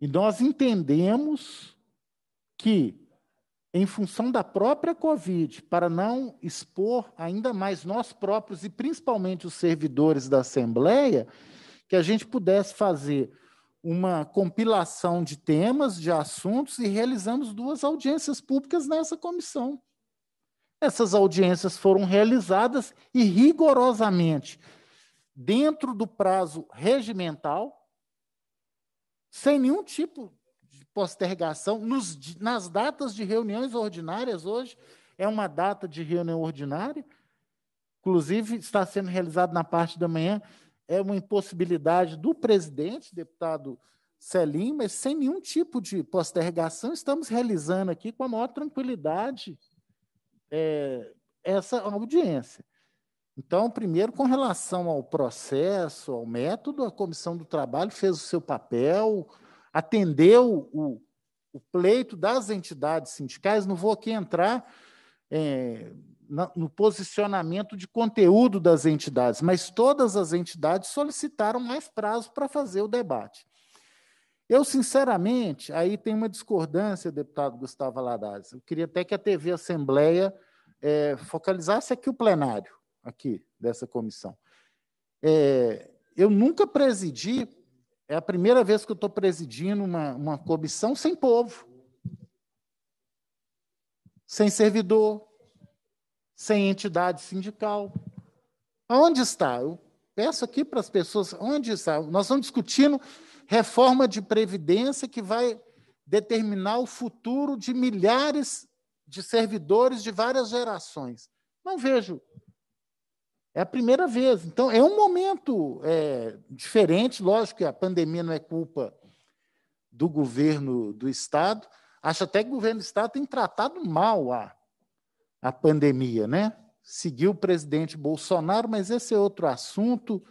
S2: E nós entendemos que, em função da própria Covid, para não expor ainda mais nós próprios e principalmente os servidores da Assembleia, que a gente pudesse fazer uma compilação de temas, de assuntos, e realizamos duas audiências públicas nessa comissão. Essas audiências foram realizadas e rigorosamente dentro do prazo regimental, sem nenhum tipo de postergação. Nos, nas datas de reuniões ordinárias, hoje é uma data de reunião ordinária, inclusive está sendo realizado na parte da manhã, é uma impossibilidade do presidente, deputado Celim, mas sem nenhum tipo de postergação, estamos realizando aqui com a maior tranquilidade é, essa audiência. Então, primeiro, com relação ao processo, ao método, a Comissão do Trabalho fez o seu papel, atendeu o, o pleito das entidades sindicais. Não vou aqui entrar é, no posicionamento de conteúdo das entidades, mas todas as entidades solicitaram mais prazo para fazer o debate. Eu, sinceramente, aí tem uma discordância, deputado Gustavo Aladares. Eu queria até que a TV Assembleia é, focalizasse aqui o plenário, aqui, dessa comissão. É, eu nunca presidi, é a primeira vez que eu estou presidindo uma, uma comissão sem povo, sem servidor, sem entidade sindical. Onde está? Eu peço aqui para as pessoas, onde está? Nós estamos discutindo reforma de previdência que vai determinar o futuro de milhares de servidores de várias gerações. Não vejo. É a primeira vez. Então, é um momento é, diferente. Lógico que a pandemia não é culpa do governo do Estado. Acho até que o governo do Estado tem tratado mal a, a pandemia, né? Seguiu o presidente Bolsonaro, mas esse é outro assunto.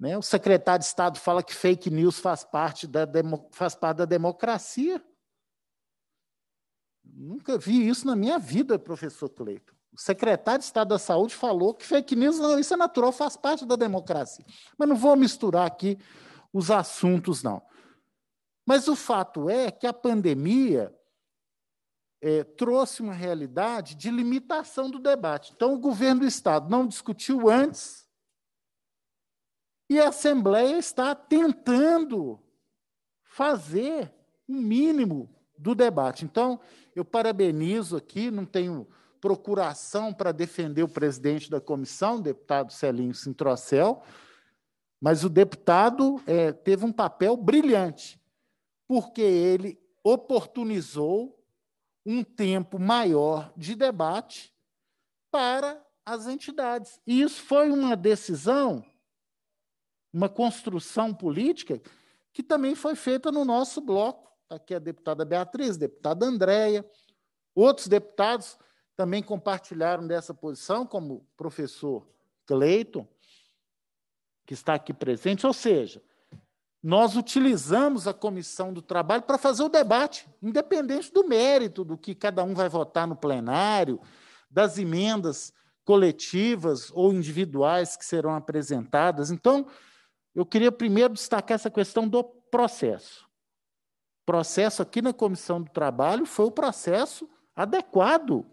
S2: Né? O secretário de Estado fala que fake news faz parte da, demo, faz parte da democracia. Nunca vi isso na minha vida, professor Cleiton. O secretário de Estado da Saúde falou que fake news, não, isso é natural, faz parte da democracia. Mas não vou misturar aqui os assuntos, não. Mas o fato é que a pandemia é, trouxe uma realidade de limitação do debate. Então, o governo do Estado não discutiu antes e a Assembleia está tentando fazer o um mínimo do debate. Então, eu parabenizo aqui, não tenho procuração para defender o presidente da comissão, o deputado Celinho Sintrocel, mas o deputado é, teve um papel brilhante, porque ele oportunizou um tempo maior de debate para as entidades. E isso foi uma decisão uma construção política que também foi feita no nosso bloco. Tá aqui a deputada Beatriz, deputada Andréia, outros deputados também compartilharam dessa posição, como o professor Cleiton, que está aqui presente. Ou seja, nós utilizamos a comissão do trabalho para fazer o debate, independente do mérito do que cada um vai votar no plenário, das emendas coletivas ou individuais que serão apresentadas. Então, eu queria primeiro destacar essa questão do processo. Processo aqui na Comissão do Trabalho foi o processo adequado,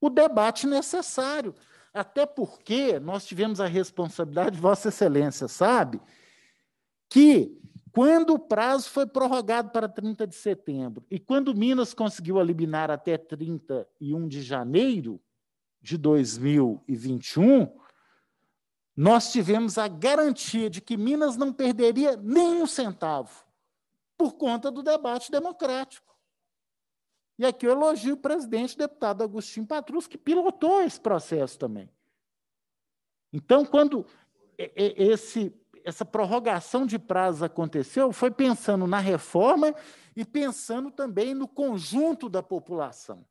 S2: o debate necessário. Até porque nós tivemos a responsabilidade, Vossa Excelência sabe, que quando o prazo foi prorrogado para 30 de setembro e quando Minas conseguiu eliminar até 31 de janeiro de 2021, nós tivemos a garantia de que Minas não perderia nem um centavo por conta do debate democrático. E aqui eu elogio o presidente, deputado Agostinho Patrus, que pilotou esse processo também. Então, quando esse, essa prorrogação de prazo aconteceu, foi pensando na reforma e pensando também no conjunto da população.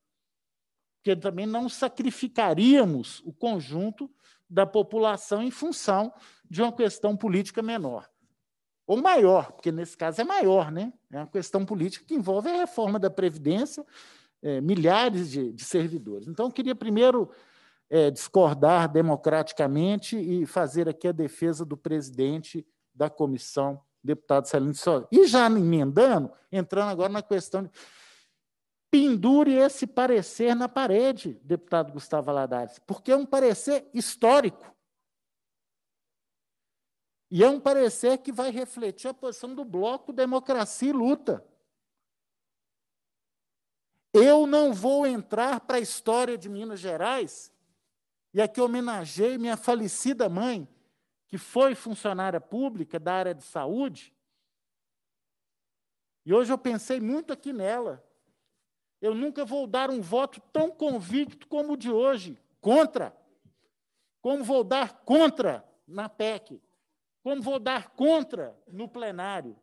S2: Porque também não sacrificaríamos o conjunto da população em função de uma questão política menor. Ou maior, porque nesse caso é maior, né? É uma questão política que envolve a reforma da Previdência, é, milhares de, de, servidores. Então, eu queria primeiro é, discordar democraticamente e fazer aqui a defesa do presidente da comissão, deputado Celino Soares. E já emendando, entrando agora na questão. De pendure esse parecer na parede, deputado Gustavo Aladares, porque é um parecer histórico. E é um parecer que vai refletir a posição do bloco Democracia e Luta. Eu não vou entrar para a história de Minas Gerais, e aqui homenageei minha falecida mãe, que foi funcionária pública da área de saúde. E hoje eu pensei muito aqui nela, eu nunca vou dar um voto tão convicto como o de hoje, contra. Como vou dar contra na PEC. Como vou dar contra no plenário.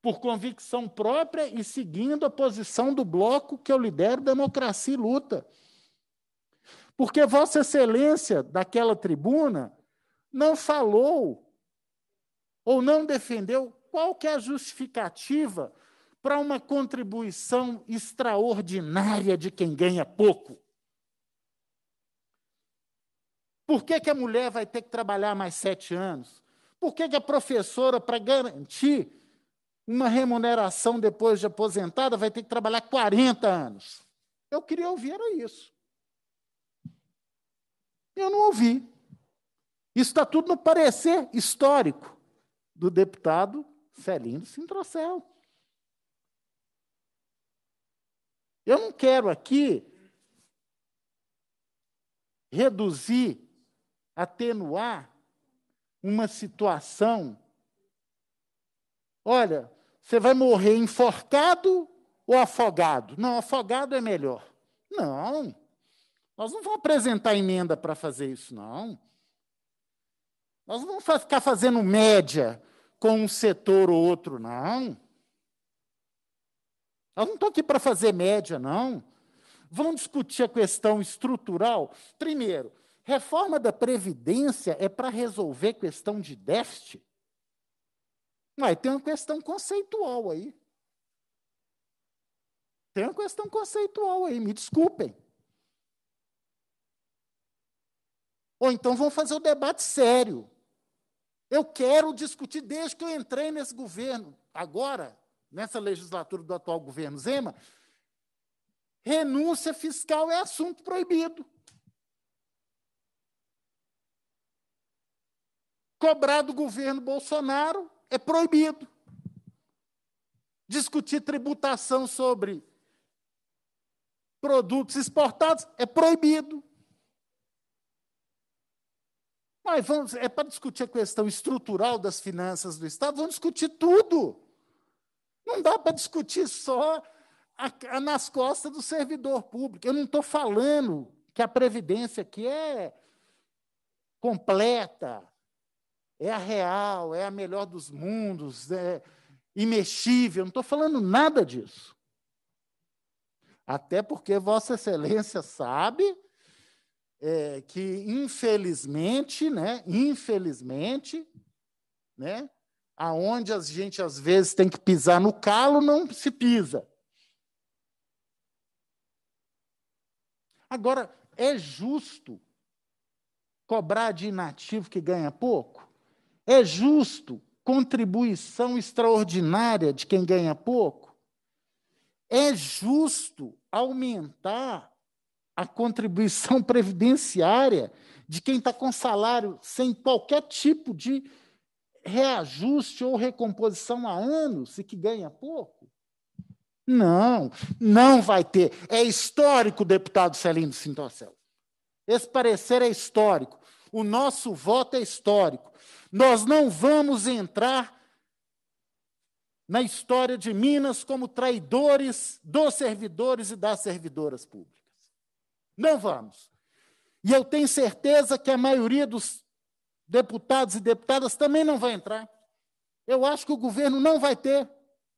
S2: Por convicção própria e seguindo a posição do bloco que eu lidero, Democracia e Luta. Porque Vossa Excelência, daquela tribuna, não falou ou não defendeu qualquer é justificativa para uma contribuição extraordinária de quem ganha pouco. Por que, que a mulher vai ter que trabalhar mais sete anos? Por que, que a professora, para garantir uma remuneração depois de aposentada, vai ter que trabalhar 40 anos? Eu queria ouvir era isso. Eu não ouvi. Isso está tudo no parecer histórico do deputado Celino Sintrocel. Eu não quero aqui reduzir, atenuar uma situação. Olha, você vai morrer enforcado ou afogado? Não, afogado é melhor. Não, nós não vamos apresentar emenda para fazer isso, não. Nós não vamos ficar fazendo média com um setor ou outro, não. Elas não estão aqui para fazer média, não. Vão discutir a questão estrutural. Primeiro, reforma da Previdência é para resolver questão de déficit? Mas tem uma questão conceitual aí. Tem uma questão conceitual aí, me desculpem. Ou então vão fazer o um debate sério. Eu quero discutir desde que eu entrei nesse governo. Agora, nessa legislatura do atual governo Zema, renúncia fiscal é assunto proibido. Cobrar do governo Bolsonaro é proibido. Discutir tributação sobre produtos exportados é proibido. Mas vamos, é para discutir a questão estrutural das finanças do Estado, vamos discutir tudo. Não dá para discutir só a, a, nas costas do servidor público. Eu não estou falando que a Previdência aqui é completa, é a real, é a melhor dos mundos, é imexível. Não estou falando nada disso. Até porque Vossa Excelência sabe é, que, infelizmente, né, infelizmente, né, aonde a gente às vezes tem que pisar no calo, não se pisa. Agora, é justo cobrar de inativo que ganha pouco? É justo contribuição extraordinária de quem ganha pouco? É justo aumentar a contribuição previdenciária de quem está com salário sem qualquer tipo de reajuste ou recomposição há anos e que ganha pouco? Não, não vai ter. É histórico, deputado Celino Sintocel. Esse parecer é histórico. O nosso voto é histórico. Nós não vamos entrar na história de Minas como traidores dos servidores e das servidoras públicas. Não vamos. E eu tenho certeza que a maioria dos deputados e deputadas também não vai entrar. Eu acho que o governo não vai ter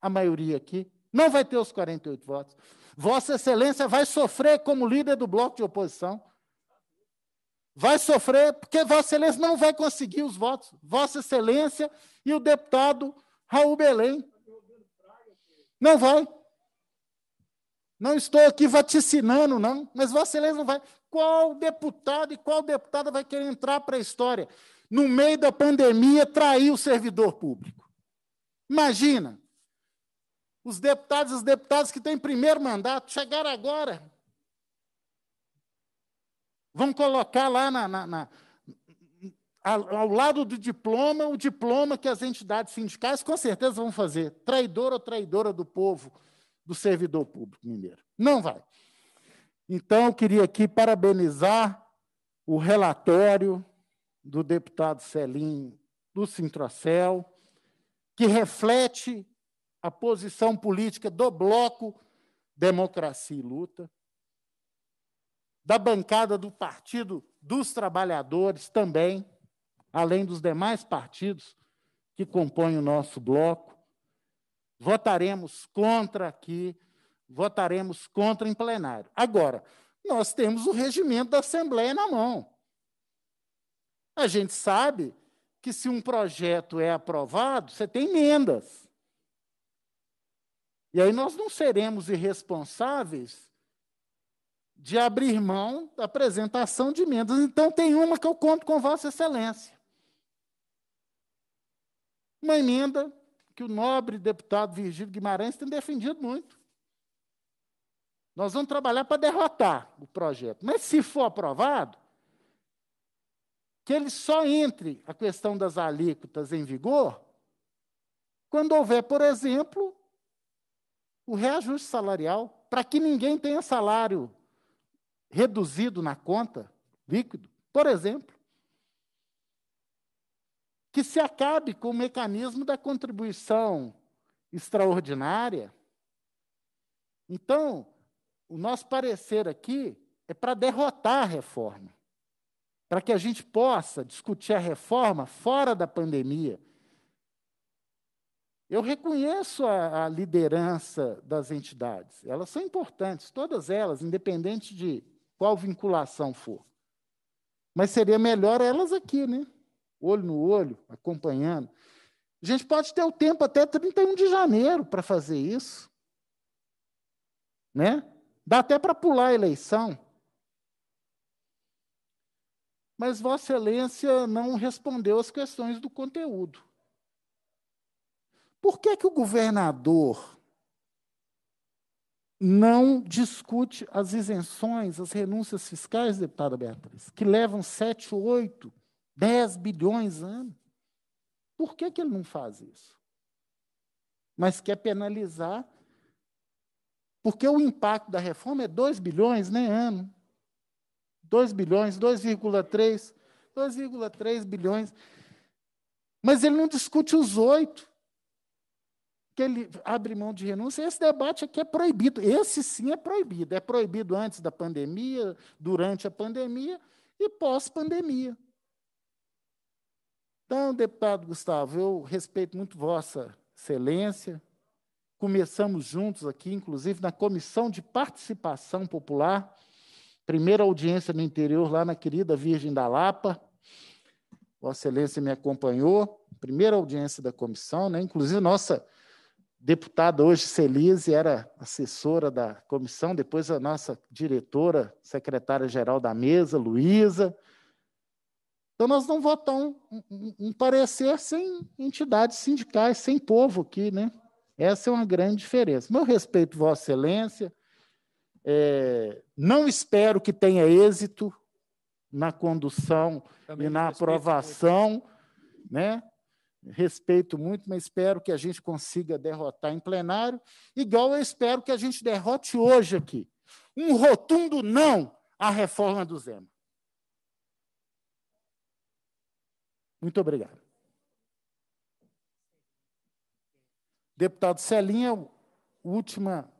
S2: a maioria aqui, não vai ter os 48 votos. Vossa Excelência vai sofrer como líder do bloco de oposição. Vai sofrer porque Vossa Excelência não vai conseguir os votos. Vossa Excelência e o deputado Raul Belém. Não vai. Não estou aqui vaticinando, não, mas Vossa Excelência não vai. Qual deputado e qual deputada vai querer entrar para a história? no meio da pandemia, traiu o servidor público. Imagina, os deputados e as deputadas que têm primeiro mandato chegaram agora. Vão colocar lá na, na, na, ao lado do diploma, o diploma que as entidades sindicais com certeza vão fazer. Traidor ou traidora do povo, do servidor público mineiro. Não vai. Então, eu queria aqui parabenizar o relatório, do deputado Celim do Sintracel, que reflete a posição política do bloco Democracia e Luta, da bancada do Partido dos Trabalhadores também, além dos demais partidos que compõem o nosso bloco. Votaremos contra aqui, votaremos contra em plenário. Agora, nós temos o regimento da Assembleia na mão. A gente sabe que se um projeto é aprovado, você tem emendas. E aí nós não seremos irresponsáveis de abrir mão da apresentação de emendas. Então, tem uma que eu conto com Vossa Excelência. Uma emenda que o nobre deputado Virgílio Guimarães tem defendido muito. Nós vamos trabalhar para derrotar o projeto. Mas, se for aprovado, que ele só entre a questão das alíquotas em vigor quando houver, por exemplo, o reajuste salarial, para que ninguém tenha salário reduzido na conta líquido, por exemplo. Que se acabe com o mecanismo da contribuição extraordinária. Então, o nosso parecer aqui é para derrotar a reforma para que a gente possa discutir a reforma fora da pandemia. Eu reconheço a, a, liderança das entidades, elas são importantes, todas elas, independente de qual vinculação for. Mas seria melhor elas aqui, né? Olho no olho, acompanhando. A gente pode ter o tempo até 31 de janeiro para fazer isso. Né? Dá até para pular a eleição mas Vossa Excelência não respondeu as questões do conteúdo. Por que, que o governador não discute as isenções, as renúncias fiscais, deputada Beatriz, que levam 7, 8, 10 bilhões ano? Por que, que ele não faz isso? Mas quer penalizar, porque o impacto da reforma é 2 bilhões né, ano. 2 bilhões, 2,3, 2,3 bilhões. Mas ele não discute os oito que ele abre mão de renúncia. Esse debate aqui é proibido. Esse sim é proibido. É proibido antes da pandemia, durante a pandemia e pós-pandemia. Então, deputado Gustavo, eu respeito muito Vossa Excelência. Começamos juntos aqui, inclusive na Comissão de Participação Popular. Primeira audiência no interior, lá na querida Virgem da Lapa. Vossa Excelência me acompanhou. Primeira audiência da comissão, né? Inclusive, nossa deputada hoje, Celise, era assessora da comissão, depois a nossa diretora, secretária-geral da mesa, Luísa. Então, nós não votamos um, um, um, parecer sem entidades sindicais, sem povo aqui, né? Essa é uma grande diferença. Meu respeito, Vossa Excelência, é, não espero que tenha êxito na condução Também e na aprovação, muito. né? Respeito muito, mas espero que a gente consiga derrotar em plenário, igual eu espero que a gente derrote hoje aqui. Um rotundo não à reforma do Zema. Muito obrigado. Deputado Celinha, última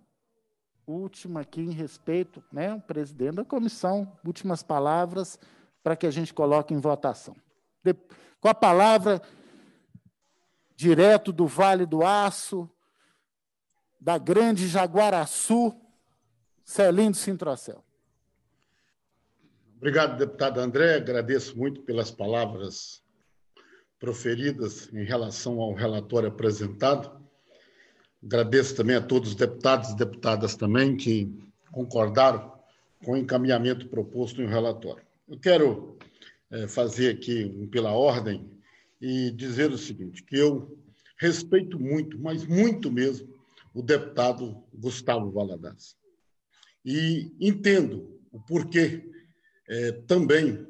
S2: última aqui em respeito, né, o presidente da comissão, últimas palavras para que a gente coloque em votação. De, com a palavra direto do Vale do Aço, da Grande Jaguaraçu, Celindo Sintrocel.
S3: Obrigado, deputado André. Agradeço muito pelas palavras proferidas em relação ao relatório apresentado. Agradeço também a todos os deputados e deputadas também que concordaram com o encaminhamento proposto no relatório. Eu quero é, fazer aqui um pela ordem e dizer o seguinte, que eu respeito muito, mas muito mesmo, o deputado Gustavo Valadares. E entendo o porquê é, também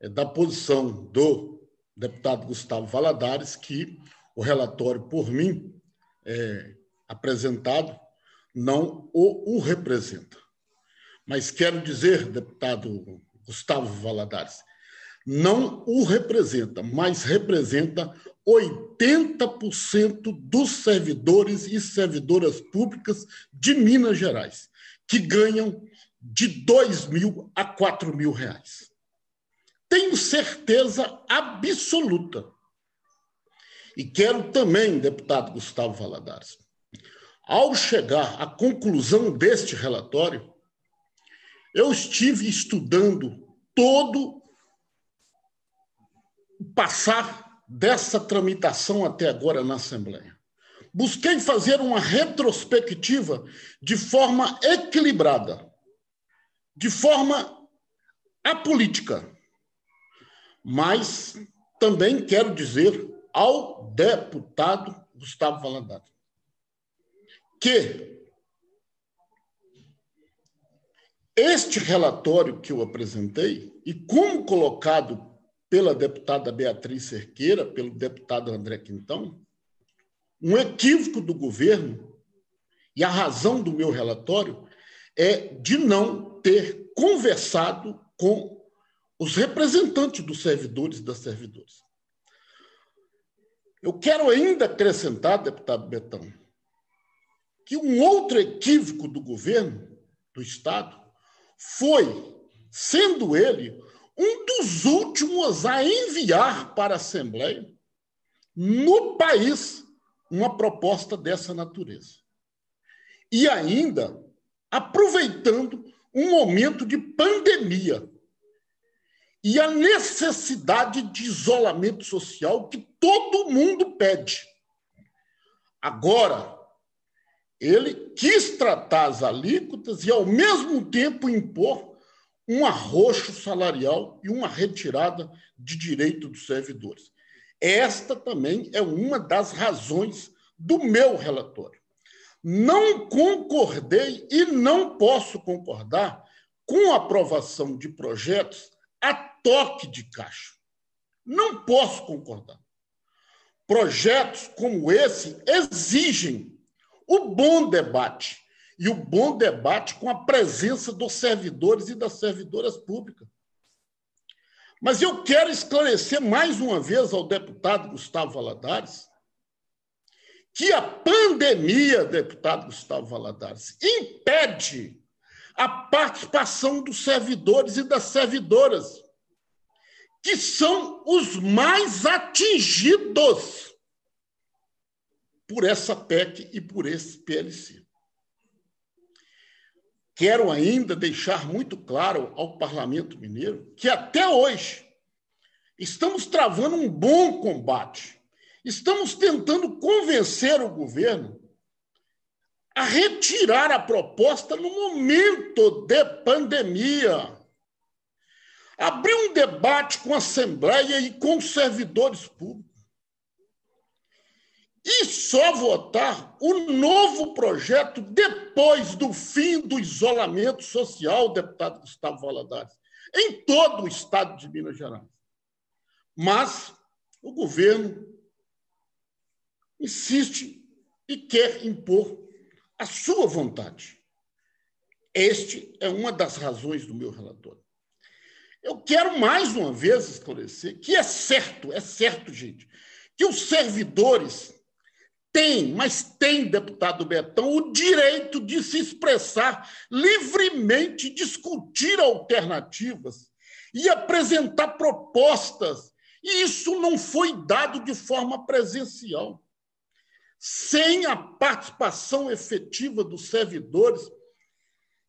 S3: é, da posição do deputado Gustavo Valadares, que o relatório, por mim, é, apresentado não o, o representa. Mas quero dizer, deputado Gustavo Valadares, não o representa, mas representa 80% dos servidores e servidoras públicas de Minas Gerais, que ganham de 2 mil a 4 mil reais. Tenho certeza absoluta. E quero também, deputado Gustavo Valadares, ao chegar à conclusão deste relatório, eu estive estudando todo o passar dessa tramitação até agora na Assembleia. Busquei fazer uma retrospectiva de forma equilibrada, de forma apolítica, mas também quero dizer ao deputado Gustavo Valadares que este relatório que eu apresentei, e como colocado pela deputada Beatriz Cerqueira, pelo deputado André Quintão, um equívoco do governo, e a razão do meu relatório é de não ter conversado com os representantes dos servidores e das servidoras. Eu quero ainda acrescentar, deputado Betão, que um outro equívoco do governo, do Estado, foi, sendo ele, um dos últimos a enviar para a Assembleia, no país, uma proposta dessa natureza. E ainda aproveitando um momento de pandemia e a necessidade de isolamento social que todo mundo pede. Agora, ele quis tratar as alíquotas e, ao mesmo tempo, impor um arroxo salarial e uma retirada de direito dos servidores. Esta também é uma das razões do meu relatório. Não concordei e não posso concordar com a aprovação de projetos a toque de caixa. Não posso concordar. Projetos como esse exigem o bom debate. E o bom debate com a presença dos servidores e das servidoras públicas. Mas eu quero esclarecer mais uma vez ao deputado Gustavo Valadares que a pandemia, deputado Gustavo Valadares, impede a participação dos servidores e das servidoras, que são os mais atingidos por essa PEC e por esse PLC. Quero ainda deixar muito claro ao Parlamento Mineiro que até hoje estamos travando um bom combate. Estamos tentando convencer o governo a retirar a proposta no momento de pandemia. Abrir um debate com a Assembleia e com os servidores públicos e só votar o novo projeto depois do fim do isolamento social, deputado Gustavo Valadares, em todo o estado de Minas Gerais. Mas o governo insiste e quer impor a sua vontade. Este é uma das razões do meu relatório. Eu quero mais uma vez esclarecer que é certo, é certo, gente, que os servidores tem, mas tem, deputado Betão, o direito de se expressar livremente, discutir alternativas e apresentar propostas. E isso não foi dado de forma presencial. Sem a participação efetiva dos servidores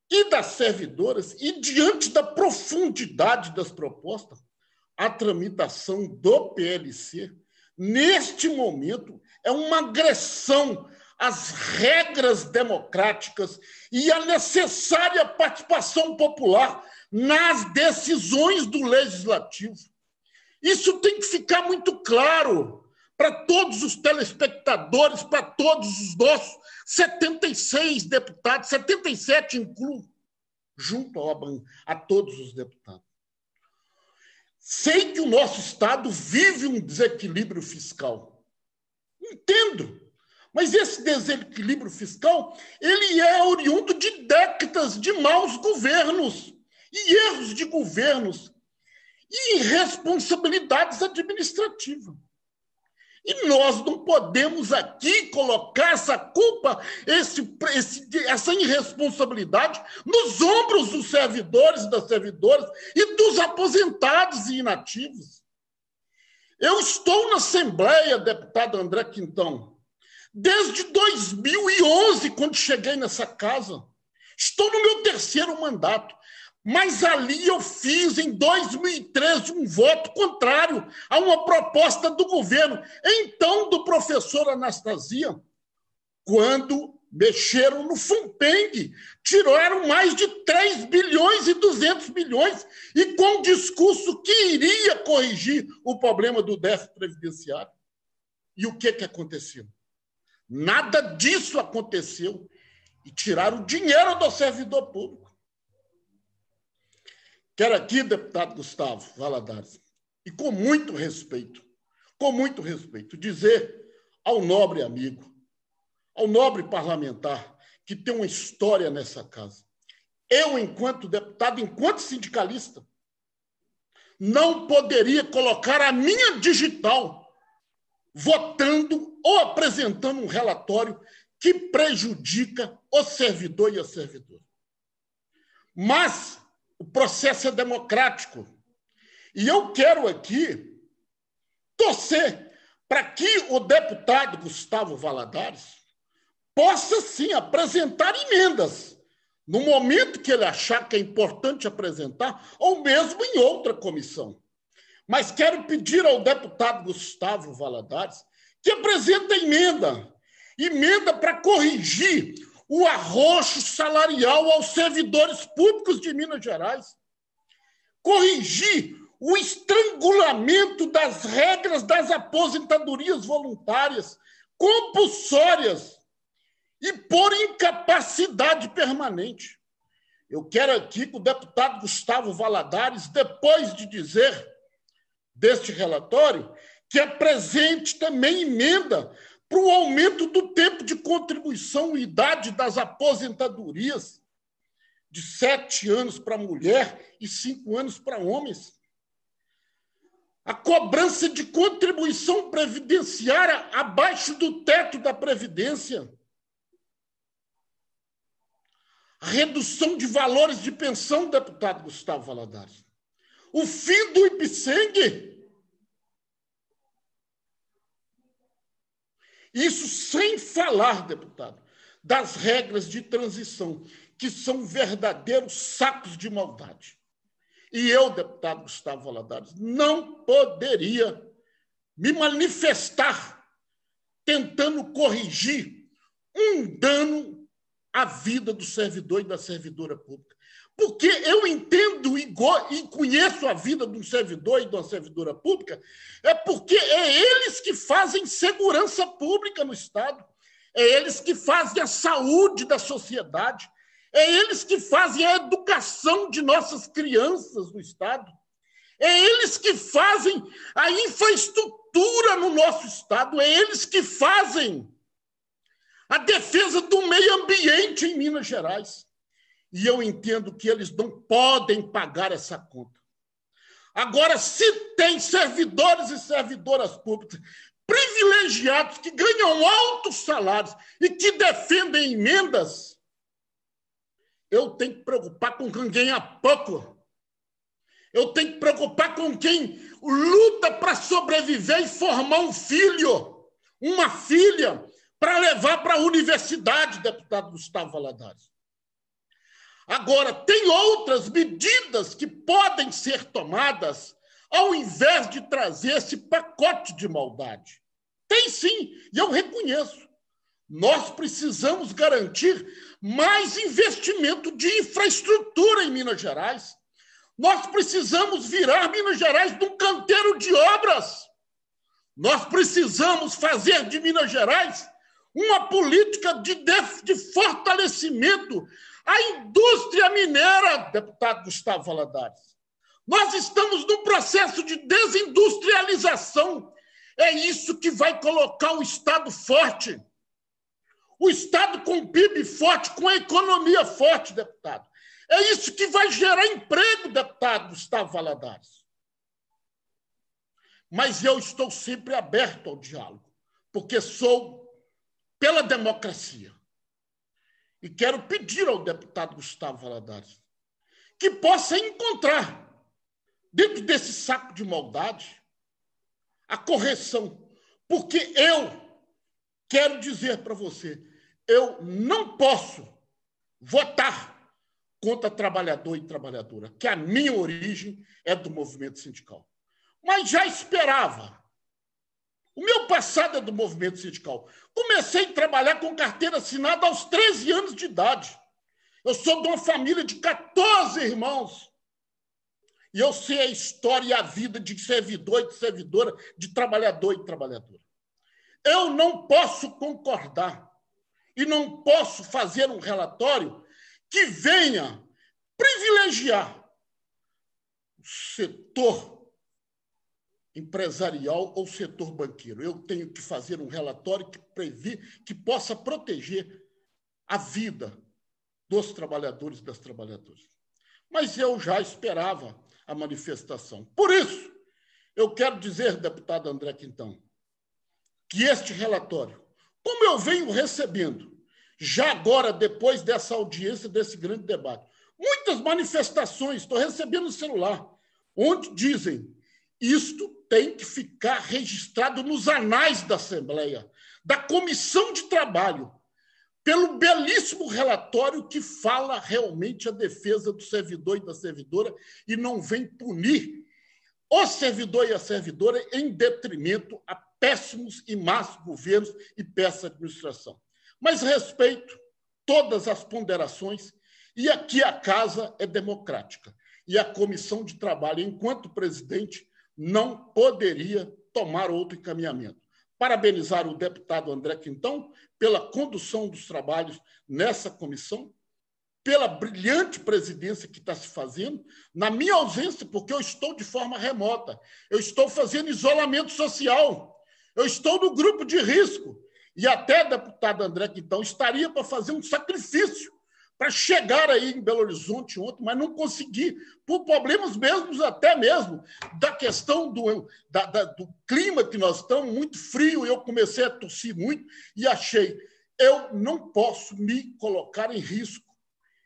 S3: e das servidoras, e diante da profundidade das propostas, a tramitação do PLC, neste momento, é uma agressão às regras democráticas e à necessária participação popular nas decisões do legislativo. Isso tem que ficar muito claro para todos os telespectadores, para todos os nossos 76 deputados, 77 incluo, junto ao, a todos os deputados. Sei que o nosso Estado vive um desequilíbrio fiscal. Entendo. Mas esse desequilíbrio fiscal, ele é oriundo de décadas de maus governos e erros de governos e irresponsabilidades administrativas. E nós não podemos aqui colocar essa culpa, esse, esse, essa irresponsabilidade nos ombros dos servidores e das servidoras e dos aposentados e inativos. Eu estou na Assembleia, deputado André Quintão, desde 2011, quando cheguei nessa casa. Estou no meu terceiro mandato. Mas ali eu fiz, em 2013, um voto contrário a uma proposta do governo, então do professor Anastasia, quando mexeram no FUNPENG, tiraram mais de 3 bilhões e 200 milhões, e com um discurso que iria corrigir o problema do déficit previdenciário. E o que, que aconteceu? Nada disso aconteceu. E tiraram o dinheiro do servidor público. Quero aqui, deputado Gustavo Valadares, e com muito respeito, com muito respeito, dizer ao nobre amigo ao nobre parlamentar que tem uma história nessa casa. Eu, enquanto deputado, enquanto sindicalista, não poderia colocar a minha digital votando ou apresentando um relatório que prejudica o servidor e a servidora. Mas o processo é democrático. E eu quero aqui torcer para que o deputado Gustavo Valadares possa sim apresentar emendas no momento que ele achar que é importante apresentar, ou mesmo em outra comissão. Mas quero pedir ao deputado Gustavo Valadares que apresente emenda, emenda para corrigir o arroxo salarial aos servidores públicos de Minas Gerais, corrigir o estrangulamento das regras das aposentadorias voluntárias compulsórias e por incapacidade permanente. Eu quero aqui que o deputado Gustavo Valadares, depois de dizer deste relatório, que apresente também emenda para o aumento do tempo de contribuição e idade das aposentadorias, de sete anos para mulher e cinco anos para homens. A cobrança de contribuição previdenciária abaixo do teto da Previdência redução de valores de pensão, deputado Gustavo Valadares. O fim do IPSENG. Isso sem falar, deputado, das regras de transição, que são verdadeiros sacos de maldade. E eu, deputado Gustavo Valadares, não poderia me manifestar tentando corrigir um dano a vida do servidor e da servidora pública. Porque eu entendo e, conheço a vida de um servidor e de uma servidora pública, é porque é eles que fazem segurança pública no Estado, é eles que fazem a saúde da sociedade, é eles que fazem a educação de nossas crianças no Estado, é eles que fazem a infraestrutura no nosso Estado, é eles que fazem a defesa do meio ambiente em Minas Gerais. E eu entendo que eles não podem pagar essa conta. Agora, se tem servidores e servidoras públicas privilegiados que ganham altos salários e que defendem emendas, eu tenho que preocupar com quem ganha é pouco. Eu tenho que preocupar com quem luta para sobreviver e formar um filho, uma filha, para levar para a universidade, deputado Gustavo Valadares. Agora, tem outras medidas que podem ser tomadas ao invés de trazer esse pacote de maldade. Tem sim, e eu reconheço. Nós precisamos garantir mais investimento de infraestrutura em Minas Gerais. Nós precisamos virar Minas Gerais de um canteiro de obras. Nós precisamos fazer de Minas Gerais uma política de, de fortalecimento à indústria mineira, deputado Gustavo Valadares. Nós estamos num processo de desindustrialização. É isso que vai colocar o Estado forte. O Estado com PIB forte, com a economia forte, deputado. É isso que vai gerar emprego, deputado Gustavo Valadares. Mas eu estou sempre aberto ao diálogo, porque sou pela democracia. E quero pedir ao deputado Gustavo Valadares que possa encontrar, dentro desse saco de maldade, a correção. Porque eu quero dizer para você, eu não posso votar contra trabalhador e trabalhadora, que a minha origem é do movimento sindical. Mas já esperava o meu passado é do movimento sindical. Comecei a trabalhar com carteira assinada aos 13 anos de idade. Eu sou de uma família de 14 irmãos. E eu sei a história e a vida de servidor e de servidora, de trabalhador e trabalhadora. Eu não posso concordar e não posso fazer um relatório que venha privilegiar o setor empresarial ou setor banqueiro. Eu tenho que fazer um relatório que previ, que possa proteger a vida dos trabalhadores e das trabalhadoras. Mas eu já esperava a manifestação. Por isso, eu quero dizer, deputado André Quintão, que este relatório, como eu venho recebendo, já agora, depois dessa audiência, desse grande debate, muitas manifestações, estou recebendo no celular, onde dizem isto tem que ficar registrado nos anais da Assembleia, da Comissão de Trabalho, pelo belíssimo relatório que fala realmente a defesa do servidor e da servidora e não vem punir o servidor e a servidora em detrimento a péssimos e más governos e péssima administração. Mas respeito todas as ponderações e aqui a casa é democrática. E a comissão de trabalho, enquanto presidente, não poderia tomar outro encaminhamento. Parabenizar o deputado André Quintão pela condução dos trabalhos nessa comissão, pela brilhante presidência que está se fazendo, na minha ausência, porque eu estou de forma remota, eu estou fazendo isolamento social, eu estou no grupo de risco. E até, deputado André Quintão, estaria para fazer um sacrifício para chegar aí em Belo Horizonte ontem, mas não consegui, por problemas mesmos, até mesmo da questão do, da, da, do clima que nós estamos, muito frio, eu comecei a tossir muito e achei, eu não posso me colocar em risco.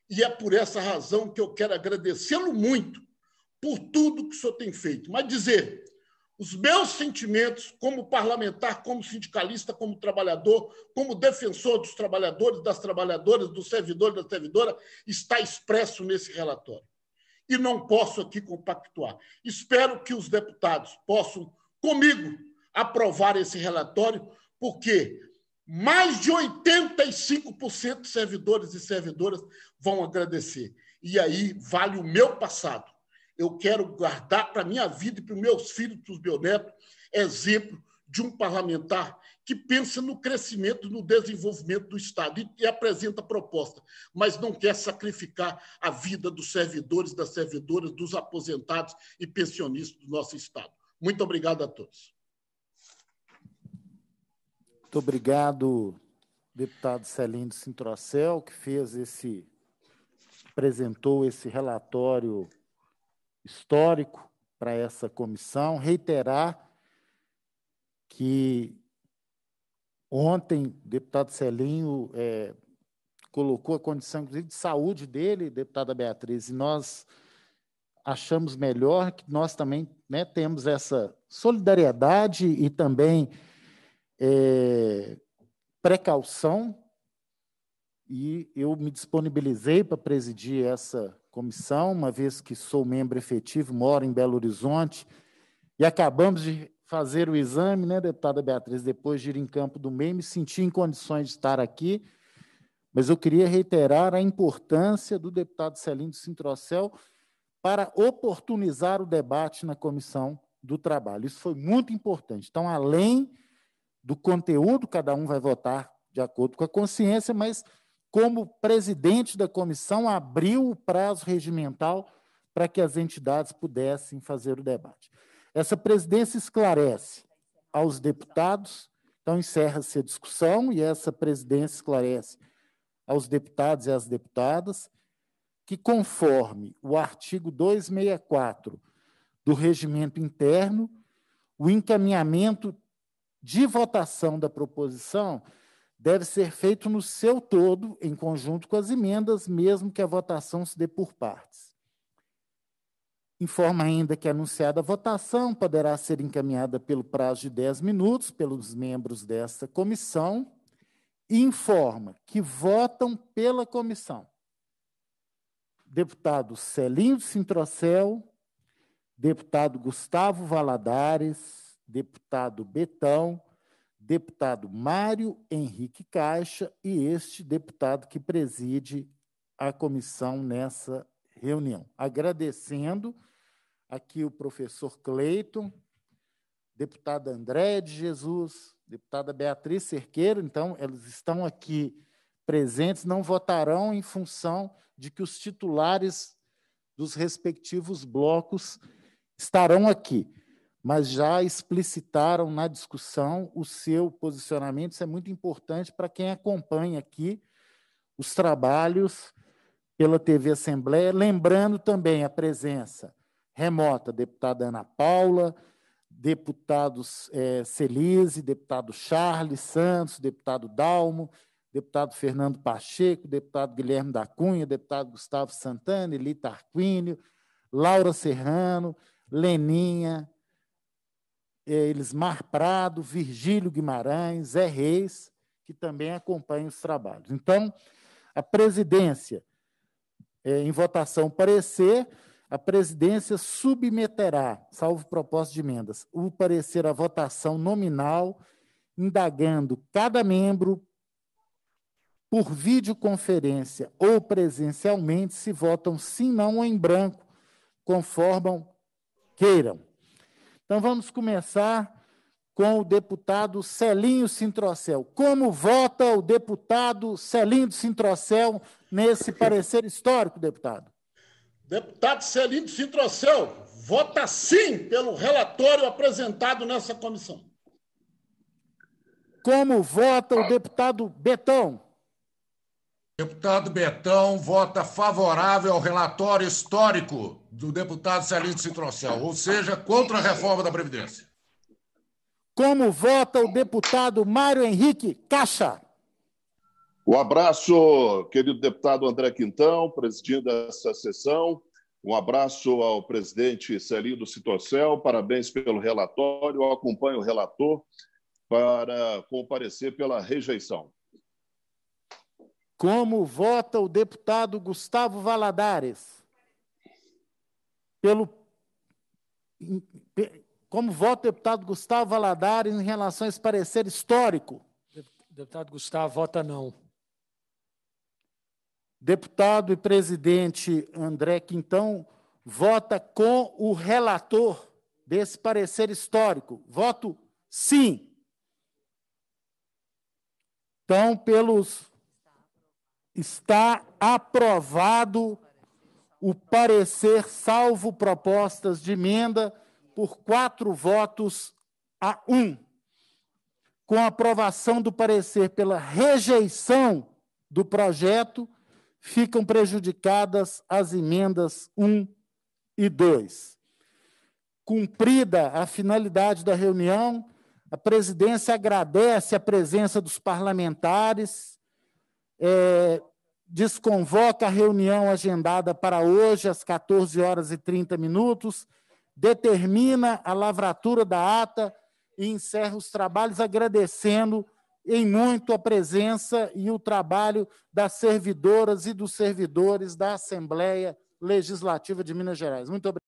S3: E é por essa razão que eu quero agradecê-lo muito por tudo que o senhor tem feito. Mas dizer os meus sentimentos como parlamentar, como sindicalista, como trabalhador, como defensor dos trabalhadores, das trabalhadoras, dos servidores, da servidora, está expresso nesse relatório. E não posso aqui compactuar. Espero que os deputados possam, comigo, aprovar esse relatório, porque mais de 85% de servidores e servidoras vão agradecer. E aí vale o meu passado eu quero guardar para a minha vida e para os meus filhos, para os meus netos, exemplo de um parlamentar que pensa no crescimento, no desenvolvimento do Estado e, e, apresenta proposta, mas não quer sacrificar a vida dos servidores, das servidoras, dos aposentados e pensionistas do nosso Estado. Muito obrigado a todos.
S2: Muito obrigado, deputado Celindo Sintrocel, que fez esse apresentou esse relatório histórico para essa comissão, reiterar que ontem o deputado Celinho é, colocou a condição, inclusive, de saúde dele, deputada Beatriz, e nós achamos melhor que nós também né, temos essa solidariedade e também é, precaução e eu me disponibilizei para presidir essa comissão, uma vez que sou membro efetivo, moro em Belo Horizonte, e acabamos de fazer o exame, né, deputada Beatriz, depois de ir em campo do meio, me senti em condições de estar aqui, mas eu queria reiterar a importância do deputado Celinho de Sintrocel para oportunizar o debate na comissão do trabalho. Isso foi muito importante. Então, além do conteúdo, cada um vai votar de acordo com a consciência, mas como presidente da comissão, abriu o prazo regimental para que as entidades pudessem fazer o debate. Essa presidência esclarece aos deputados, então encerra-se a discussão e essa presidência esclarece aos deputados e às deputadas que, conforme o artigo 264 do regimento interno, o encaminhamento de votação da proposição deve ser feito no seu todo, em conjunto com as emendas, mesmo que a votação se dê por partes. Informa ainda que anunciada a votação poderá ser encaminhada pelo prazo de 10 minutos pelos membros desta comissão e informa que votam pela comissão. Deputado Celinho Sintrocel, deputado Gustavo Valadares, deputado Betão, deputado Mário Henrique Caixa e este deputado que preside a comissão nessa reunião. Agradecendo aqui o professor Cleiton, deputada Andréa de Jesus, deputada Beatriz Cerqueiro, então, eles estão aqui presentes, não votarão em função de que os titulares dos respectivos blocos estarão aqui mas já explicitaram na discussão o seu posicionamento. Isso é muito importante para quem acompanha aqui os trabalhos pela TV Assembleia. Lembrando também a presença remota, deputada Ana Paula, deputados é, Celise, deputado Charles Santos, deputado Dalmo, deputado Fernando Pacheco, deputado Guilherme da Cunha, deputado Gustavo Santana, Eli Tarquínio, Laura Serrano, Leninha, é Elismar Prado, Virgílio Guimarães, Zé Reis, que também acompanham os trabalhos. Então, a presidência, é, em votação parecer, a presidência submeterá, salvo proposta de emendas, o parecer à votação nominal, indagando cada membro por videoconferência ou presencialmente se votam sim, não ou em branco, conformam queiram. Então vamos começar com o deputado Celinho Sintrocel. Como vota o deputado Celinho Sintrocel nesse parecer histórico, deputado?
S3: Deputado Celinho Sintrocel, vota sim pelo relatório apresentado nessa comissão.
S2: Como vota o deputado Betão?
S7: Deputado Betão vota favorável ao relatório histórico do deputado Celino Citrocel, ou seja, contra a reforma da Previdência.
S2: Como vota o deputado Mário Henrique Caixa?
S3: Um abraço, querido deputado André Quintão, presidindo essa sessão. Um abraço ao presidente Celino Citrocel, parabéns pelo relatório. Eu acompanho o relator para comparecer pela rejeição.
S2: Como vota o deputado Gustavo Valadares? pelo como voto deputado Gustavo Valadares em relação a esse parecer histórico. Deputado Gustavo, vota não. Deputado e presidente André Quintão vota com o relator desse parecer histórico. Voto sim. Então, pelos está aprovado o parecer salvo propostas de emenda por quatro votos a um, com aprovação do parecer pela rejeição do projeto, ficam prejudicadas as emendas 1 e 2. Cumprida a finalidade da reunião, a presidência agradece a presença dos parlamentares, é, desconvoca a reunião agendada para hoje, às 14 horas e 30 minutos, determina a lavratura da ata e encerra os trabalhos agradecendo em muito a presença e o trabalho das servidoras e dos servidores da Assembleia Legislativa de Minas Gerais. Muito obrigado.